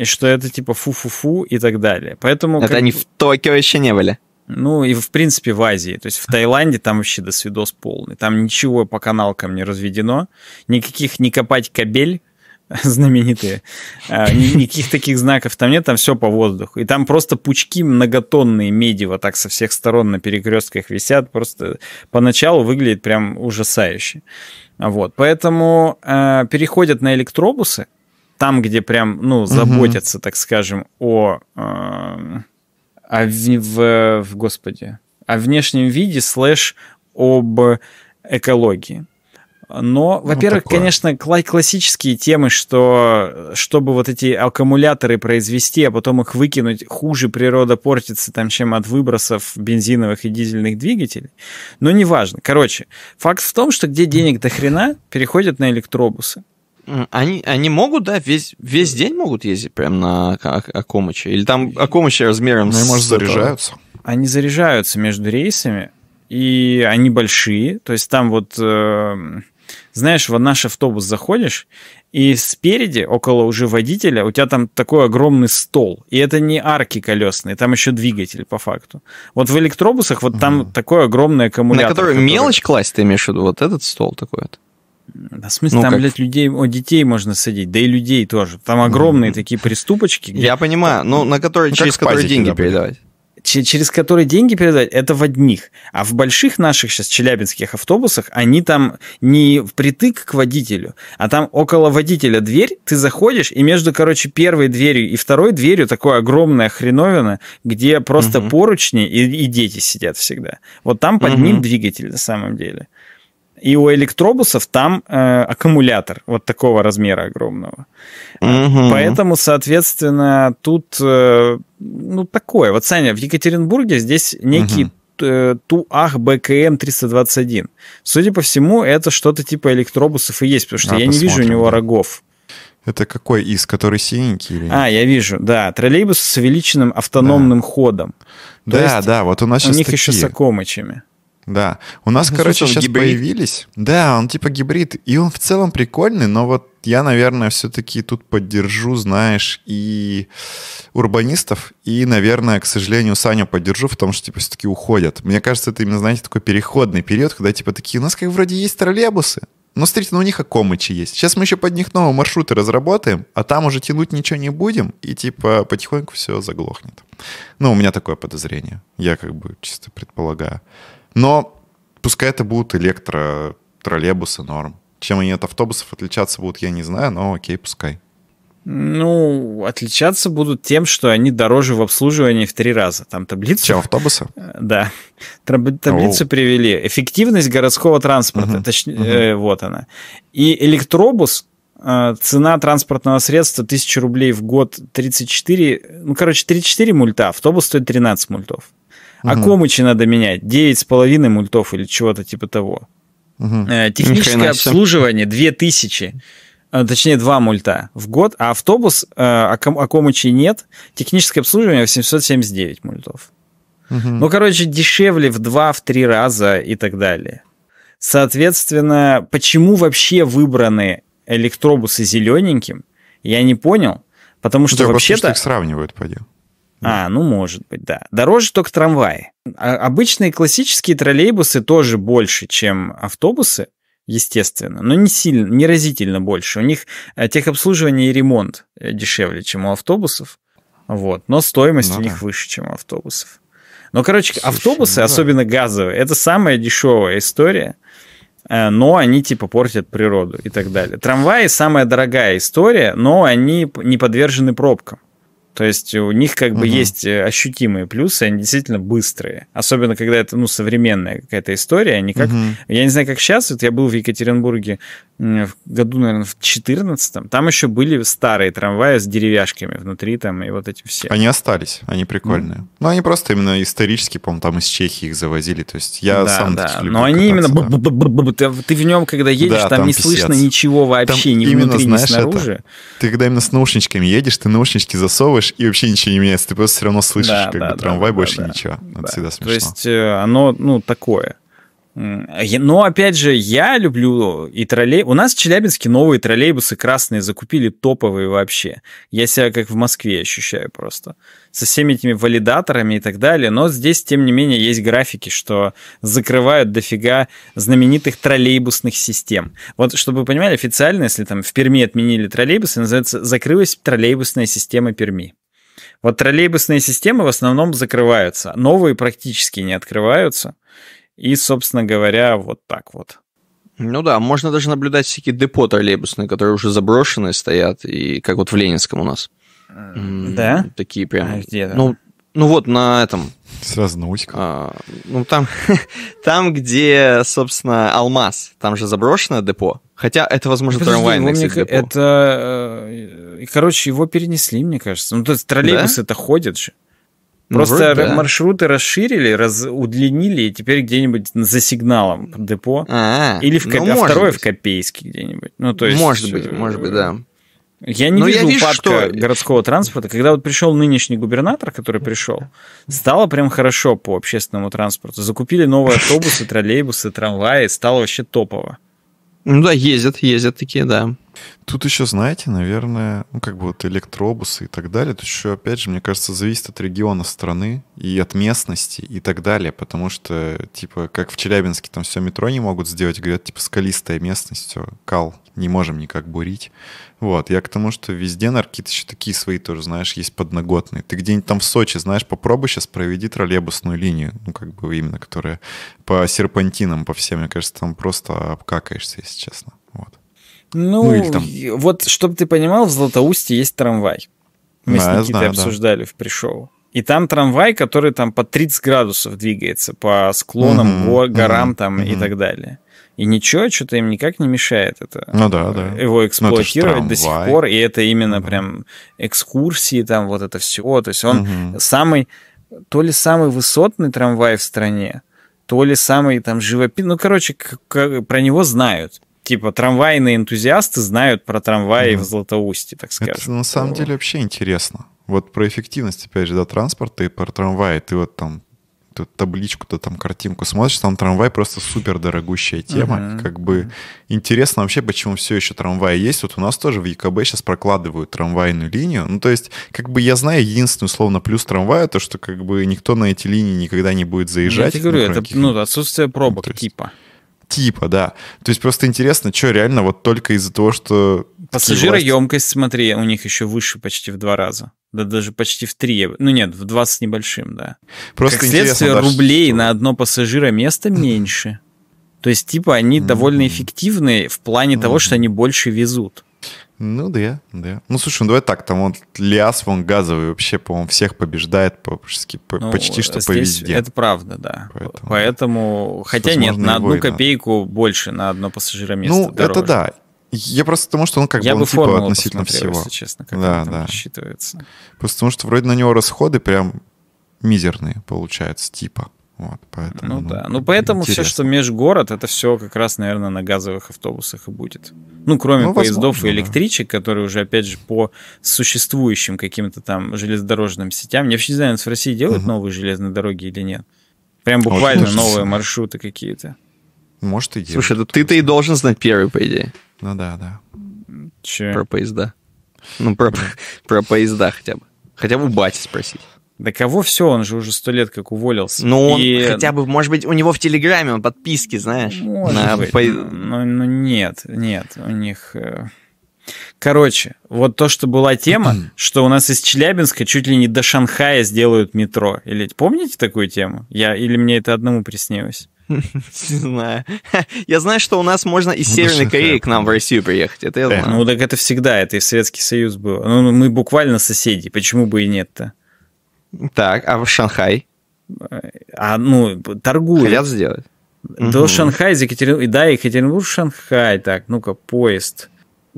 и что это типа фу-фу-фу и так далее. Поэтому... Это как... они в Токио еще не были. Ну и в принципе в Азии. То есть в Таиланде там вообще до свидос полный. Там ничего по каналкам не разведено. Никаких не копать кабель знаменитые. А, никаких таких знаков там нет, там все по воздуху. И там просто пучки многотонные меди вот так со всех сторон на перекрестках висят. Просто поначалу выглядит прям ужасающе. Вот, поэтому э, переходят на электробусы, там, где прям, ну, заботятся, угу. так скажем, о, э, о в, в, господи, о внешнем виде слэш об экологии. Но, ну, во-первых, такое. конечно, классические темы, что чтобы вот эти аккумуляторы произвести, а потом их выкинуть, хуже природа портится, там, чем от выбросов бензиновых и дизельных двигателей. Но неважно. Короче, факт в том, что где денег до хрена, переходят на электробусы. Они, они могут, да, весь, весь день могут ездить прям на Акомыче? Или там Акомыче размером ну, с... может, заряжаются? Они заряжаются между рейсами, и они большие. То есть там вот... Э, знаешь, в наш автобус заходишь, и спереди, около уже водителя, у тебя там такой огромный стол. И это не арки колесные, там еще двигатель по факту. Вот в электробусах вот там такой огромный аккумулятор. На который, который... мелочь класть, ты имеешь в виду? Вот этот стол такой вот? Да, в смысле, ну, там, как... блядь, людей, о, детей можно садить, да и людей тоже. Там огромные такие приступочки. Я понимаю, но ну, ну, на которые, ну, через которые деньги передавать через которые деньги передать, это в одних. А в больших наших сейчас челябинских автобусах они там не впритык к водителю, а там около водителя дверь, ты заходишь, и между, короче, первой дверью и второй дверью такое огромное хреновина, где просто угу. поручни и, и дети сидят всегда. Вот там под угу. ним двигатель на самом деле. И у электробусов там э, аккумулятор вот такого размера огромного. Угу. Поэтому, соответственно, тут э, ну такое. Вот, Саня, в Екатеринбурге здесь некий угу. ТУАХ БКМ 321. Судя по всему, это что-то типа электробусов и есть, потому что а, я не вижу у него да. рогов. Это какой из, который синенький? Или... А, я вижу, да. Троллейбус с увеличенным автономным да. ходом. То да, есть, да, вот у нас у сейчас них такие. еще с окомычами да. У нас, ну, короче, сейчас гибрид. появились. Да, он типа гибрид. И он в целом прикольный, но вот я, наверное, все-таки тут поддержу, знаешь, и урбанистов, и, наверное, к сожалению, Саню поддержу в том, что, типа, все-таки уходят. Мне кажется, это именно, знаете, такой переходный период, когда, типа, такие, у нас как вроде есть троллейбусы, но ну, смотрите, ну у них акомычи есть. Сейчас мы еще под них новые маршруты разработаем, а там уже тянуть ничего не будем, и типа потихоньку все заглохнет. Ну, у меня такое подозрение. Я как бы чисто предполагаю. Но пускай это будут электротроллейбусы норм. Чем они от автобусов отличаться будут, я не знаю, но окей, пускай. Ну, отличаться будут тем, что они дороже в обслуживании в три раза. Там таблица. Чем автобусы? Э, да. Таблицы Оу. привели. Эффективность городского транспорта, угу. точнее, угу. э, вот она. И электробус, э, цена транспортного средства 1000 рублей в год 34, ну, короче, 34 мульта, автобус стоит 13 мультов. А угу. комычи надо менять. с половиной мультов или чего-то типа того. Угу. Техническое обслуживание 2000 э, точнее, два мульта в год, а автобус, э, а Акомычи нет, техническое обслуживание 879 мультов. Угу. Ну, короче, дешевле в 2-3 в раза и так далее. Соответственно, почему вообще выбраны электробусы зелененьким, я не понял. Потому что да, вообще-то... их сравнивают, пойдем. А, ну может быть, да. Дороже только трамваи. А, обычные классические троллейбусы тоже больше, чем автобусы, естественно, но не сильно, не разительно больше. У них э, техобслуживание и ремонт э, дешевле, чем у автобусов. Вот. Но стоимость ну, у них выше, чем у автобусов. Но, короче, Слушай, автобусы, ну да. особенно газовые, это самая дешевая история э, но они типа портят природу и так далее. Трамваи самая дорогая история, но они не подвержены пробкам. То есть у них как бы угу. есть э, ощутимые плюсы, они действительно быстрые. Особенно, когда это, ну, современная какая-то история, они а как... Угу. Я не знаю, как сейчас, вот я был в Екатеринбурге в году, наверное, в 14 Там еще были старые трамваи с деревяшками внутри там и вот эти все. Они остались, они прикольные. Mm. Ну, они просто именно исторически, по-моему, там из Чехии их завозили. То есть я да, сам да. Но они именно... Ты в нем, когда едешь, там, не слышно ничего вообще, ни внутри, ни снаружи. ты когда именно с наушничками едешь, ты наушнички засовываешь, и вообще ничего не меняется. Ты просто все равно слышишь да, как бы трамвай, больше ничего. Это всегда смешно. То есть э, оно, ну, такое. Но, опять же, я люблю и троллей. У нас в Челябинске новые троллейбусы красные закупили топовые вообще. Я себя как в Москве ощущаю просто. Со всеми этими валидаторами и так далее. Но здесь, тем не менее, есть графики, что закрывают дофига знаменитых троллейбусных систем. Вот, чтобы вы понимали, официально, если там в Перми отменили троллейбусы, называется «Закрылась троллейбусная система Перми». Вот троллейбусные системы в основном закрываются. Новые практически не открываются. И, собственно говоря, вот так вот. Ну да, можно даже наблюдать всякие депо троллейбусные, которые уже заброшенные стоят, и как вот в Ленинском у нас. Да? Такие прям... А где -то? ну, ну вот на этом... Сразу на усиках. А, ну там, там, где, собственно, Алмаз, там же заброшенное депо. Хотя это, возможно, Подожди, трамвайное, кстати, депо. Это, короче, его перенесли, мне кажется. Ну то есть троллейбусы-то да? ходят же. Ну, Просто ну, да. маршруты расширили, раз, удлинили, и теперь где-нибудь за сигналом депо. А-а-а. Или в Коп... ну, а второе быть. в Копейске где-нибудь. Ну, то есть... Может э, быть, может быть, да. Я не Но вижу я вижу, упадка что... городского транспорта. Когда вот пришел нынешний губернатор, который пришел, стало прям хорошо по общественному транспорту. Закупили новые автобусы, троллейбусы, трамваи, стало вообще топово. Ну да, ездят, ездят такие, да. Тут еще, знаете, наверное, ну как бы вот электробусы и так далее, тут еще, опять же, мне кажется, зависит от региона страны и от местности и так далее, потому что, типа, как в Челябинске там все метро не могут сделать, говорят, типа, скалистая местность, все, кал, не можем никак бурить. Вот, я к тому, что везде на какие еще такие свои тоже, знаешь, есть подноготные. Ты где-нибудь там в Сочи, знаешь, попробуй сейчас проведи троллейбусную линию, ну, как бы именно, которая по серпантинам, по всем, мне кажется, там просто обкакаешься, если честно. Вот. Ну, ну или там... вот, чтобы ты понимал, в Златоусте есть трамвай. Мы да, с Никитой знаю, обсуждали да. в пришел И там трамвай, который там по 30 градусов двигается по склонам, угу, гор, горам угу, там угу. и так далее. И ничего, что-то им никак не мешает это. Ну да, да. Э, его ну, эксплуатировать до сих пор. И это именно да. прям экскурсии, там вот это все. То есть он угу. самый, то ли самый высотный трамвай в стране, то ли самый там живописный. Ну, короче, про него знают типа трамвайные энтузиасты знают про трамваи mm. в Златоусте, так сказать Это на самом деле вообще интересно. Вот про эффективность, опять же, да, транспорта и про трамваи. Ты вот там какую-то табличку-то там картинку смотришь, там трамвай просто супер дорогущая тема. Uh-huh. Как бы интересно вообще, почему все еще трамваи есть. Вот у нас тоже в ЕКБ сейчас прокладывают трамвайную линию. Ну, то есть, как бы я знаю единственный, условно, плюс трамвая, то, что как бы никто на эти линии никогда не будет заезжать. Я тебе говорю, ну, это ну, отсутствие пробок ну, есть... типа типа, да. То есть просто интересно, что реально вот только из-за того, что... Пассажироемкость, власти... смотри, у них еще выше почти в два раза. Да даже почти в три. Ну нет, в два с небольшим, да. Просто как следствие даже, рублей что... на одно пассажира место меньше. То есть, типа, они довольно эффективны в плане того, что они больше везут. Ну да, да. Ну слушай, ну давай так, там вот Лиас, вон газовый вообще, по-моему, всех побеждает по, по, ну, почти что по везде. Это правда, да. Поэтому, Поэтому хотя нет, на одну война. копейку больше, на одно пассажироместо Ну дороже. это да. Я просто потому, что он как Я бы, он, бы типа, относительно всего. Если честно, как да, да. рассчитывается. Просто потому, что вроде на него расходы прям мизерные получаются, типа. Вот, поэтому, ну, ну да. Ну поэтому интересно. все, что межгород, это все как раз, наверное, на газовых автобусах и будет. Ну, кроме ну, поездов возможно, и электричек, да. которые уже, опять же, по существующим каким-то там железнодорожным сетям. Я вообще не знаю, в России делают угу. новые железные дороги или нет. Прям буквально Очень новые интересно. маршруты какие-то. Может, и делают. Слушай, да ты-то и должен знать первый, по идее. Ну да, да. Че? Про поезда. Ну, про, про поезда хотя бы. Хотя бы у бати спросить. Да кого все, он же уже сто лет как уволился. Ну, он и... хотя бы, может быть, у него в Телеграме он подписки, знаешь? Может на... быть, по... но, ну, но ну, нет, нет, у них... Э, короче, вот то, что была тема, что у нас из Челябинска чуть ли не до Шанхая сделают метро. Или помните такую тему? Я или мне это одному приснилось? Не знаю. Я знаю, что у нас можно из ну, Северной Кореи к нам в Россию приехать. Это я э, знаю. Ну так это всегда, это и Советский Союз был. Ну мы буквально соседи, почему бы и нет-то? Так, а в Шанхай? А, ну, торгуют. Хотят сделать. До угу. Шанхая, из Екатеринбурга, да, Екатеринбург, Шанхай, так, ну-ка, поезд.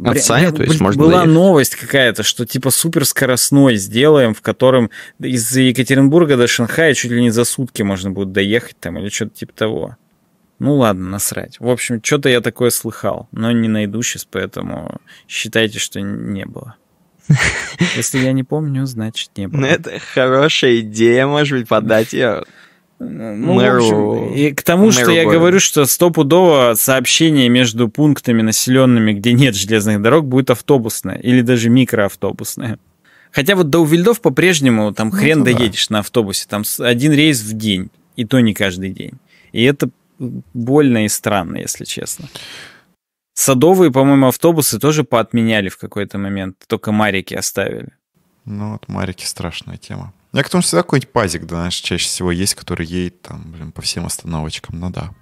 От Сани, то есть, можно Была доехать. новость какая-то, что типа суперскоростной сделаем, в котором из Екатеринбурга до Шанхая чуть ли не за сутки можно будет доехать там или что-то типа того. Ну ладно, насрать. В общем, что-то я такое слыхал, но не найду сейчас, поэтому считайте, что не было. Если я не помню, значит не было. Ну, это хорошая идея, может быть, подать ее ну, мэру, общем, и к тому, что я города. говорю, что стопудово сообщение между пунктами населенными, где нет железных дорог, будет автобусное или даже микроавтобусное. Хотя вот до Увильдов по-прежнему там ну, хрен доедешь да. на автобусе, там один рейс в день, и то не каждый день. И это больно и странно, если честно. Садовые, по-моему, автобусы тоже поотменяли в какой-то момент, только марики оставили. Ну вот марики страшная тема. Я к тому, что всегда какой-нибудь пазик, да, знаешь, чаще всего есть, который едет там, блин, по всем остановочкам, ну да.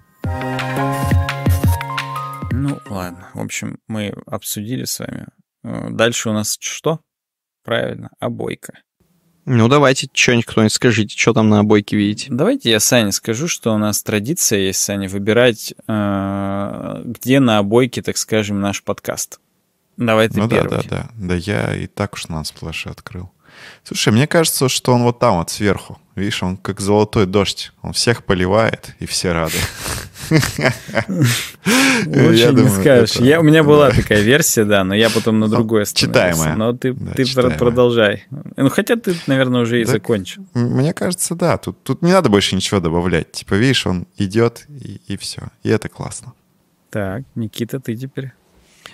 Ну ладно, в общем, мы обсудили с вами. Э, дальше у нас что? Правильно, обойка. Ну, давайте что-нибудь кто-нибудь скажите, что там на обойке видите. Давайте я Сане скажу, что у нас традиция есть, Саня, выбирать, э, где на обойке, так скажем, наш подкаст. Давай ты ну, первый. да, да, да. Да я и так уж на сплэше открыл. Слушай, мне кажется, что он вот там вот сверху. Видишь, он как золотой дождь. Он всех поливает, и все рады. Лучше не скажешь. Я, у меня была такая версия, да, но я потом на ну, другое Читаемая. Но ты, ты продолжай. Ну, хотя ты, наверное, уже и закончил. Мне кажется, да. Тут, тут не надо больше ничего добавлять. Типа, видишь, он идет, и все. И это классно. Так, Никита, ты теперь.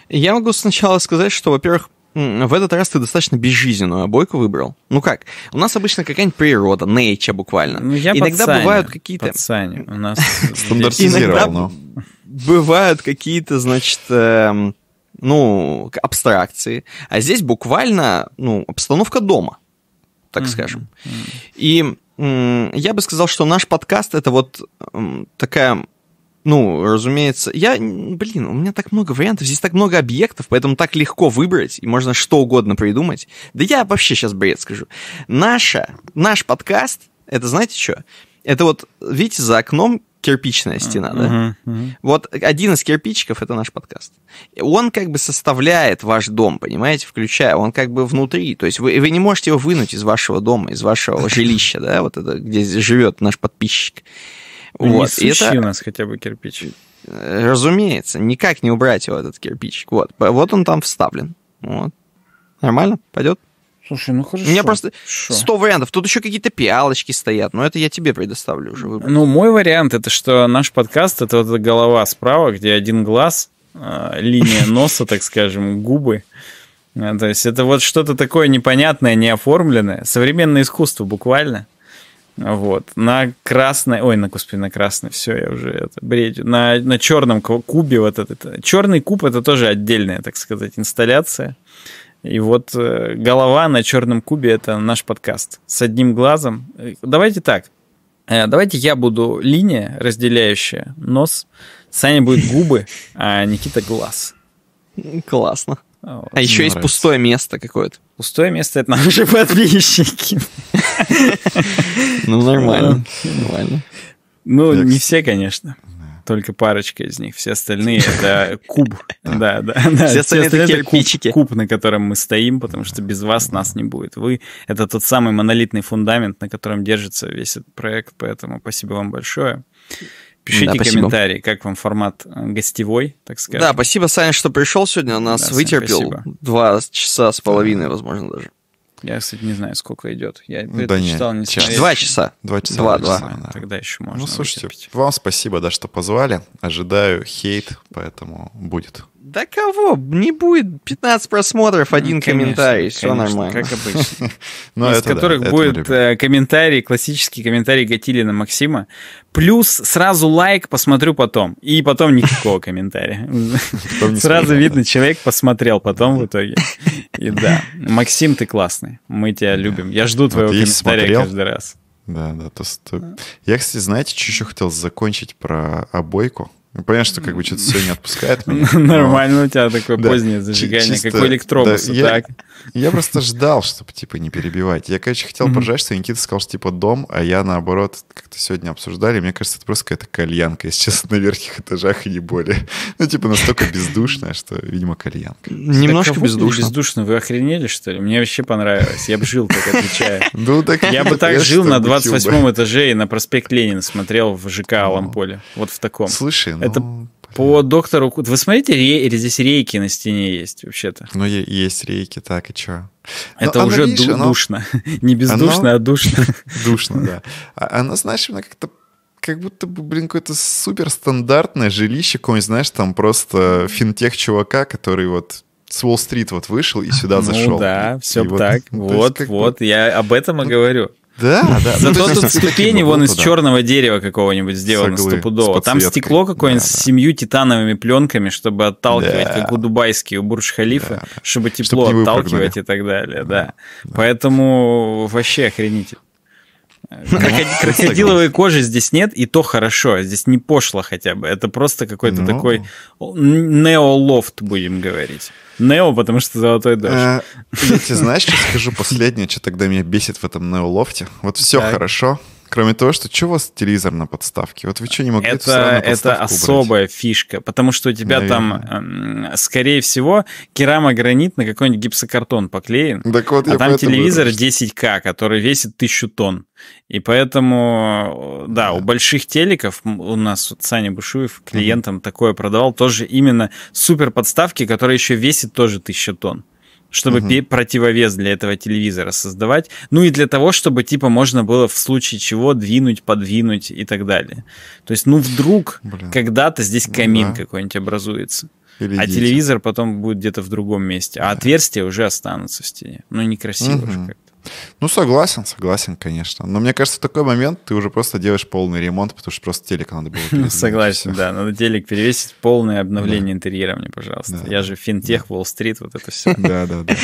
Я могу сначала сказать, что, во-первых, в этот раз ты достаточно безжизненную обойку выбрал. Ну как? У нас обычно какая-нибудь природа, нейча буквально. Ну, я Иногда подсаню, бывают какие-то... Подсаню. У нас стандартизировал, ну. Бывают какие-то, значит, эм, ну, абстракции. А здесь буквально, ну, обстановка дома, так скажем. И я бы сказал, что наш подкаст это вот такая ну, разумеется, я, блин, у меня так много вариантов, здесь так много объектов, поэтому так легко выбрать, и можно что угодно придумать. Да я вообще сейчас бред скажу. Наша, наш подкаст, это знаете что? Это вот, видите, за окном кирпичная стена, uh-huh, да? Uh-huh. Вот один из кирпичиков это наш подкаст. Он как бы составляет ваш дом, понимаете, включая, он как бы внутри. То есть вы, вы не можете его вынуть из вашего дома, из вашего жилища, да, вот это, где живет наш подписчик. Ну, вот. Не это... у нас хотя бы кирпич. Разумеется, никак не убрать его, этот кирпич. Вот, вот он там вставлен. Вот. Нормально? Пойдет? Слушай, ну хорошо. У меня просто хорошо. 100 вариантов. Тут еще какие-то пиалочки стоят, но это я тебе предоставлю уже. выбрать. Ну, мой вариант это, что наш подкаст это вот эта голова справа, где один глаз, а, линия носа, так скажем, губы. А, то есть это вот что-то такое непонятное, неоформленное. Современное искусство буквально. Вот. На красной, ой, на, господи, на красной, все, я уже это, бредю. На, на черном кубе вот этот. Э, Черный куб это тоже отдельная, так сказать, инсталляция. И вот э, голова на черном кубе это наш подкаст с одним глазом. Э, давайте так. Давайте я буду линия, разделяющая нос. Саня будет губы, а Никита глаз. Классно. Вот. А еще Мне есть пустое место какое-то. Пустое место — это наши подписчики. Ну, нормально. Нормально. Ну, не все, конечно только парочка из них. Все остальные это куб. Да, да. Все остальные это кирпичики. Куб, на котором мы стоим, потому что без вас нас не будет. Вы — это тот самый монолитный фундамент, на котором держится весь этот проект, поэтому спасибо вам большое. Пишите да, комментарии, как вам формат э, гостевой, так сказать. Да, спасибо, Саня, что пришел сегодня, нас да, вытерпел. Два часа с половиной, возможно, даже. Я, кстати, не знаю, сколько идет. Я ну, это да читал не час. Два часа. Два часа. Два, два. да. Тогда еще ну, можно Ну, слушайте, вытерпеть. вам спасибо, да, что позвали. Ожидаю хейт, поэтому будет. Да кого? Не будет 15 просмотров, один ну, конечно, комментарий, все нормально. Как обычно. Ну, Из которых будет э, комментарий, классический комментарий Гатилина Максима. Плюс сразу лайк, посмотрю потом. И потом никакого комментария. Сразу видно, человек посмотрел потом в итоге. И да, Максим, ты классный. Мы тебя любим. Я жду твоего комментария каждый раз. Да, да. То, то... Я, кстати, знаете, что еще хотел закончить про обойку? Ну, понятно, что как бы что-то сегодня отпускает меня. Нормально у тебя такое позднее зажигание, как у электробуса, так? Я просто ждал, чтобы, типа, не перебивать. Я, короче, хотел поржать, что Никита сказал, что, типа, дом, а я, наоборот, как-то сегодня обсуждали. Мне кажется, это просто какая-то кальянка, если честно, на верхних этажах и а не более. Ну, типа, настолько бездушная, что, видимо, кальянка. Немножко бездушная. Бездушно. Вы охренели, что ли? Мне вообще понравилось. Я бы жил, как отвечаю. Ну, так Я бы так жил на 28 этаже и на проспект Ленина смотрел в ЖК Аламполе. Ну. Вот в таком. Слушай, ну, это по доктору... Вы смотрите, ре... здесь рейки на стене есть вообще-то. Ну, есть рейки, так, и чё? Ну, Это Но а уже оно, видишь, ду- оно... душно. Не бездушно, оно... а душно. Душно, да. А, она, знаешь, она как-то как будто бы, блин, какое-то суперстандартное жилище какое-нибудь, знаешь, там просто финтех-чувака, который вот с Уолл-стрит вот вышел и сюда зашел. Ну да, все и так. Вот, вот, вот, я об этом и говорю. Да, да. Зато ну, тут ну, ступени вон из черного дерева какого-нибудь сделано стопудово. Там стекло какое-нибудь с семью титановыми пленками, чтобы отталкивать, как у дубайские, у Бурдж халифа чтобы тепло отталкивать и так далее, да. Поэтому вообще охренительно. Крокодиловой кожи здесь нет, и то хорошо. Здесь не пошло хотя бы. Это просто какой-то ну. такой нео-лофт будем говорить. Нео, потому что золотой дождь. Э, Ты знаешь, что скажу последнее, что тогда меня бесит в этом нео-лофте. Вот все хорошо, Кроме того, что чего у вас телевизор на подставке? Вот вы что не могли это, это особая убрать? фишка, потому что у тебя Наверное. там, скорее всего, керамогранит на какой-нибудь гипсокартон поклеен, так вот, а там телевизор это... 10К, который весит тысячу тонн. И поэтому, да, да, у больших телеков, у нас вот Саня Бушуев клиентам mm такое продавал, тоже именно супер подставки, которые еще весит тоже тысяча тонн чтобы угу. противовес для этого телевизора создавать, ну и для того, чтобы типа можно было в случае чего двинуть, подвинуть и так далее. То есть, ну вдруг когда-то здесь ну камин да. какой-нибудь образуется. Перейдите. А телевизор потом будет где-то в другом месте. А да. отверстия уже останутся в стене. Ну, некрасиво угу. же как. Ну, согласен, согласен, конечно. Но мне кажется, в такой момент ты уже просто делаешь полный ремонт, потому что просто телек надо было Согласен, да. Надо телек перевесить, полное обновление интерьера мне, пожалуйста. Я же финтех, Уолл-стрит, вот это все. Да, да, да.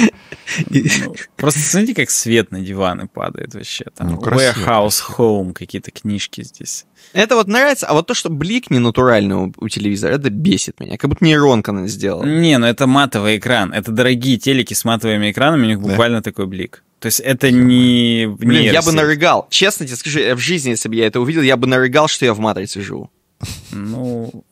Ну, просто смотрите, как свет на диваны падает вообще. Там ну, Warehouse Home, какие-то книжки здесь. Это вот нравится, а вот то, что блик не натуральный у телевизора, это бесит меня. Как будто нейронка она сделала. Не, ну это матовый экран. Это дорогие телеки с матовыми экранами, у них буквально такой блик. То есть это не... Блин, я бы нарыгал. Честно тебе скажу, в жизни, если бы я это увидел, я бы нарыгал, что я в «Матрице» живу. Ну,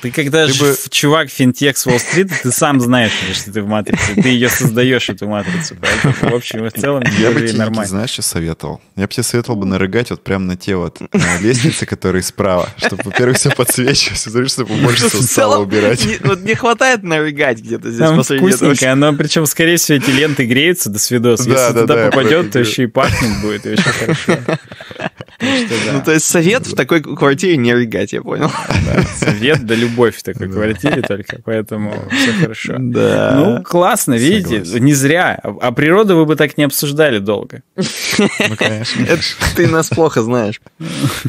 ты когда же бы... чувак финтех с Уолл-стрита, ты сам знаешь, что ты в матрице. Ты ее создаешь, эту матрицу. Поэтому, в общем и в целом, я бы тебе, нормально. знаешь, что советовал? Я бы тебе советовал бы нарыгать вот прямо на те вот лестницы, которые справа, чтобы, во-первых, все подсвечивалось, смотри, чтобы больше сало убирать. Вот не хватает нарыгать где-то здесь. Там вкусненько, оно, причем, скорее всего, эти ленты греются до свидос. Если туда попадет, то еще и пахнет будет, и очень хорошо. Ну, то есть совет в такой квартире не рыгать, я понял. Свет да любовь в такой квартире только, поэтому все хорошо. Да. Ну, классно, видите, не зря. А природу вы бы так не обсуждали долго. Ну, конечно. Ты нас плохо знаешь.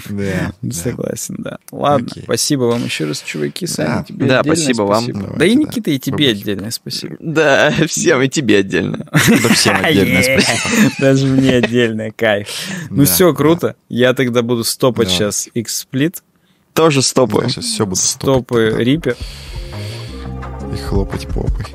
Да. Согласен, да. Ладно, спасибо вам еще раз, чуваки, сами Да, спасибо вам. Да и Никита, и тебе отдельное спасибо. Да, всем, и тебе отдельно. Да всем а отдельное спасибо. Даже мне отдельное, кайф. Ну все, круто. Я тогда буду стопать сейчас X-сплит. Тоже стопы. Я сейчас все буду стопы. Стопы, да. рипер. И хлопать попой.